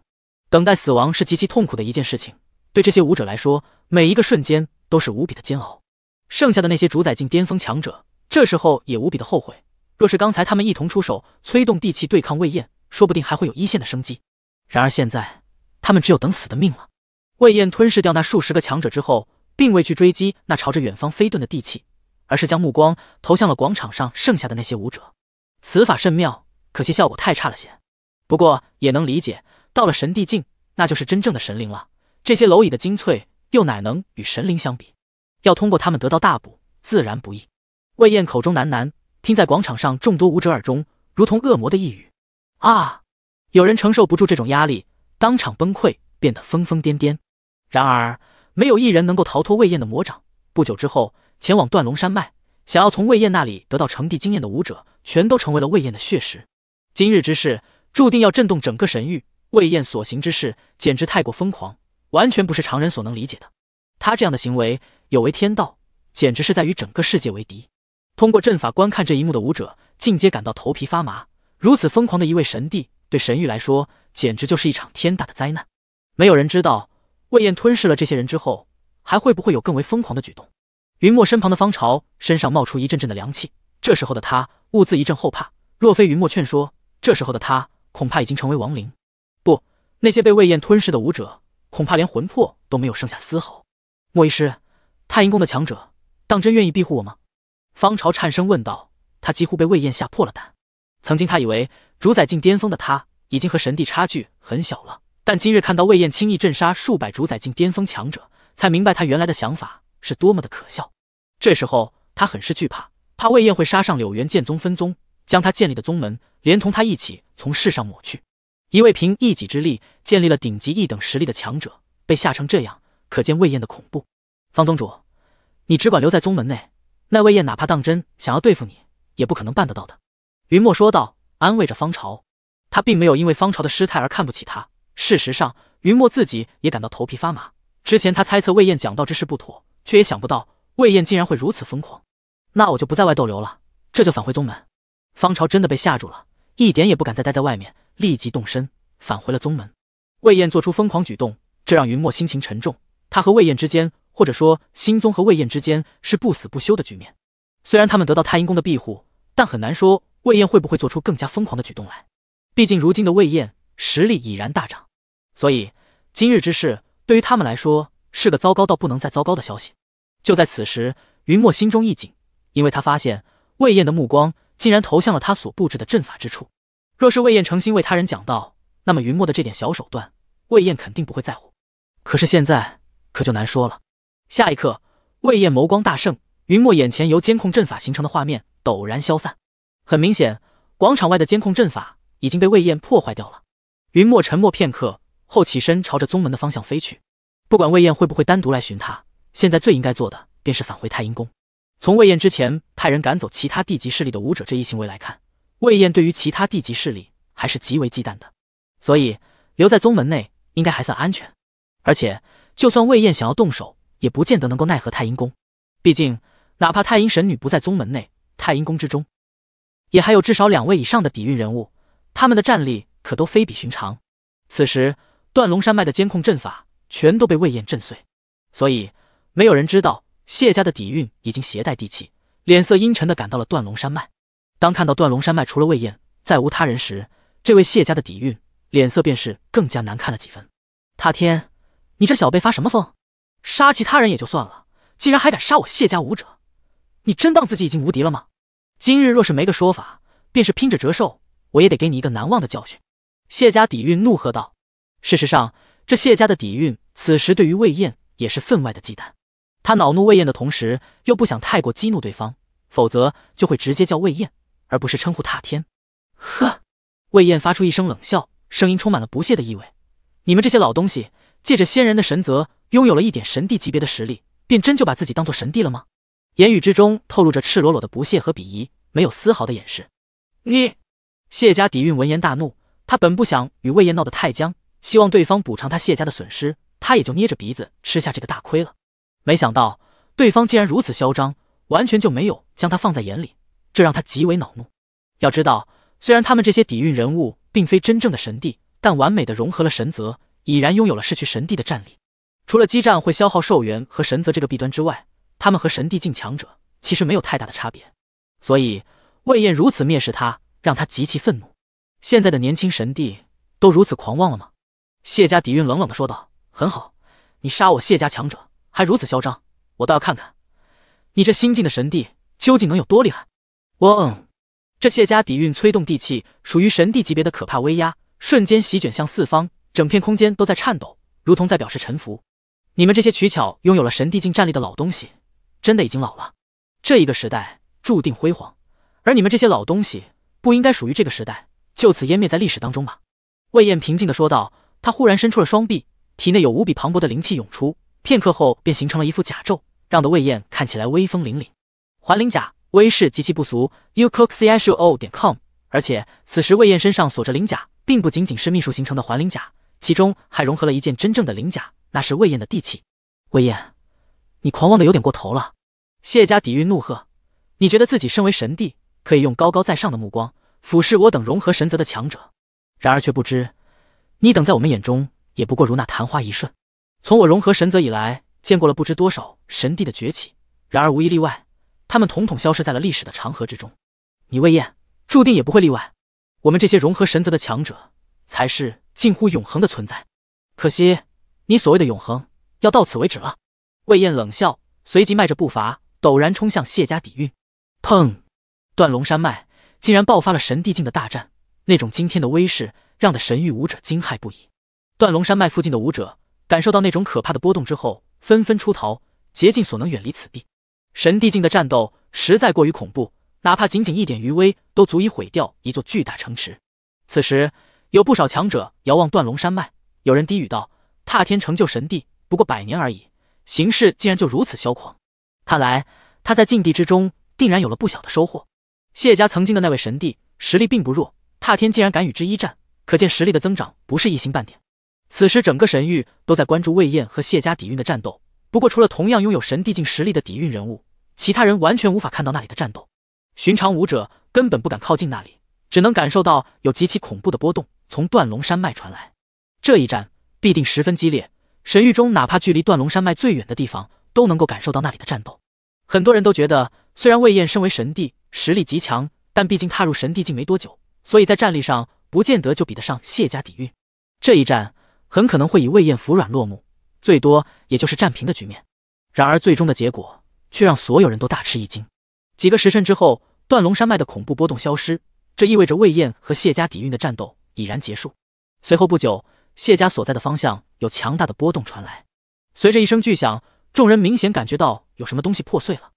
等待死亡是极其痛苦的一件事情，对这些武者来说，每一个瞬间都是无比的煎熬。剩下的那些主宰境巅峰强者，这时候也无比的后悔。若是刚才他们一同出手，催动地气对抗魏燕，说不定还会有一线的生机。然而现在，他们只有等死的命了。魏燕吞噬掉那数十个强者之后，并未去追击那朝着远方飞遁的地气，而是将目光投向了广场上剩下的那些舞者。此法甚妙，可惜效果太差了些。不过也能理解，到了神帝境，那就是真正的神灵了。这些蝼蚁的精粹，又哪能与神灵相比？要通过他们得到大补，自然不易。魏燕口中喃喃，听在广场上众多舞者耳中，如同恶魔的一语。啊！有人承受不住这种压力，当场崩溃，变得疯疯癫癫。然而，没有一人能够逃脱魏燕的魔掌。不久之后，前往断龙山脉，想要从魏燕那里得到成帝经验的舞者，全都成为了魏燕的血食。今日之事，注定要震动整个神域。魏燕所行之事，简直太过疯狂，完全不是常人所能理解的。他这样的行为。有违天道，简直是在与整个世界为敌。通过阵法观看这一幕的武者，尽皆感到头皮发麻。如此疯狂的一位神帝，对神域来说，简直就是一场天大的灾难。没有人知道，魏燕吞噬了这些人之后，还会不会有更为疯狂的举动。云墨身旁的方朝身上冒出一阵阵的凉气，这时候的他兀自一阵后怕。若非云墨劝说，这时候的他恐怕已经成为亡灵。不，那些被魏燕吞噬的武者，恐怕连魂魄都没有剩下丝毫。莫医师。太阴宫的强者，当真愿意庇护我吗？方朝颤声问道。他几乎被魏燕吓破了胆。曾经他以为主宰境巅峰的他，已经和神帝差距很小了，但今日看到魏燕轻易镇杀数百主宰境巅峰强者，才明白他原来的想法是多么的可笑。这时候他很是惧怕，怕魏燕会杀上柳原剑宗分宗，将他建立的宗门，连同他一起从世上抹去。一位凭一己之力建立了顶级一等实力的强者，被吓成这样，可见魏燕的恐怖。方宗主，你只管留在宗门内，那魏燕哪怕当真想要对付你，也不可能办得到的。”云墨说道，安慰着方朝。他并没有因为方朝的失态而看不起他。事实上，云墨自己也感到头皮发麻。之前他猜测魏燕讲道之事不妥，却也想不到魏燕竟然会如此疯狂。那我就不在外逗留了，这就返回宗门。方朝真的被吓住了，一点也不敢再待在外面，立即动身返回了宗门。魏燕做出疯狂举动，这让云墨心情沉重。他和魏燕之间。或者说，心宗和魏燕之间是不死不休的局面。虽然他们得到太阴宫的庇护，但很难说魏燕会不会做出更加疯狂的举动来。毕竟，如今的魏燕实力已然大涨，所以今日之事对于他们来说是个糟糕到不能再糟糕的消息。就在此时，云墨心中一紧，因为他发现魏燕的目光竟然投向了他所布置的阵法之处。若是魏燕诚心为他人讲道，那么云墨的这点小手段，魏燕肯定不会在乎。可是现在可就难说了。下一刻，魏燕眸光大盛，云墨眼前由监控阵法形成的画面陡然消散。很明显，广场外的监控阵法已经被魏燕破坏掉了。云墨沉默片刻后起身，朝着宗门的方向飞去。不管魏燕会不会单独来寻他，现在最应该做的便是返回太阴宫。从魏燕之前派人赶走其他地级势力的武者这一行为来看，魏燕对于其他地级势力还是极为忌惮的，所以留在宗门内应该还算安全。而且，就算魏燕想要动手，也不见得能够奈何太阴宫，毕竟哪怕太阴神女不在宗门内，太阴宫之中，也还有至少两位以上的底蕴人物，他们的战力可都非比寻常。此时断龙山脉的监控阵法全都被魏燕震碎，所以没有人知道谢家的底蕴已经携带地气，脸色阴沉的赶到了断龙山脉。当看到断龙山脉除了魏燕再无他人时，这位谢家的底蕴脸色便是更加难看了几分。踏天，你这小辈发什么疯？杀其他人也就算了，竟然还敢杀我谢家武者，你真当自己已经无敌了吗？今日若是没个说法，便是拼着折寿，我也得给你一个难忘的教训！谢家底蕴怒喝道。事实上，这谢家的底蕴此时对于魏燕也是分外的忌惮。他恼怒魏燕的同时，又不想太过激怒对方，否则就会直接叫魏燕，而不是称呼踏天。呵！魏燕发出一声冷笑，声音充满了不屑的意味。你们这些老东西！借着仙人的神泽，拥有了一点神帝级别的实力，便真就把自己当做神帝了吗？言语之中透露着赤裸裸的不屑和鄙夷，没有丝毫的掩饰。你谢家底蕴闻言大怒，他本不想与魏延闹得太僵，希望对方补偿他谢家的损失，他也就捏着鼻子吃下这个大亏了。没想到对方竟然如此嚣张，完全就没有将他放在眼里，这让他极为恼怒。要知道，虽然他们这些底蕴人物并非真正的神帝，但完美的融合了神泽，已然拥有了失去神帝的战力，除了激战会消耗寿元和神泽这个弊端之外，他们和神帝境强者其实没有太大的差别。所以魏燕如此蔑视他，让他极其愤怒。现在的年轻神帝都如此狂妄了吗？谢家底蕴冷冷的说道：“很好，你杀我谢家强者还如此嚣张，我倒要看看你这新晋的神帝究竟能有多厉害。”嗡，这谢家底蕴催动地气，属于神帝级别的可怕威压瞬间席卷向四方。整片空间都在颤抖，如同在表示臣服。你们这些取巧拥有了神帝境战力的老东西，真的已经老了。这一个时代注定辉煌，而你们这些老东西不应该属于这个时代，就此湮灭在历史当中吧？魏燕平静的说道。他忽然伸出了双臂，体内有无比磅礴的灵气涌出，片刻后便形成了一副甲胄，让的魏燕看起来威风凛凛。环灵甲威势极其不俗，u c o c i s u o 点 com。而且此时魏燕身上锁着灵甲，并不仅仅是秘术形成的环灵甲。其中还融合了一件真正的灵甲，那是魏燕的地契。魏燕，你狂妄的有点过头了！谢家底蕴怒喝：“你觉得自己身为神帝，可以用高高在上的目光俯视我等融合神泽的强者？然而却不知，你等在我们眼中也不过如那昙花一瞬。从我融合神泽以来，见过了不知多少神帝的崛起，然而无一例外，他们统统消失在了历史的长河之中。你魏燕注定也不会例外。我们这些融合神泽的强者。”才是近乎永恒的存在，可惜你所谓的永恒要到此为止了。魏燕冷笑，随即迈着步伐，陡然冲向谢家底蕴。砰！断龙山脉竟然爆发了神帝境的大战，那种惊天的威势，让的神域武者惊骇不已。断龙山脉附近的武者感受到那种可怕的波动之后，纷纷出逃，竭尽所能远离此地。神帝境的战斗实在过于恐怖，哪怕仅仅一点余威，都足以毁掉一座巨大城池。此时。有不少强者遥望断龙山脉，有人低语道：“踏天成就神帝，不过百年而已，形势竟然就如此嚣狂。看来他在禁地之中定然有了不小的收获。谢家曾经的那位神帝实力并不弱，踏天竟然敢与之一战，可见实力的增长不是一星半点。”此时，整个神域都在关注魏燕和谢家底蕴的战斗。不过，除了同样拥有神帝境实力的底蕴人物，其他人完全无法看到那里的战斗。寻常武者根本不敢靠近那里，只能感受到有极其恐怖的波动。从断龙山脉传来，这一战必定十分激烈。神域中，哪怕距离断龙山脉最远的地方，都能够感受到那里的战斗。很多人都觉得，虽然魏燕身为神帝，实力极强，但毕竟踏入神帝境没多久，所以在战力上不见得就比得上谢家底蕴。这一战很可能会以魏燕服软落幕，最多也就是战平的局面。然而，最终的结果却让所有人都大吃一惊。几个时辰之后，断龙山脉的恐怖波动消失，这意味着魏燕和谢家底蕴的战斗。已然结束。随后不久，谢家所在的方向有强大的波动传来。随着一声巨响，众人明显感觉到有什么东西破碎了。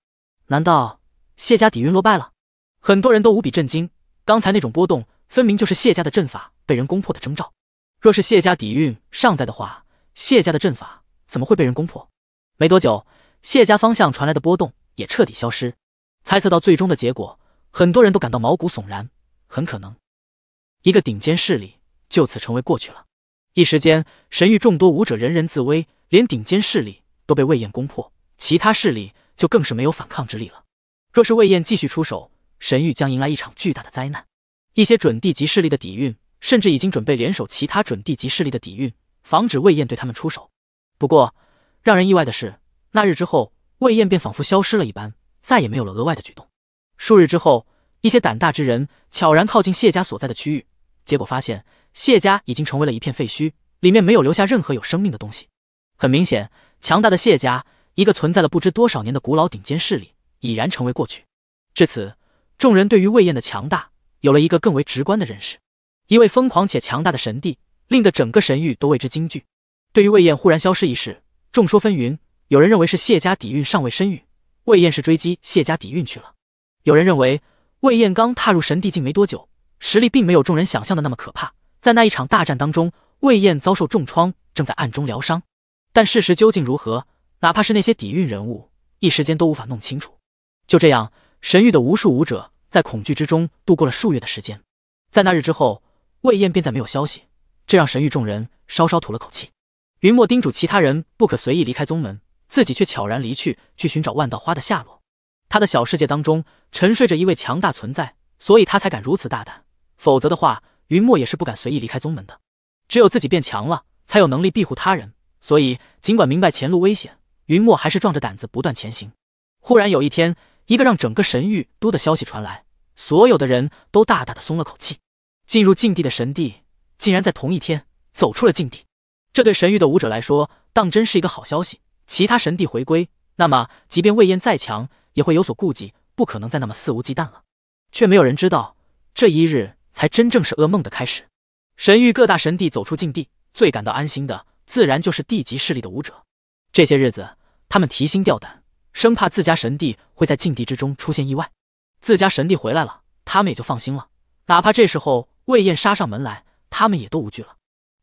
难道谢家底蕴落败了？很多人都无比震惊。刚才那种波动，分明就是谢家的阵法被人攻破的征兆。若是谢家底蕴尚在的话，谢家的阵法怎么会被人攻破？没多久，谢家方向传来的波动也彻底消失。猜测到最终的结果，很多人都感到毛骨悚然。很可能。一个顶尖势力就此成为过去了。一时间，神域众多武者人人自危，连顶尖势力都被魏燕攻破，其他势力就更是没有反抗之力了。若是魏燕继续出手，神域将迎来一场巨大的灾难。一些准地级势力的底蕴，甚至已经准备联手其他准地级势力的底蕴，防止魏燕对他们出手。不过，让人意外的是，那日之后，魏燕便仿佛消失了一般，再也没有了额外的举动。数日之后，一些胆大之人悄然靠近谢家所在的区域。结果发现，谢家已经成为了一片废墟，里面没有留下任何有生命的东西。很明显，强大的谢家，一个存在了不知多少年的古老顶尖势力，已然成为过去。至此，众人对于魏燕的强大有了一个更为直观的认识。一位疯狂且强大的神帝，令得整个神域都为之惊惧。对于魏燕忽然消失一事，众说纷纭。有人认为是谢家底蕴尚未深蕴，魏燕是追击谢家底蕴去了；有人认为魏燕刚踏入神帝境没多久。实力并没有众人想象的那么可怕。在那一场大战当中，魏燕遭受重创，正在暗中疗伤。但事实究竟如何，哪怕是那些底蕴人物，一时间都无法弄清楚。就这样，神域的无数武者在恐惧之中度过了数月的时间。在那日之后，魏燕便再没有消息，这让神域众人稍稍吐了口气。云墨叮嘱其他人不可随意离开宗门，自己却悄然离去，去寻找万道花的下落。他的小世界当中沉睡着一位强大存在，所以他才敢如此大胆。否则的话，云墨也是不敢随意离开宗门的。只有自己变强了，才有能力庇护他人。所以，尽管明白前路危险，云墨还是壮着胆子不断前行。忽然有一天，一个让整个神域都的消息传来，所有的人都大大的松了口气。进入禁地的神帝竟然在同一天走出了禁地，这对神域的武者来说，当真是一个好消息。其他神帝回归，那么即便魏燕再强，也会有所顾忌，不可能再那么肆无忌惮了。却没有人知道，这一日。才真正是噩梦的开始。神域各大神帝走出禁地，最感到安心的，自然就是地级势力的武者。这些日子，他们提心吊胆，生怕自家神帝会在禁地之中出现意外。自家神帝回来了，他们也就放心了。哪怕这时候魏燕杀上门来，他们也都无惧了。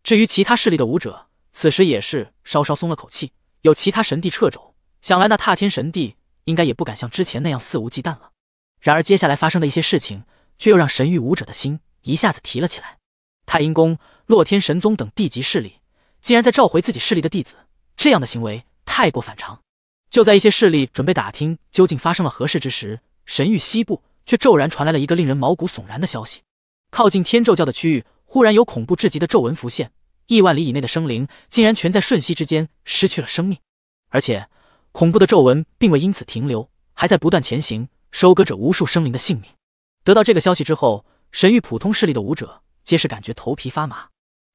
至于其他势力的武者，此时也是稍稍松了口气，有其他神帝掣肘，想来那踏天神帝应该也不敢像之前那样肆无忌惮了。然而接下来发生的一些事情，却又让神域武者的心。一下子提了起来。太阴宫、洛天神宗等地级势力竟然在召回自己势力的弟子，这样的行为太过反常。就在一些势力准备打听究竟发生了何事之时，神域西部却骤然传来了一个令人毛骨悚然的消息：靠近天咒教的区域忽然有恐怖至极的咒纹浮现，亿万里以内的生灵竟然全在瞬息之间失去了生命。而且，恐怖的咒纹并未因此停留，还在不断前行，收割着无数生灵的性命。得到这个消息之后，神域普通势力的武者皆是感觉头皮发麻。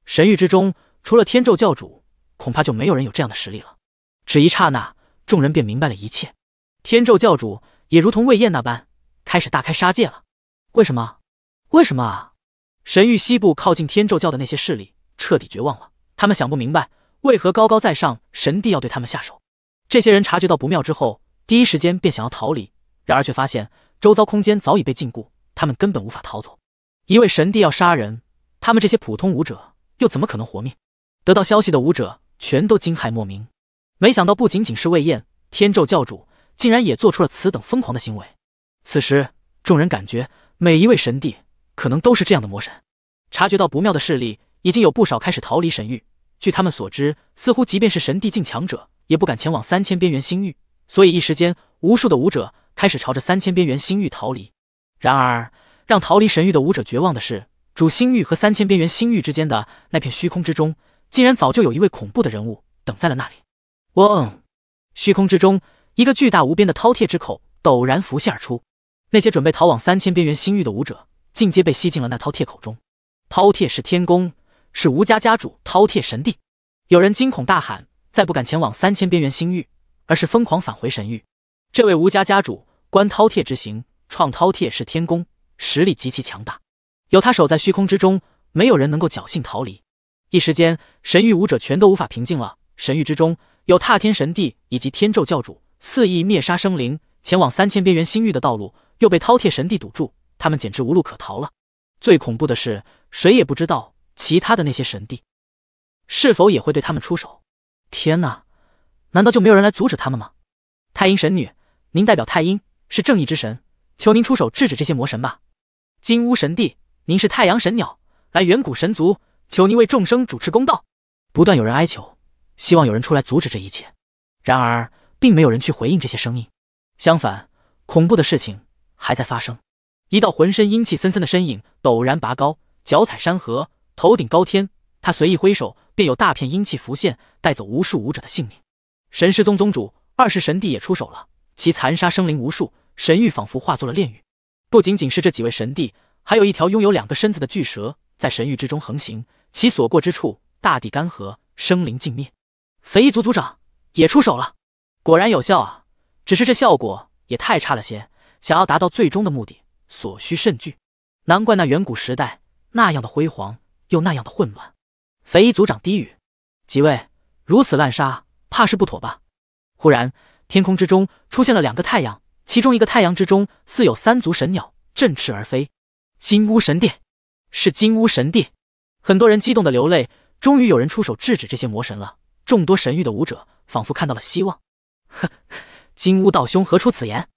神域之中，除了天咒教主，恐怕就没有人有这样的实力了。只一刹那，众人便明白了一切。天咒教主也如同魏燕那般，开始大开杀戒了。为什么？为什么啊？神域西部靠近天咒教的那些势力彻底绝望了。他们想不明白，为何高高在上神帝要对他们下手。这些人察觉到不妙之后，第一时间便想要逃离，然而却发现周遭空间早已被禁锢，他们根本无法逃走。一位神帝要杀人，他们这些普通武者又怎么可能活命？得到消息的武者全都惊骇莫名，没想到不仅仅是魏燕，天咒教主竟然也做出了此等疯狂的行为。此时，众人感觉每一位神帝可能都是这样的魔神。察觉到不妙的势力，已经有不少开始逃离神域。据他们所知，似乎即便是神帝境强者也不敢前往三千边缘星域，所以一时间，无数的武者开始朝着三千边缘星域逃离。然而，让逃离神域的武者绝望的是，主星域和三千边缘星域之间的那片虚空之中，竟然早就有一位恐怖的人物等在了那里。嗡！虚空之中，一个巨大无边的饕餮之口陡然浮现而出，那些准备逃往三千边缘星域的武者，尽皆被吸进了那饕餮口中。饕餮是天宫，是吴家家主饕餮神帝。有人惊恐大喊：“再不敢前往三千边缘星域，而是疯狂返回神域。”这位吴家家主，观饕餮之行，创饕餮是天宫。实力极其强大，有他守在虚空之中，没有人能够侥幸逃离。一时间，神域武者全都无法平静了。神域之中有踏天神帝以及天咒教主肆意灭杀生灵，前往三千边缘星域的道路又被饕餮神帝堵住，他们简直无路可逃了。最恐怖的是，谁也不知道其他的那些神帝是否也会对他们出手。天哪，难道就没有人来阻止他们吗？太阴神女，您代表太阴，是正义之神。求您出手制止这些魔神吧，金乌神帝，您是太阳神鸟，来远古神族，求您为众生主持公道。不断有人哀求，希望有人出来阻止这一切，然而并没有人去回应这些声音。相反，恐怖的事情还在发生。一道浑身阴气森森的身影陡然拔高，脚踩山河，头顶高天，他随意挥手，便有大片阴气浮现，带走无数武者的性命。神师宗宗主，二世神帝也出手了，其残杀生灵无数。神域仿佛化作了炼狱，不仅仅是这几位神帝，还有一条拥有两个身子的巨蛇在神域之中横行，其所过之处，大地干涸，生灵尽灭。肥一族族长也出手了，果然有效啊！只是这效果也太差了些，想要达到最终的目的，所需甚巨。难怪那远古时代那样的辉煌，又那样的混乱。肥一族长低语：“几位如此滥杀，怕是不妥吧？”忽然，天空之中出现了两个太阳。其中一个太阳之中，似有三足神鸟振翅而飞。金乌神殿，是金乌神殿。很多人激动的流泪，终于有人出手制止这些魔神了。众多神域的武者仿佛看到了希望。呵，金乌道兄何出此言？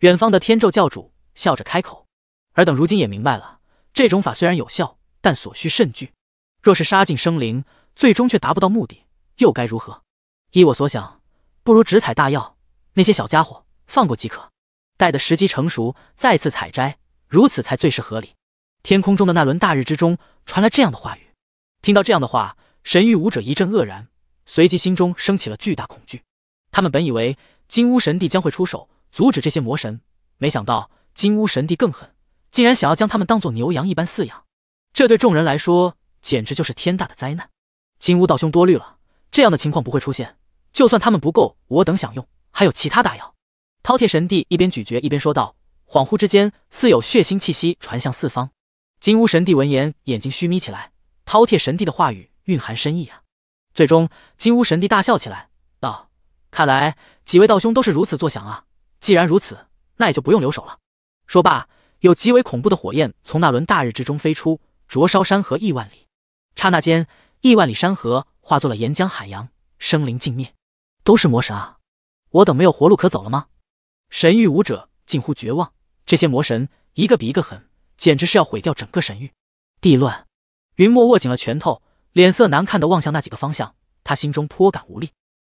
远方的天咒教主笑着开口：“尔等如今也明白了，这种法虽然有效，但所需甚巨。若是杀尽生灵，最终却达不到目的，又该如何？依我所想，不如只采大药，那些小家伙放过即可。”待的时机成熟，再次采摘，如此才最是合理。天空中的那轮大日之中，传来这样的话语。听到这样的话，神域武者一阵愕然，随即心中升起了巨大恐惧。他们本以为金乌神帝将会出手阻止这些魔神，没想到金乌神帝更狠，竟然想要将他们当做牛羊一般饲养。这对众人来说，简直就是天大的灾难。金乌道兄多虑了，这样的情况不会出现。就算他们不够我等享用，还有其他大药。饕餮神帝一边咀嚼一边说道，恍惚之间似有血腥气息传向四方。金乌神帝闻言眼睛虚眯起来，饕餮神帝的话语蕴含深意啊！最终金乌神帝大笑起来，道：“看来几位道兄都是如此作想啊！既然如此，那也就不用留手了。”说罢，有极为恐怖的火焰从那轮大日之中飞出，灼烧山河亿万里。刹那间，亿万里山河化作了岩浆海洋，生灵尽灭。都是魔神啊！我等没有活路可走了吗？神域武者近乎绝望，这些魔神一个比一个狠，简直是要毁掉整个神域。地乱，云墨握紧了拳头，脸色难看的望向那几个方向，他心中颇感无力。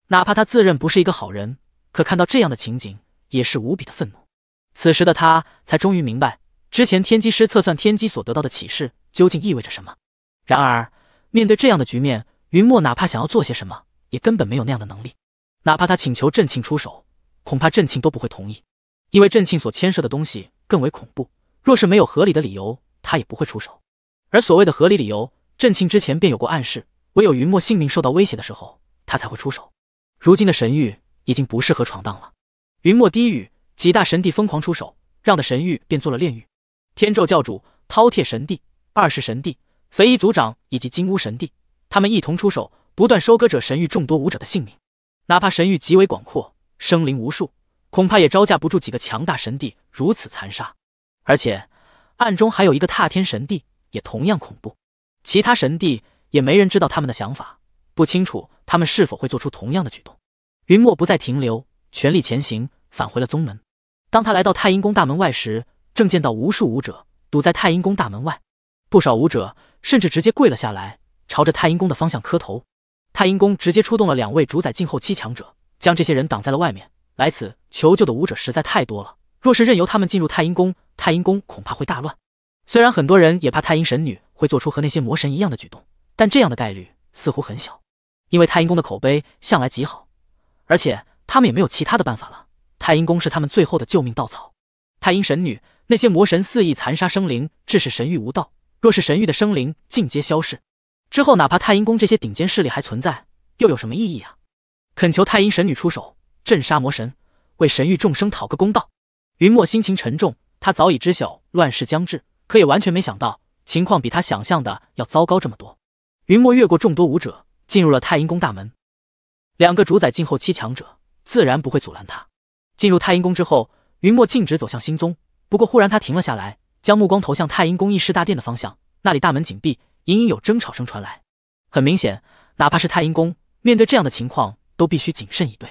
哪怕他自认不是一个好人，可看到这样的情景，也是无比的愤怒。此时的他才终于明白，之前天机师测算天机所得到的启示究竟意味着什么。然而，面对这样的局面，云墨哪怕想要做些什么，也根本没有那样的能力。哪怕他请求镇庆出手。恐怕镇庆都不会同意，因为镇庆所牵涉的东西更为恐怖。若是没有合理的理由，他也不会出手。而所谓的合理理由，镇庆之前便有过暗示，唯有云墨性命受到威胁的时候，他才会出手。如今的神域已经不适合闯荡了。云墨低语，几大神帝疯狂出手，让的神域便做了炼狱。天咒教主、饕餮神帝、二世神帝、肥夷族长以及金乌神帝，他们一同出手，不断收割着神域众多武者的性命。哪怕神域极为广阔。生灵无数，恐怕也招架不住几个强大神帝如此残杀。而且暗中还有一个踏天神帝，也同样恐怖。其他神帝也没人知道他们的想法，不清楚他们是否会做出同样的举动。云墨不再停留，全力前行，返回了宗门。当他来到太阴宫大门外时，正见到无数武者堵在太阴宫大门外，不少武者甚至直接跪了下来，朝着太阴宫的方向磕头。太阴宫直接出动了两位主宰境后期强者。将这些人挡在了外面。来此求救的武者实在太多了，若是任由他们进入太阴宫，太阴宫恐怕会大乱。虽然很多人也怕太阴神女会做出和那些魔神一样的举动，但这样的概率似乎很小，因为太阴宫的口碑向来极好，而且他们也没有其他的办法了。太阴宫是他们最后的救命稻草。太阴神女那些魔神肆意残杀生灵，致使神域无道。若是神域的生灵尽皆消逝，之后哪怕太阴宫这些顶尖势力还存在，又有什么意义啊？恳求太阴神女出手镇杀魔神，为神域众生讨个公道。云墨心情沉重，他早已知晓乱世将至，可也完全没想到情况比他想象的要糟糕这么多。云墨越过众多武者，进入了太阴宫大门。两个主宰境后期强者自然不会阻拦他。进入太阴宫之后，云墨径直走向星宗。不过，忽然他停了下来，将目光投向太阴宫议事大殿的方向，那里大门紧闭，隐隐有争吵声传来。很明显，哪怕是太阴宫，面对这样的情况。都必须谨慎以对。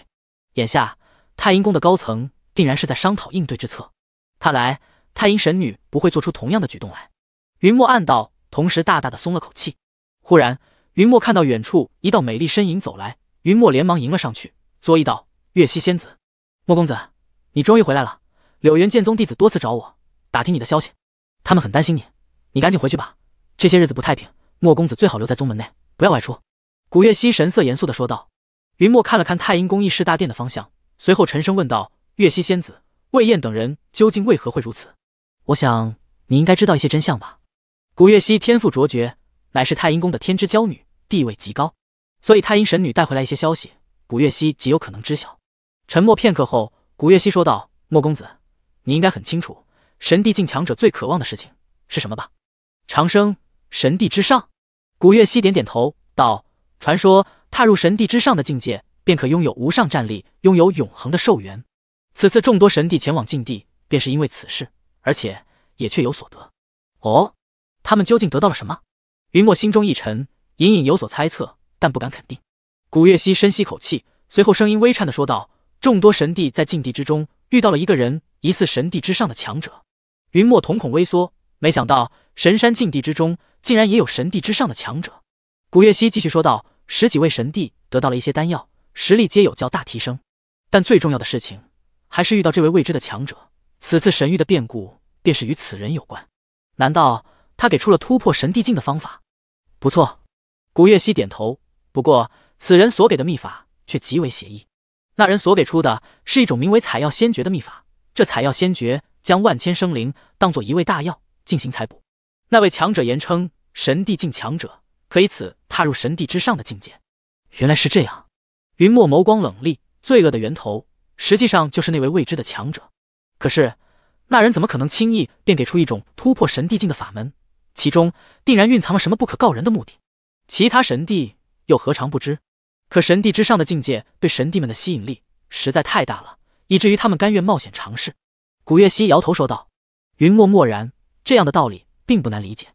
眼下，太阴宫的高层定然是在商讨应对之策。看来，太阴神女不会做出同样的举动来。云墨暗道，同时大大的松了口气。忽然，云墨看到远处一道美丽身影走来，云墨连忙迎了上去，作揖道：“月溪仙子，莫公子，你终于回来了。柳原剑宗弟子多次找我打听你的消息，他们很担心你。你赶紧回去吧，这些日子不太平，莫公子最好留在宗门内，不要外出。”古月溪神色严肃的说道。云墨看了看太阴宫议事大殿的方向，随后沉声问道：“月溪仙子、魏燕等人究竟为何会如此？我想你应该知道一些真相吧。”古月溪天赋卓绝，乃是太阴宫的天之娇女，地位极高，所以太阴神女带回来一些消息，古月溪极有可能知晓。沉默片刻后，古月溪说道：“莫公子，你应该很清楚神帝境强者最渴望的事情是什么吧？长生，神帝之上。”古月溪点点头，道：“传说。”踏入神帝之上的境界，便可拥有无上战力，拥有永恒的寿元。此次众多神帝前往禁地，便是因为此事，而且也确有所得。哦，他们究竟得到了什么？云墨心中一沉，隐隐有所猜测，但不敢肯定。古月汐深吸口气，随后声音微颤的说道：“众多神帝在禁地之中遇到了一个人，疑似神帝之上的强者。”云墨瞳孔微缩，没想到神山禁地之中竟然也有神帝之上的强者。古月汐继续说道。十几位神帝得到了一些丹药，实力皆有较大提升。但最重要的事情，还是遇到这位未知的强者。此次神域的变故，便是与此人有关。难道他给出了突破神帝境的方法？不错，古月熙点头。不过此人所给的秘法却极为邪异。那人所给出的，是一种名为采药仙诀的秘法。这采药仙诀将万千生灵当做一味大药进行采补。那位强者言称，神帝境强者。可以此踏入神帝之上的境界，原来是这样。云墨眸光冷厉，罪恶的源头实际上就是那位未知的强者。可是，那人怎么可能轻易便给出一种突破神帝境的法门？其中定然蕴藏了什么不可告人的目的。其他神帝又何尝不知？可神帝之上的境界对神帝们的吸引力实在太大了，以至于他们甘愿冒险尝试。古月溪摇头说道。云墨默然，这样的道理并不难理解。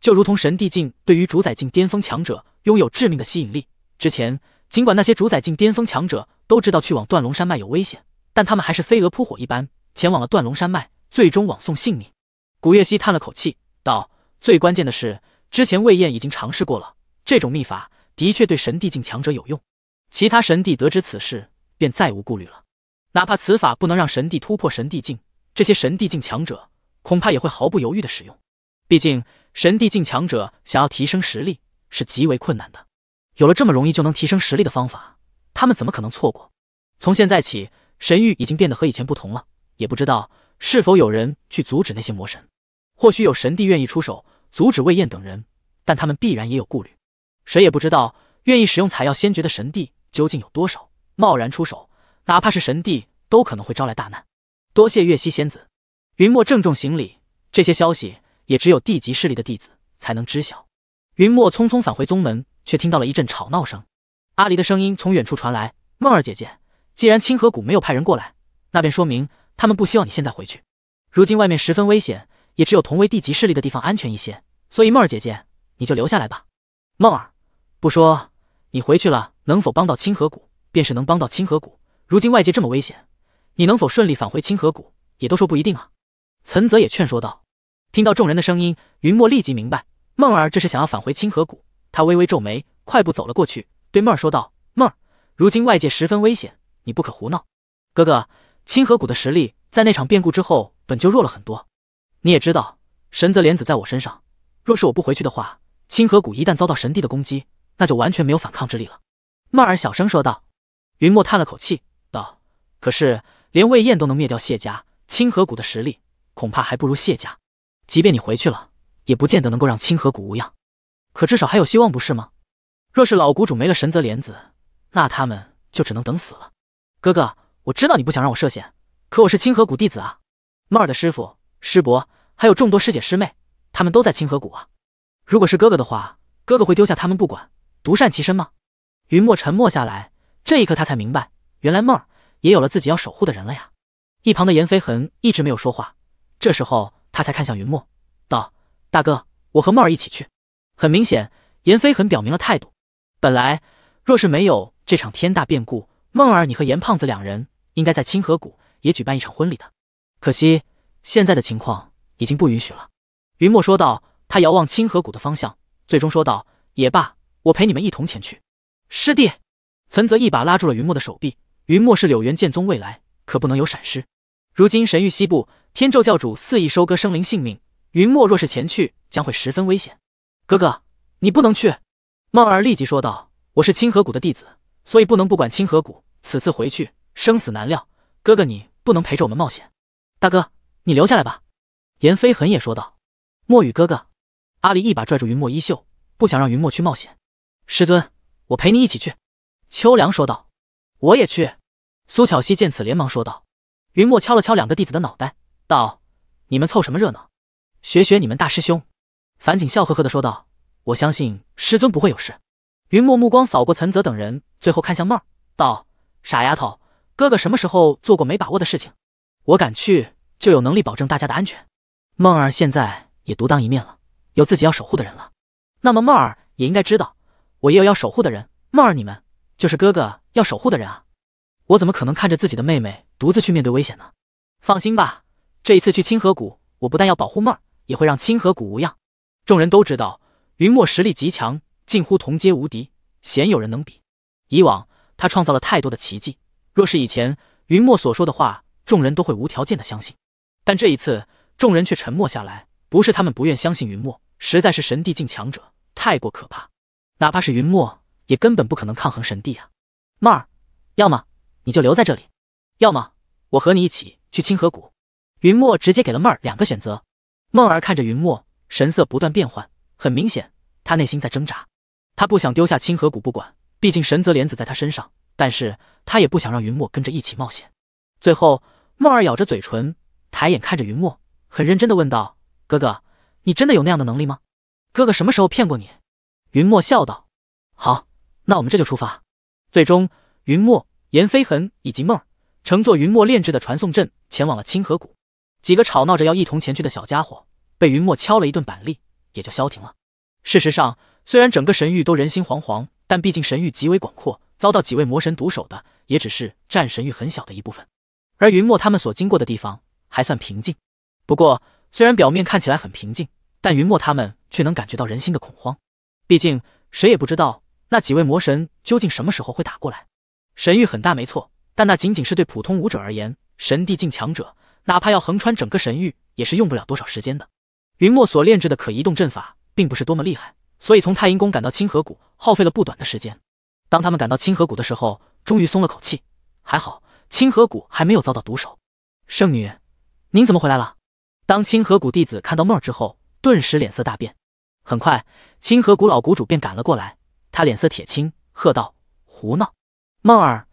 就如同神帝境对于主宰境巅峰强者拥有致命的吸引力。之前，尽管那些主宰境巅峰强者都知道去往断龙山脉有危险，但他们还是飞蛾扑火一般前往了断龙山脉，最终枉送性命。古月熙叹了口气道：“最关键的是，之前魏燕已经尝试过了，这种秘法的确对神帝境强者有用。其他神帝得知此事，便再无顾虑了。哪怕此法不能让神帝突破神帝境，这些神帝境强者恐怕也会毫不犹豫地使用，毕竟……”神帝境强者想要提升实力是极为困难的，有了这么容易就能提升实力的方法，他们怎么可能错过？从现在起，神域已经变得和以前不同了，也不知道是否有人去阻止那些魔神。或许有神帝愿意出手阻止魏燕等人，但他们必然也有顾虑。谁也不知道愿意使用采药仙诀的神帝究竟有多少，贸然出手，哪怕是神帝都可能会招来大难。多谢月溪仙子，云墨郑重行礼。这些消息。也只有地级势力的弟子才能知晓。云墨匆匆返回宗门，却听到了一阵吵闹声。阿离的声音从远处传来：“梦儿姐姐，既然清河谷没有派人过来，那便说明他们不希望你现在回去。如今外面十分危险，也只有同为地级势力的地方安全一些。所以梦儿姐姐，你就留下来吧。”梦儿，不说你回去了能否帮到清河谷，便是能帮到清河谷。如今外界这么危险，你能否顺利返回清河谷，也都说不一定啊。”岑泽也劝说道。听到众人的声音，云墨立即明白，梦儿这是想要返回清河谷。他微微皱眉，快步走了过去，对梦儿说道：“梦儿，如今外界十分危险，你不可胡闹。”哥哥，清河谷的实力在那场变故之后本就弱了很多，你也知道，神泽莲子在我身上。若是我不回去的话，清河谷一旦遭到神帝的攻击，那就完全没有反抗之力了。”梦儿小声说道。云墨叹了口气，道：“可是，连魏燕都能灭掉谢家，清河谷的实力恐怕还不如谢家。”即便你回去了，也不见得能够让清河谷无恙，可至少还有希望不是吗？若是老谷主没了神泽莲子，那他们就只能等死了。哥哥，我知道你不想让我涉险，可我是清河谷弟子啊，梦儿的师傅、师伯，还有众多师姐师妹，他们都在清河谷啊。如果是哥哥的话，哥哥会丢下他们不管，独善其身吗？云墨沉默下来，这一刻他才明白，原来梦儿也有了自己要守护的人了呀。一旁的严飞恒一直没有说话，这时候。他才看向云墨，道：“大哥，我和梦儿一起去。”很明显，严飞很表明了态度。本来，若是没有这场天大变故，梦儿你和严胖子两人应该在清河谷也举办一场婚礼的。可惜，现在的情况已经不允许了。”云墨说道，他遥望清河谷的方向，最终说道：“也罢，我陪你们一同前去。”师弟，岑泽一把拉住了云墨的手臂。云墨是柳原剑宗未来，可不能有闪失。如今神域西部。天咒教主肆意收割生灵性命，云墨若是前去，将会十分危险。哥哥，你不能去！梦儿立即说道：“我是清河谷的弟子，所以不能不管清河谷。此次回去，生死难料，哥哥你不能陪着我们冒险。”大哥，你留下来吧。严飞很也说道：“墨雨哥哥。”阿离一把拽住云墨衣袖，不想让云墨去冒险。“师尊，我陪你一起去。”秋凉说道。“我也去。”苏巧溪见此，连忙说道。云墨敲了敲两个弟子的脑袋。道：“你们凑什么热闹？学学你们大师兄。”樊景笑呵呵的说道：“我相信师尊不会有事。”云墨目光扫过岑泽等人，最后看向梦儿，道：“傻丫头，哥哥什么时候做过没把握的事情？我敢去，就有能力保证大家的安全。梦儿现在也独当一面了，有自己要守护的人了。那么梦儿也应该知道，我也有要守护的人。梦儿，你们就是哥哥要守护的人啊！我怎么可能看着自己的妹妹独自去面对危险呢？放心吧。”这一次去清河谷，我不但要保护妹儿，也会让清河谷无恙。众人都知道云墨实力极强，近乎同阶无敌，鲜有人能比。以往他创造了太多的奇迹，若是以前，云墨所说的话，众人都会无条件的相信。但这一次，众人却沉默下来，不是他们不愿相信云墨，实在是神帝境强者太过可怕，哪怕是云墨，也根本不可能抗衡神帝啊。妹儿，要么你就留在这里，要么我和你一起去清河谷。云墨直接给了梦儿两个选择，梦儿看着云墨，神色不断变换，很明显，他内心在挣扎。他不想丢下清河谷不管，毕竟神泽莲子在他身上，但是他也不想让云墨跟着一起冒险。最后，梦儿咬着嘴唇，抬眼看着云墨，很认真的问道：“哥哥，你真的有那样的能力吗？哥哥什么时候骗过你？”云墨笑道：“好，那我们这就出发。”最终，云墨、严飞恒以及梦儿乘坐云墨炼制的传送阵，前往了清河谷。几个吵闹着要一同前去的小家伙，被云墨敲了一顿板栗，也就消停了。事实上，虽然整个神域都人心惶惶，但毕竟神域极为广阔，遭到几位魔神毒手的，也只是战神域很小的一部分。而云墨他们所经过的地方还算平静。不过，虽然表面看起来很平静，但云墨他们却能感觉到人心的恐慌。毕竟，谁也不知道那几位魔神究竟什么时候会打过来。神域很大没错，但那仅仅是对普通武者而言，神帝境强者。哪怕要横穿整个神域，也是用不了多少时间的。云墨所炼制的可移动阵法，并不是多么厉害，所以从太阴宫赶到清河谷，耗费了不短的时间。当他们赶到清河谷的时候，终于松了口气，还好清河谷还没有遭到毒手。圣女，您怎么回来了？当清河谷弟子看到梦儿之后，顿时脸色大变。很快，清河谷老谷主便赶了过来，他脸色铁青，喝道：“胡闹！梦儿，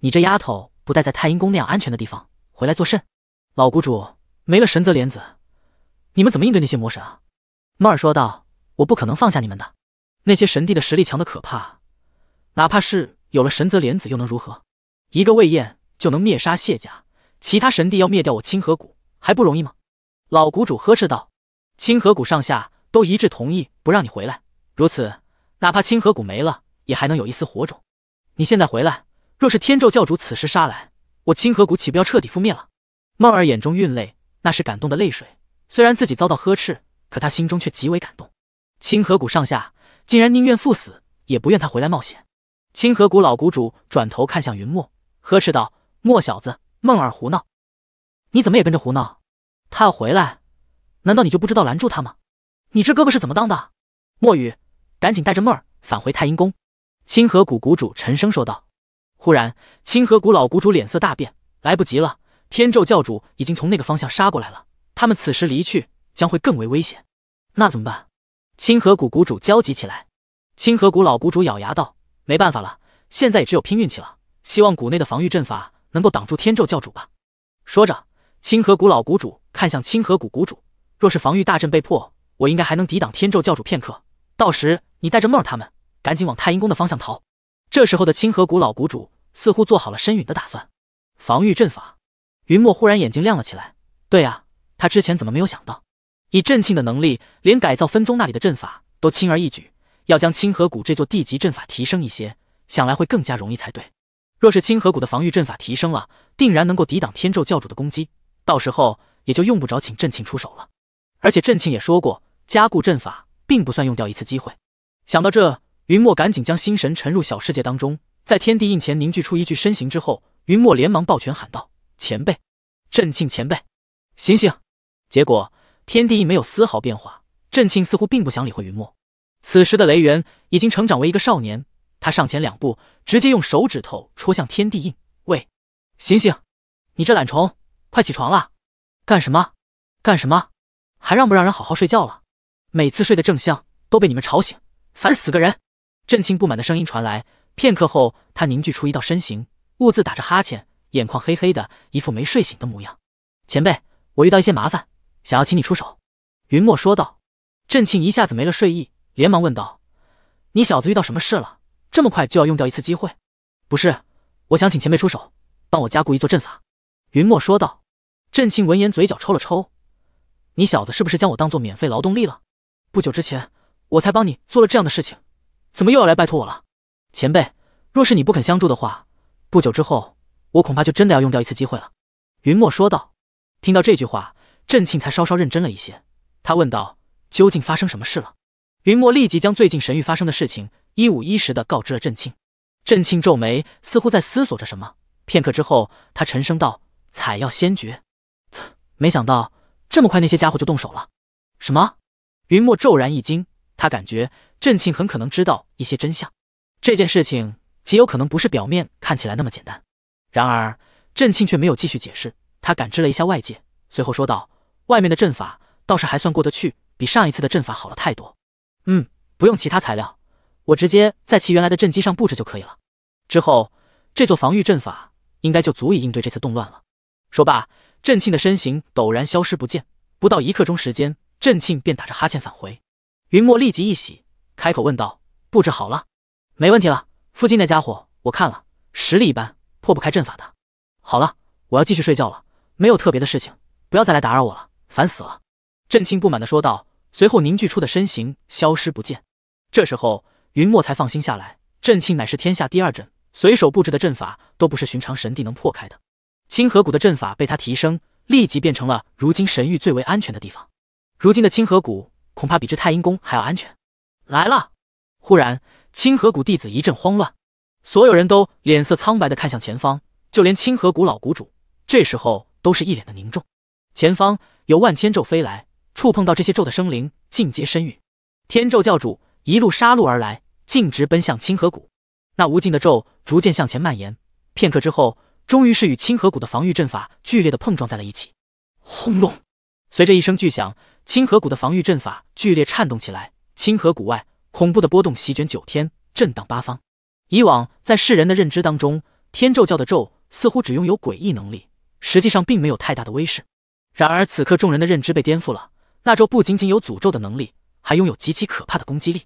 你这丫头不待在太阴宫那样安全的地方，回来作甚？”老谷主没了神泽莲子，你们怎么应对那些魔神啊？猫尔说道：“我不可能放下你们的。那些神帝的实力强的可怕，哪怕是有了神泽莲子，又能如何？一个魏燕就能灭杀谢家，其他神帝要灭掉我清河谷，还不容易吗？”老谷主呵斥道：“清河谷上下都一致同意，不让你回来。如此，哪怕清河谷没了，也还能有一丝火种。你现在回来，若是天咒教主此时杀来，我清河谷岂不要彻底覆灭了？”梦儿眼中蕴泪，那是感动的泪水。虽然自己遭到呵斥，可他心中却极为感动。清河谷上下竟然宁愿赴死，也不愿他回来冒险。清河谷老谷主转头看向云墨，呵斥道：“墨小子，梦儿胡闹，你怎么也跟着胡闹？他要回来，难道你就不知道拦住他吗？你这哥哥是怎么当的？”墨雨，赶紧带着梦儿返回太阴宫。”清河谷谷主沉声说道。忽然，清河谷老谷主脸色大变：“来不及了！”天咒教主已经从那个方向杀过来了，他们此时离去将会更为危险。那怎么办？清河谷谷主焦急起来。清河谷老谷主咬牙道：“没办法了，现在也只有拼运气了。希望谷内的防御阵法能够挡住天咒教主吧。”说着，清河谷老谷主看向清河谷谷主：“若是防御大阵被破，我应该还能抵挡天咒教主片刻。到时你带着梦儿他们赶紧往太阴宫的方向逃。”这时候的清河谷老谷主似乎做好了身陨的打算。防御阵法。云墨忽然眼睛亮了起来。对啊，他之前怎么没有想到？以镇庆的能力，连改造分宗那里的阵法都轻而易举，要将清河谷这座地级阵法提升一些，想来会更加容易才对。若是清河谷的防御阵法提升了，定然能够抵挡天咒教主的攻击，到时候也就用不着请镇庆出手了。而且镇庆也说过，加固阵法并不算用掉一次机会。想到这，云墨赶紧将心神沉入小世界当中，在天地印前凝聚出一具身形之后，云墨连忙抱拳喊道。前辈，镇庆前辈，醒醒！结果天地印没有丝毫变化，镇庆似乎并不想理会云墨。此时的雷源已经成长为一个少年，他上前两步，直接用手指头戳向天地印：“喂，醒醒！你这懒虫，快起床了！干什么？干什么？还让不让人好好睡觉了？每次睡得正香，都被你们吵醒，烦死个人！”镇庆不满的声音传来。片刻后，他凝聚出一道身形，兀自打着哈欠。眼眶黑黑的，一副没睡醒的模样。前辈，我遇到一些麻烦，想要请你出手。”云墨说道。郑庆一下子没了睡意，连忙问道：“你小子遇到什么事了？这么快就要用掉一次机会？不是，我想请前辈出手，帮我加固一座阵法。”云墨说道。郑庆闻言，嘴角抽了抽：“你小子是不是将我当做免费劳动力了？不久之前，我才帮你做了这样的事情，怎么又要来拜托我了？前辈，若是你不肯相助的话，不久之后……”我恐怕就真的要用掉一次机会了。”云墨说道。听到这句话，郑庆才稍稍认真了一些。他问道：“究竟发生什么事了？”云墨立即将最近神域发生的事情一五一十的告知了郑庆。郑庆皱眉，似乎在思索着什么。片刻之后，他沉声道：“采药仙诀，没想到这么快那些家伙就动手了。”什么？云墨骤然一惊，他感觉郑庆很可能知道一些真相。这件事情极有可能不是表面看起来那么简单。然而，镇庆却没有继续解释。他感知了一下外界，随后说道：“外面的阵法倒是还算过得去，比上一次的阵法好了太多。嗯，不用其他材料，我直接在其原来的阵基上布置就可以了。之后，这座防御阵法应该就足以应对这次动乱了。”说罢，镇庆的身形陡然消失不见。不到一刻钟时间，镇庆便打着哈欠返回。云墨立即一喜，开口问道：“布置好了？没问题了？附近那家伙，我看了，实力一般。”破不开阵法的。好了，我要继续睡觉了，没有特别的事情，不要再来打扰我了，烦死了！镇庆不满的说道，随后凝聚出的身形消失不见。这时候，云墨才放心下来。镇庆乃是天下第二阵，随手布置的阵法都不是寻常神帝能破开的。清河谷的阵法被他提升，立即变成了如今神域最为安全的地方。如今的清河谷恐怕比这太阴宫还要安全。来了！忽然，清河谷弟子一阵慌乱。所有人都脸色苍白的看向前方，就连清河谷老谷主这时候都是一脸的凝重。前方有万千咒飞来，触碰到这些咒的生灵尽皆身陨。天咒教主一路杀戮而来，径直奔向清河谷。那无尽的咒逐渐向前蔓延，片刻之后，终于是与清河谷的防御阵法剧烈的碰撞在了一起。轰隆！随着一声巨响，清河谷的防御阵法剧烈颤动起来。清河谷外，恐怖的波动席卷九天，震荡八方。以往在世人的认知当中，天咒教的咒似乎只拥有诡异能力，实际上并没有太大的威势。然而此刻众人的认知被颠覆了，那咒不仅仅有诅咒的能力，还拥有极其可怕的攻击力。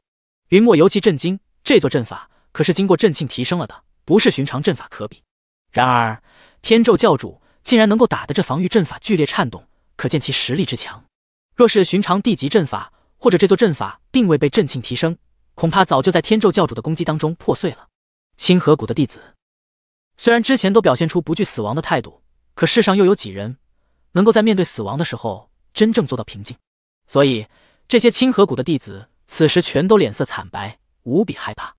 云墨尤其震惊，这座阵法可是经过镇庆提升了的，不是寻常阵法可比。然而天咒教主竟然能够打得这防御阵法剧烈颤动，可见其实力之强。若是寻常地级阵法，或者这座阵法并未被镇庆提升，恐怕早就在天咒教主的攻击当中破碎了。清河谷的弟子虽然之前都表现出不惧死亡的态度，可世上又有几人能够在面对死亡的时候真正做到平静？所以这些清河谷的弟子此时全都脸色惨白，无比害怕。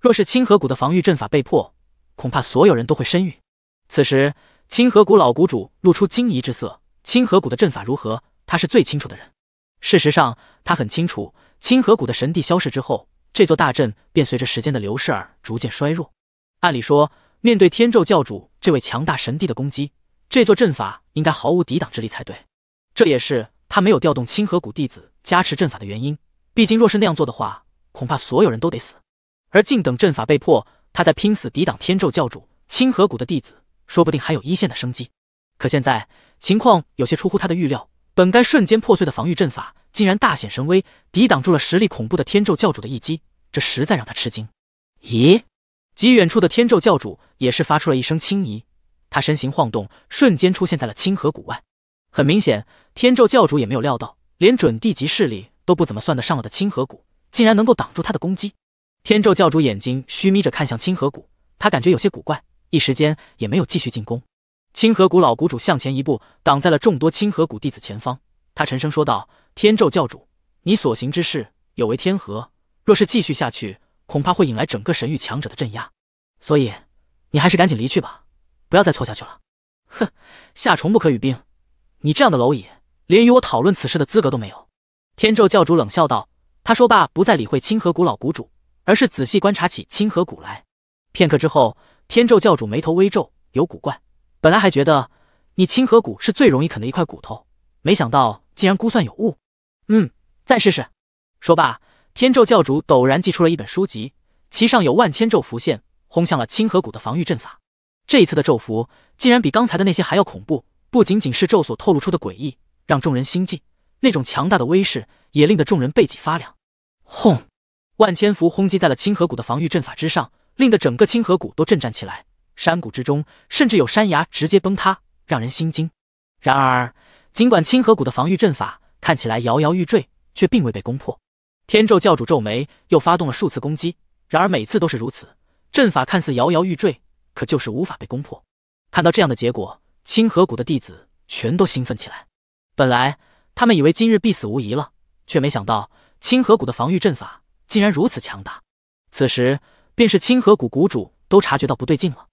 若是清河谷的防御阵法被破，恐怕所有人都会身陨。此时，清河谷老谷主露出惊疑之色。清河谷的阵法如何？他是最清楚的人。事实上，他很清楚，清河谷的神帝消逝之后。这座大阵便随着时间的流逝而逐渐衰弱。按理说，面对天咒教主这位强大神帝的攻击，这座阵法应该毫无抵挡之力才对。这也是他没有调动清河谷弟子加持阵法的原因。毕竟，若是那样做的话，恐怕所有人都得死。而静等阵法被破，他在拼死抵挡天咒教主，清河谷的弟子说不定还有一线的生机。可现在情况有些出乎他的预料，本该瞬间破碎的防御阵法。竟然大显神威，抵挡住了实力恐怖的天咒教主的一击，这实在让他吃惊。咦，极远处的天咒教主也是发出了一声轻咦，他身形晃动，瞬间出现在了清河谷外。很明显，天咒教主也没有料到，连准地级势力都不怎么算得上了的清河谷，竟然能够挡住他的攻击。天咒教主眼睛虚眯着看向清河谷，他感觉有些古怪，一时间也没有继续进攻。清河谷老谷主向前一步，挡在了众多清河谷弟子前方，他沉声说道。天咒教主，你所行之事有违天和，若是继续下去，恐怕会引来整个神域强者的镇压。所以，你还是赶紧离去吧，不要再错下去了。哼，夏虫不可语冰，你这样的蝼蚁，连与我讨论此事的资格都没有。天咒教主冷笑道。他说罢，不再理会清河谷老谷主，而是仔细观察起清河谷来。片刻之后，天咒教主眉头微皱，有古怪。本来还觉得你清河谷是最容易啃的一块骨头，没想到。竟然估算有误，嗯，再试试。说罢，天咒教主陡然祭出了一本书籍，其上有万千咒符现，轰向了清河谷的防御阵法。这一次的咒符竟然比刚才的那些还要恐怖，不仅仅是咒所透露出的诡异，让众人心悸，那种强大的威势也令得众人背脊发凉。轰，万千符轰击在了清河谷的防御阵法之上，令得整个清河谷都震颤起来，山谷之中甚至有山崖直接崩塌，让人心惊。然而。尽管清河谷的防御阵法看起来摇摇欲坠，却并未被攻破。天咒教主皱眉，又发动了数次攻击，然而每次都是如此，阵法看似摇摇欲坠，可就是无法被攻破。看到这样的结果，清河谷的弟子全都兴奋起来。本来他们以为今日必死无疑了，却没想到清河谷的防御阵法竟然如此强大。此时，便是清河谷谷主都察觉到不对劲了。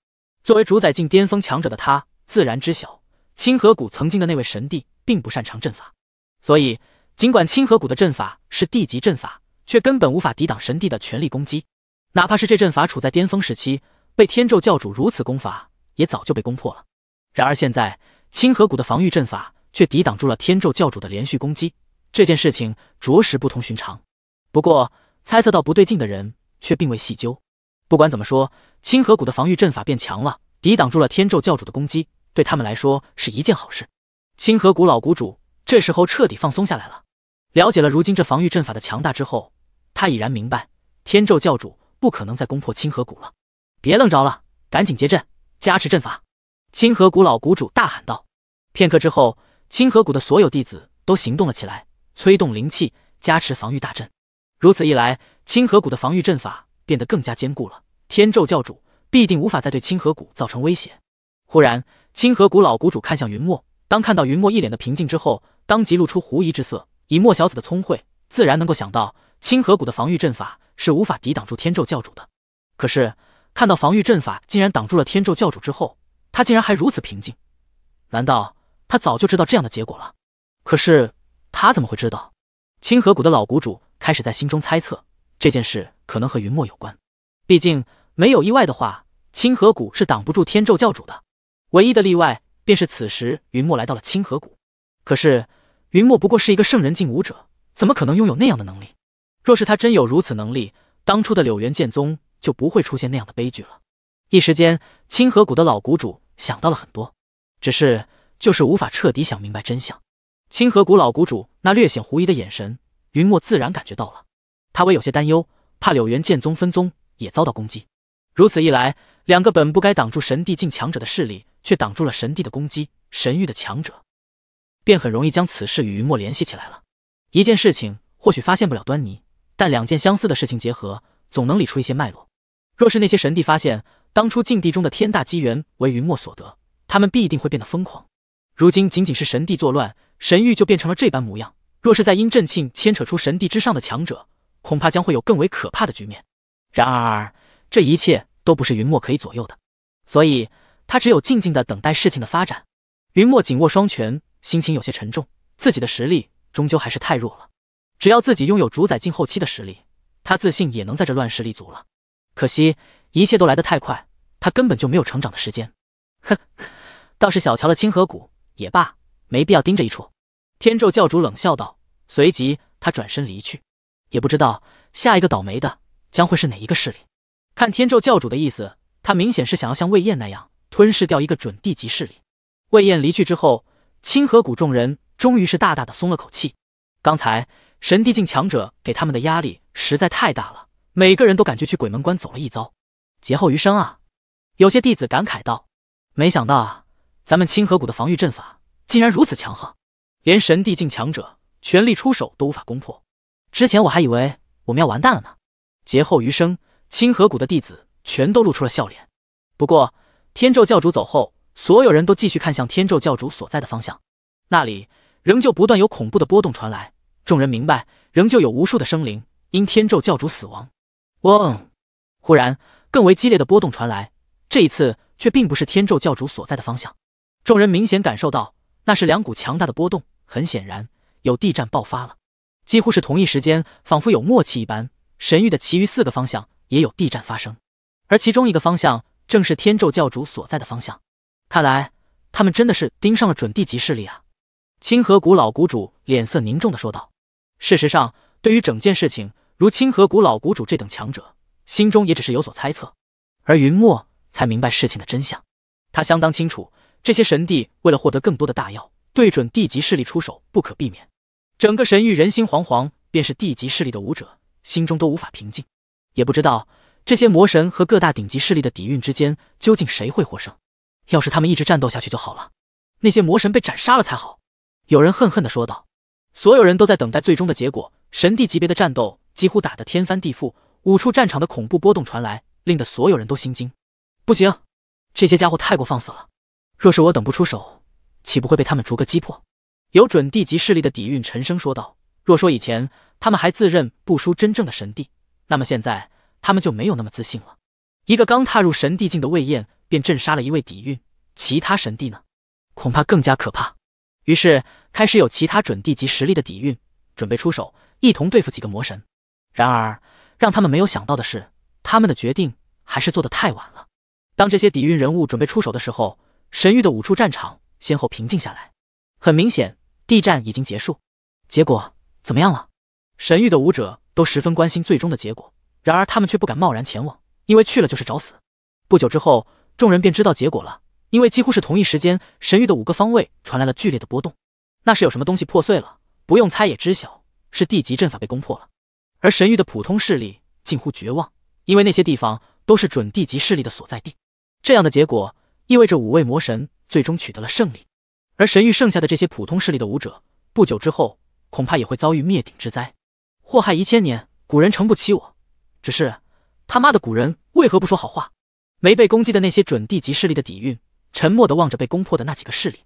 作为主宰境巅峰强者的他，自然知晓。清河谷曾经的那位神帝并不擅长阵法，所以尽管清河谷的阵法是地级阵法，却根本无法抵挡神帝的全力攻击。哪怕是这阵法处在巅峰时期，被天咒教主如此攻法，也早就被攻破了。然而现在，清河谷的防御阵法却抵挡住了天咒教主的连续攻击，这件事情着实不同寻常。不过，猜测到不对劲的人却并未细究。不管怎么说，清河谷的防御阵法变强了，抵挡住了天咒教主的攻击。对他们来说是一件好事。清河谷老谷主这时候彻底放松下来了。了解了如今这防御阵法的强大之后，他已然明白天咒教主不可能再攻破清河谷了。别愣着了，赶紧结阵，加持阵法！清河谷老谷主大喊道。片刻之后，清河谷的所有弟子都行动了起来，催动灵气加持防御大阵。如此一来，清河谷的防御阵法变得更加坚固了。天咒教主必定无法再对清河谷造成威胁。忽然。清河谷老谷主看向云墨，当看到云墨一脸的平静之后，当即露出狐疑之色。以墨小子的聪慧，自然能够想到清河谷的防御阵法是无法抵挡住天咒教主的。可是看到防御阵法竟然挡住了天咒教主之后，他竟然还如此平静，难道他早就知道这样的结果了？可是他怎么会知道？清河谷的老谷主开始在心中猜测这件事可能和云墨有关。毕竟没有意外的话，清河谷是挡不住天咒教主的。唯一的例外便是此时云墨来到了清河谷，可是云墨不过是一个圣人境武者，怎么可能拥有那样的能力？若是他真有如此能力，当初的柳原剑宗就不会出现那样的悲剧了。一时间，清河谷的老谷主想到了很多，只是就是无法彻底想明白真相。清河谷老谷主那略显狐疑的眼神，云墨自然感觉到了，他微有些担忧，怕柳原剑宗分宗也遭到攻击。如此一来，两个本不该挡住神帝境强者的势力。却挡住了神帝的攻击，神域的强者便很容易将此事与云墨联系起来了。一件事情或许发现不了端倪，但两件相似的事情结合，总能理出一些脉络。若是那些神帝发现当初禁地中的天大机缘为云墨所得，他们必定会变得疯狂。如今仅仅是神帝作乱，神域就变成了这般模样。若是再因镇庆牵扯出神帝之上的强者，恐怕将会有更为可怕的局面。然而，这一切都不是云墨可以左右的，所以。他只有静静的等待事情的发展。云墨紧握双拳，心情有些沉重。自己的实力终究还是太弱了。只要自己拥有主宰境后期的实力，他自信也能在这乱世立足了。可惜，一切都来得太快，他根本就没有成长的时间。哼，倒是小瞧了清河谷也罢，没必要盯着一处。天咒教主冷笑道，随即他转身离去。也不知道下一个倒霉的将会是哪一个势力。看天咒教主的意思，他明显是想要像魏燕那样。吞噬掉一个准地级势力。魏燕离去之后，清河谷众人终于是大大的松了口气。刚才神帝境强者给他们的压力实在太大了，每个人都感觉去鬼门关走了一遭，劫后余生啊！有些弟子感慨道：“没想到啊，咱们清河谷的防御阵法竟然如此强横，连神帝境强者全力出手都无法攻破。之前我还以为我们要完蛋了呢。”劫后余生，清河谷的弟子全都露出了笑脸。不过。天咒教主走后，所有人都继续看向天咒教主所在的方向，那里仍旧不断有恐怖的波动传来。众人明白，仍旧有无数的生灵因天咒教主死亡。嗡！忽然，更为激烈的波动传来，这一次却并不是天咒教主所在的方向。众人明显感受到，那是两股强大的波动。很显然，有地震爆发了。几乎是同一时间，仿佛有默契一般，神域的其余四个方向也有地震发生，而其中一个方向。正是天咒教主所在的方向，看来他们真的是盯上了准地级势力啊！清河谷老谷主脸色凝重的说道。事实上，对于整件事情，如清河谷老谷主这等强者，心中也只是有所猜测，而云墨才明白事情的真相。他相当清楚，这些神帝为了获得更多的大药，对准地级势力出手不可避免。整个神域人心惶惶，便是地级势力的武者，心中都无法平静，也不知道。这些魔神和各大顶级势力的底蕴之间，究竟谁会获胜？要是他们一直战斗下去就好了，那些魔神被斩杀了才好。有人恨恨的说道。所有人都在等待最终的结果。神帝级别的战斗几乎打得天翻地覆，五处战场的恐怖波动传来，令得所有人都心惊。不行，这些家伙太过放肆了，若是我等不出手，岂不会被他们逐个击破？有准帝级势力的底蕴，沉声说道。若说以前他们还自认不输真正的神帝，那么现在……他们就没有那么自信了。一个刚踏入神帝境的魏燕便镇杀了一位底蕴，其他神帝呢？恐怕更加可怕。于是开始有其他准帝级实力的底蕴准备出手，一同对付几个魔神。然而让他们没有想到的是，他们的决定还是做得太晚了。当这些底蕴人物准备出手的时候，神域的五处战场先后平静下来。很明显，地战已经结束。结果怎么样了？神域的武者都十分关心最终的结果。然而他们却不敢贸然前往，因为去了就是找死。不久之后，众人便知道结果了，因为几乎是同一时间，神域的五个方位传来了剧烈的波动，那是有什么东西破碎了。不用猜也知晓，是地级阵法被攻破了。而神域的普通势力近乎绝望，因为那些地方都是准地级势力的所在地。这样的结果意味着五位魔神最终取得了胜利，而神域剩下的这些普通势力的武者，不久之后恐怕也会遭遇灭顶之灾，祸害一千年，古人诚不欺我。只是他妈的古人，为何不说好话？没被攻击的那些准地级势力的底蕴，沉默的望着被攻破的那几个势力。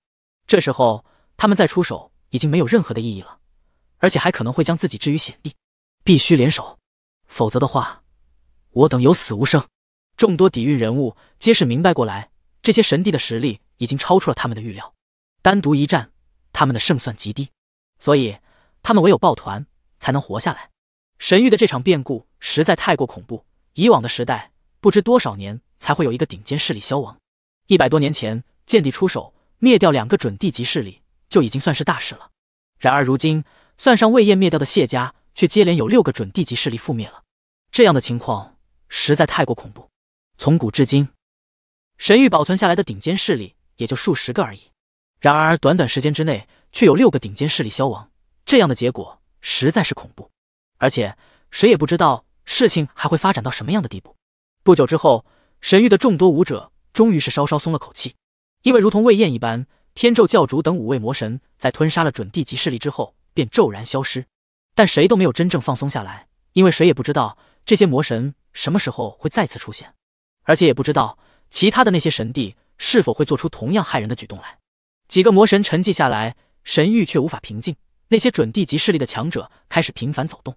这时候，他们再出手已经没有任何的意义了，而且还可能会将自己置于险地。必须联手，否则的话，我等有死无生。众多底蕴人物皆是明白过来，这些神帝的实力已经超出了他们的预料，单独一战，他们的胜算极低，所以他们唯有抱团才能活下来。神域的这场变故。实在太过恐怖。以往的时代，不知多少年才会有一个顶尖势力消亡。一百多年前，剑帝出手灭掉两个准地级势力，就已经算是大事了。然而如今，算上魏燕灭掉的谢家，却接连有六个准地级势力覆灭了。这样的情况实在太过恐怖。从古至今，神域保存下来的顶尖势力也就数十个而已。然而短短时间之内，却有六个顶尖势力消亡，这样的结果实在是恐怖。而且谁也不知道。事情还会发展到什么样的地步？不久之后，神域的众多武者终于是稍稍松了口气，因为如同魏燕一般，天咒教主等五位魔神在吞杀了准地级势力之后便骤然消失。但谁都没有真正放松下来，因为谁也不知道这些魔神什么时候会再次出现，而且也不知道其他的那些神帝是否会做出同样害人的举动来。几个魔神沉寂下来，神域却无法平静。那些准地级势力的强者开始频繁走动，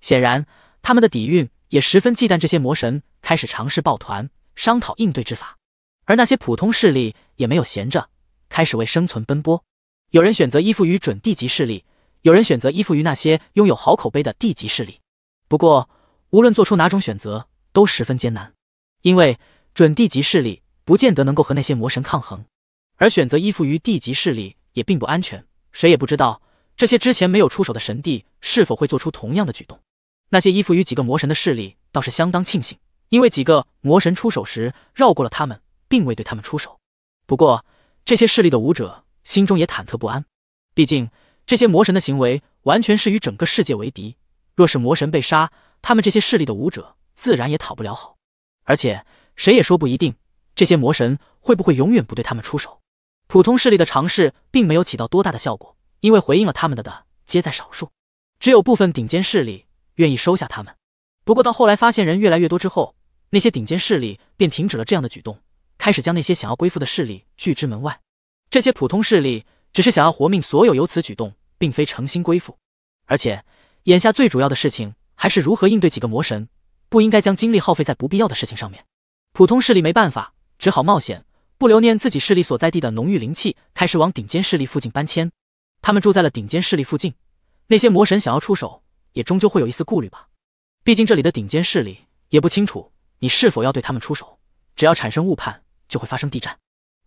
显然。他们的底蕴也十分忌惮这些魔神，开始尝试抱团商讨应对之法。而那些普通势力也没有闲着，开始为生存奔波。有人选择依附于准地级势力，有人选择依附于那些拥有好口碑的地级势力。不过，无论做出哪种选择，都十分艰难，因为准地级势力不见得能够和那些魔神抗衡，而选择依附于地级势力也并不安全。谁也不知道这些之前没有出手的神帝是否会做出同样的举动。那些依附于几个魔神的势力倒是相当庆幸，因为几个魔神出手时绕过了他们，并未对他们出手。不过，这些势力的武者心中也忐忑不安，毕竟这些魔神的行为完全是与整个世界为敌。若是魔神被杀，他们这些势力的武者自然也讨不了好。而且，谁也说不一定，这些魔神会不会永远不对他们出手？普通势力的尝试并没有起到多大的效果，因为回应了他们的的皆在少数，只有部分顶尖势力。愿意收下他们，不过到后来发现人越来越多之后，那些顶尖势力便停止了这样的举动，开始将那些想要归附的势力拒之门外。这些普通势力只是想要活命，所有由此举动并非诚心归附。而且眼下最主要的事情还是如何应对几个魔神，不应该将精力耗费在不必要的事情上面。普通势力没办法，只好冒险，不留念自己势力所在地的浓郁灵气，开始往顶尖势力附近搬迁。他们住在了顶尖势力附近，那些魔神想要出手。也终究会有一丝顾虑吧，毕竟这里的顶尖势力也不清楚你是否要对他们出手，只要产生误判，就会发生地战。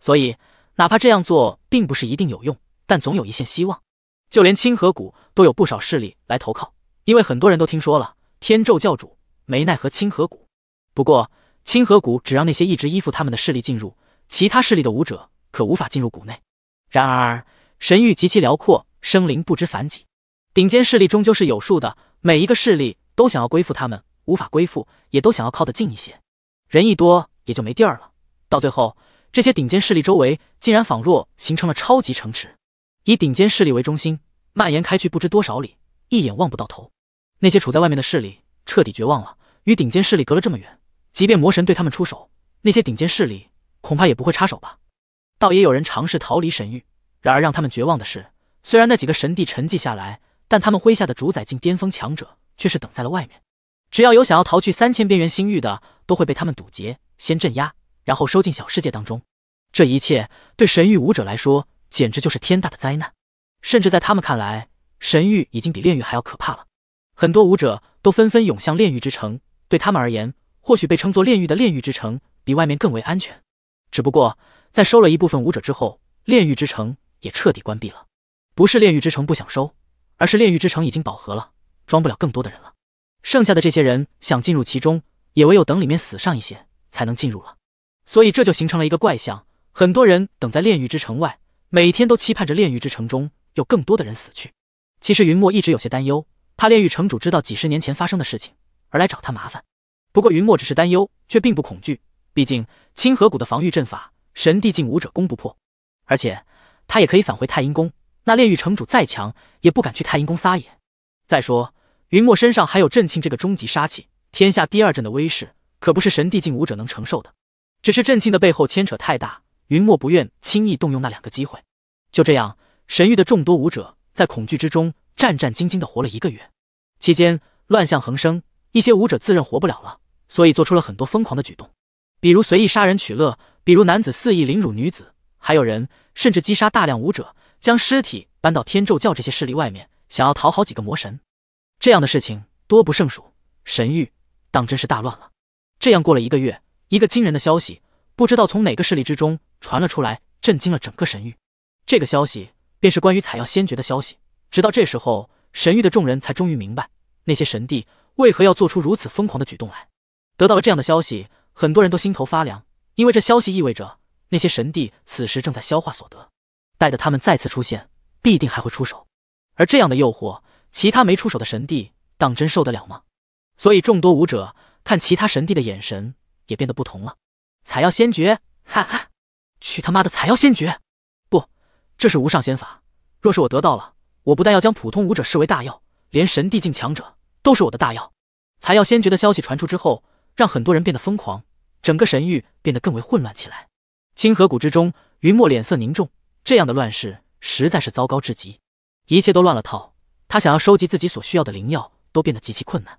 所以，哪怕这样做并不是一定有用，但总有一线希望。就连清河谷都有不少势力来投靠，因为很多人都听说了天咒教主没奈何清河谷。不过，清河谷只让那些一直依附他们的势力进入，其他势力的武者可无法进入谷内。然而，神域极其辽阔，生灵不知凡几。顶尖势力终究是有数的，每一个势力都想要归附，他们无法归附，也都想要靠得近一些。人一多，也就没地儿了。到最后，这些顶尖势力周围竟然仿若形成了超级城池，以顶尖势力为中心蔓延开去，不知多少里，一眼望不到头。那些处在外面的势力彻底绝望了，与顶尖势力隔了这么远，即便魔神对他们出手，那些顶尖势力恐怕也不会插手吧？倒也有人尝试逃离神域，然而让他们绝望的是，虽然那几个神帝沉寂下来。但他们麾下的主宰境巅峰强者却是等在了外面，只要有想要逃去三千边缘星域的，都会被他们堵截，先镇压，然后收进小世界当中。这一切对神域武者来说，简直就是天大的灾难，甚至在他们看来，神域已经比炼狱还要可怕了。很多武者都纷纷涌向炼狱之城，对他们而言，或许被称作炼狱的炼狱之城比外面更为安全。只不过在收了一部分武者之后，炼狱之城也彻底关闭了，不是炼狱之城不想收。而是炼狱之城已经饱和了，装不了更多的人了。剩下的这些人想进入其中，也唯有等里面死上一些才能进入了。所以这就形成了一个怪象：很多人等在炼狱之城外，每天都期盼着炼狱之城中有更多的人死去。其实云墨一直有些担忧，怕炼狱城主知道几十年前发生的事情而来找他麻烦。不过云墨只是担忧，却并不恐惧。毕竟清河谷的防御阵法，神帝境武者攻不破，而且他也可以返回太阴宫。那炼狱城主再强，也不敢去太阴宫撒野。再说，云墨身上还有镇庆这个终极杀器，天下第二阵的威势，可不是神帝境武者能承受的。只是镇庆的背后牵扯太大，云墨不愿轻易动用那两个机会。就这样，神域的众多武者在恐惧之中战战兢兢地活了一个月。期间，乱象横生，一些武者自认活不了了，所以做出了很多疯狂的举动，比如随意杀人取乐，比如男子肆意凌辱女子，还有人甚至击杀大量武者。将尸体搬到天咒教这些势力外面，想要讨好几个魔神，这样的事情多不胜数，神域当真是大乱了。这样过了一个月，一个惊人的消息不知道从哪个势力之中传了出来，震惊了整个神域。这个消息便是关于采药仙诀的消息。直到这时候，神域的众人才终于明白那些神帝为何要做出如此疯狂的举动来。得到了这样的消息，很多人都心头发凉，因为这消息意味着那些神帝此时正在消化所得。待得他们再次出现，必定还会出手。而这样的诱惑，其他没出手的神帝，当真受得了吗？所以，众多武者看其他神帝的眼神也变得不同了。采药仙诀，哈哈，去他妈的采药仙诀！不，这是无上仙法。若是我得到了，我不但要将普通武者视为大药，连神帝境强者都是我的大药。采药仙诀的消息传出之后，让很多人变得疯狂，整个神域变得更为混乱起来。清河谷之中，云墨脸色凝重。这样的乱世实在是糟糕至极，一切都乱了套。他想要收集自己所需要的灵药，都变得极其困难。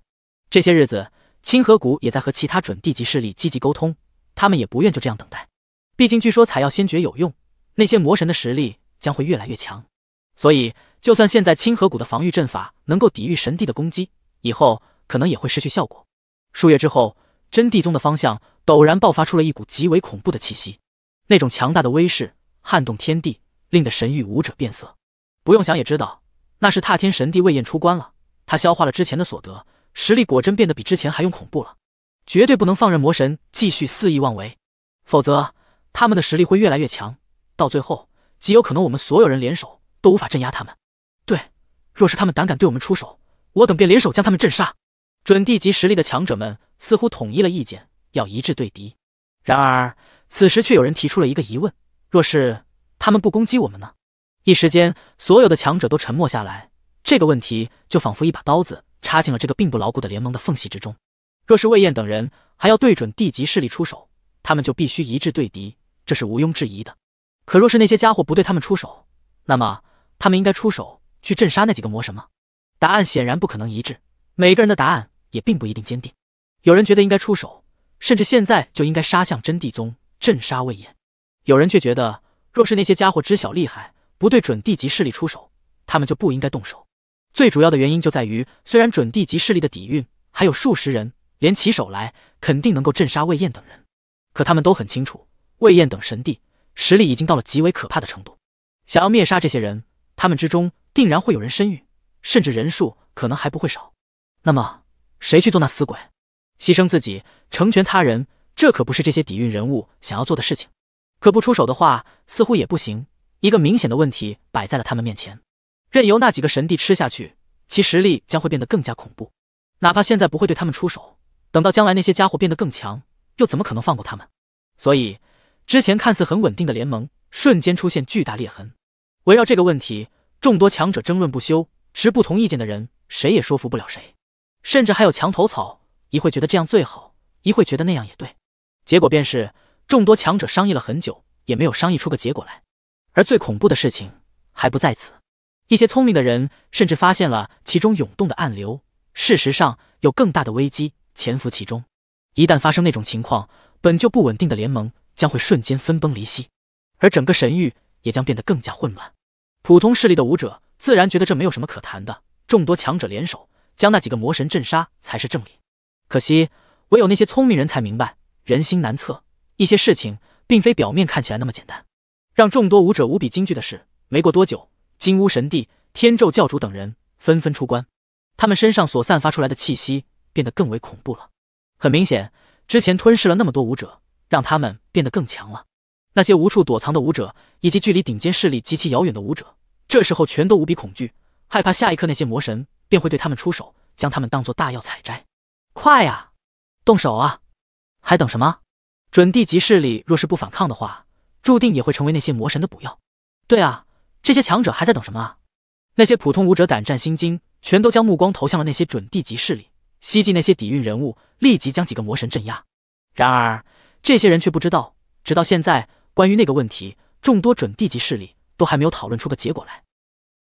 这些日子，清河谷也在和其他准地级势力积极沟通，他们也不愿就这样等待。毕竟，据说采药先决有用，那些魔神的实力将会越来越强。所以，就算现在清河谷的防御阵法能够抵御神帝的攻击，以后可能也会失去效果。数月之后，真地宗的方向陡然爆发出了一股极为恐怖的气息，那种强大的威势。撼动天地，令得神域武者变色。不用想也知道，那是踏天神帝魏燕出关了。他消化了之前的所得，实力果真变得比之前还用恐怖了。绝对不能放任魔神继续肆意妄为，否则他们的实力会越来越强，到最后极有可能我们所有人联手都无法镇压他们。对，若是他们胆敢对我们出手，我等便联手将他们镇杀。准地级实力的强者们似乎统一了意见，要一致对敌。然而此时却有人提出了一个疑问。若是他们不攻击我们呢？一时间，所有的强者都沉默下来。这个问题就仿佛一把刀子插进了这个并不牢固的联盟的缝隙之中。若是魏燕等人还要对准地级势力出手，他们就必须一致对敌，这是毋庸置疑的。可若是那些家伙不对他们出手，那么他们应该出手去镇杀那几个魔神吗？答案显然不可能一致，每个人的答案也并不一定坚定。有人觉得应该出手，甚至现在就应该杀向真帝宗，镇杀魏燕。有人却觉得，若是那些家伙知晓厉害，不对准地级势力出手，他们就不应该动手。最主要的原因就在于，虽然准地级势力的底蕴还有数十人，联起手来肯定能够镇杀魏燕等人，可他们都很清楚，魏燕等神帝实力已经到了极为可怕的程度，想要灭杀这些人，他们之中定然会有人身陨，甚至人数可能还不会少。那么，谁去做那死鬼，牺牲自己成全他人？这可不是这些底蕴人物想要做的事情。可不出手的话，似乎也不行。一个明显的问题摆在了他们面前，任由那几个神帝吃下去，其实力将会变得更加恐怖。哪怕现在不会对他们出手，等到将来那些家伙变得更强，又怎么可能放过他们？所以，之前看似很稳定的联盟，瞬间出现巨大裂痕。围绕这个问题，众多强者争论不休，持不同意见的人，谁也说服不了谁。甚至还有墙头草，一会觉得这样最好，一会觉得那样也对，结果便是。众多强者商议了很久，也没有商议出个结果来。而最恐怖的事情还不在此，一些聪明的人甚至发现了其中涌动的暗流。事实上，有更大的危机潜伏其中。一旦发生那种情况，本就不稳定的联盟将会瞬间分崩离析，而整个神域也将变得更加混乱。普通势力的武者自然觉得这没有什么可谈的，众多强者联手将那几个魔神镇杀才是正理。可惜，唯有那些聪明人才明白，人心难测。一些事情并非表面看起来那么简单。让众多武者无比惊惧的是，没过多久，金乌神帝、天咒教主等人纷纷出关，他们身上所散发出来的气息变得更为恐怖了。很明显，之前吞噬了那么多武者，让他们变得更强了。那些无处躲藏的武者，以及距离顶尖势力极其遥远的武者，这时候全都无比恐惧，害怕下一刻那些魔神便会对他们出手，将他们当作大药采摘。快呀，动手啊！还等什么？准地级势力若是不反抗的话，注定也会成为那些魔神的补药。对啊，这些强者还在等什么啊？那些普通武者胆战心惊，全都将目光投向了那些准地级势力，希冀那些底蕴人物立即将几个魔神镇压。然而，这些人却不知道，直到现在，关于那个问题，众多准地级势力都还没有讨论出个结果来。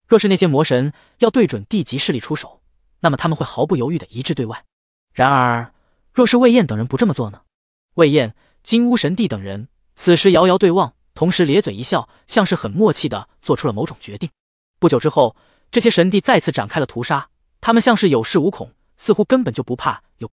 若是那些魔神要对准地级势力出手，那么他们会毫不犹豫的一致对外。然而，若是魏燕等人不这么做呢？魏燕、金乌神帝等人此时遥遥对望，同时咧嘴一笑，像是很默契的做出了某种决定。不久之后，这些神帝再次展开了屠杀，他们像是有恃无恐，似乎根本就不怕有。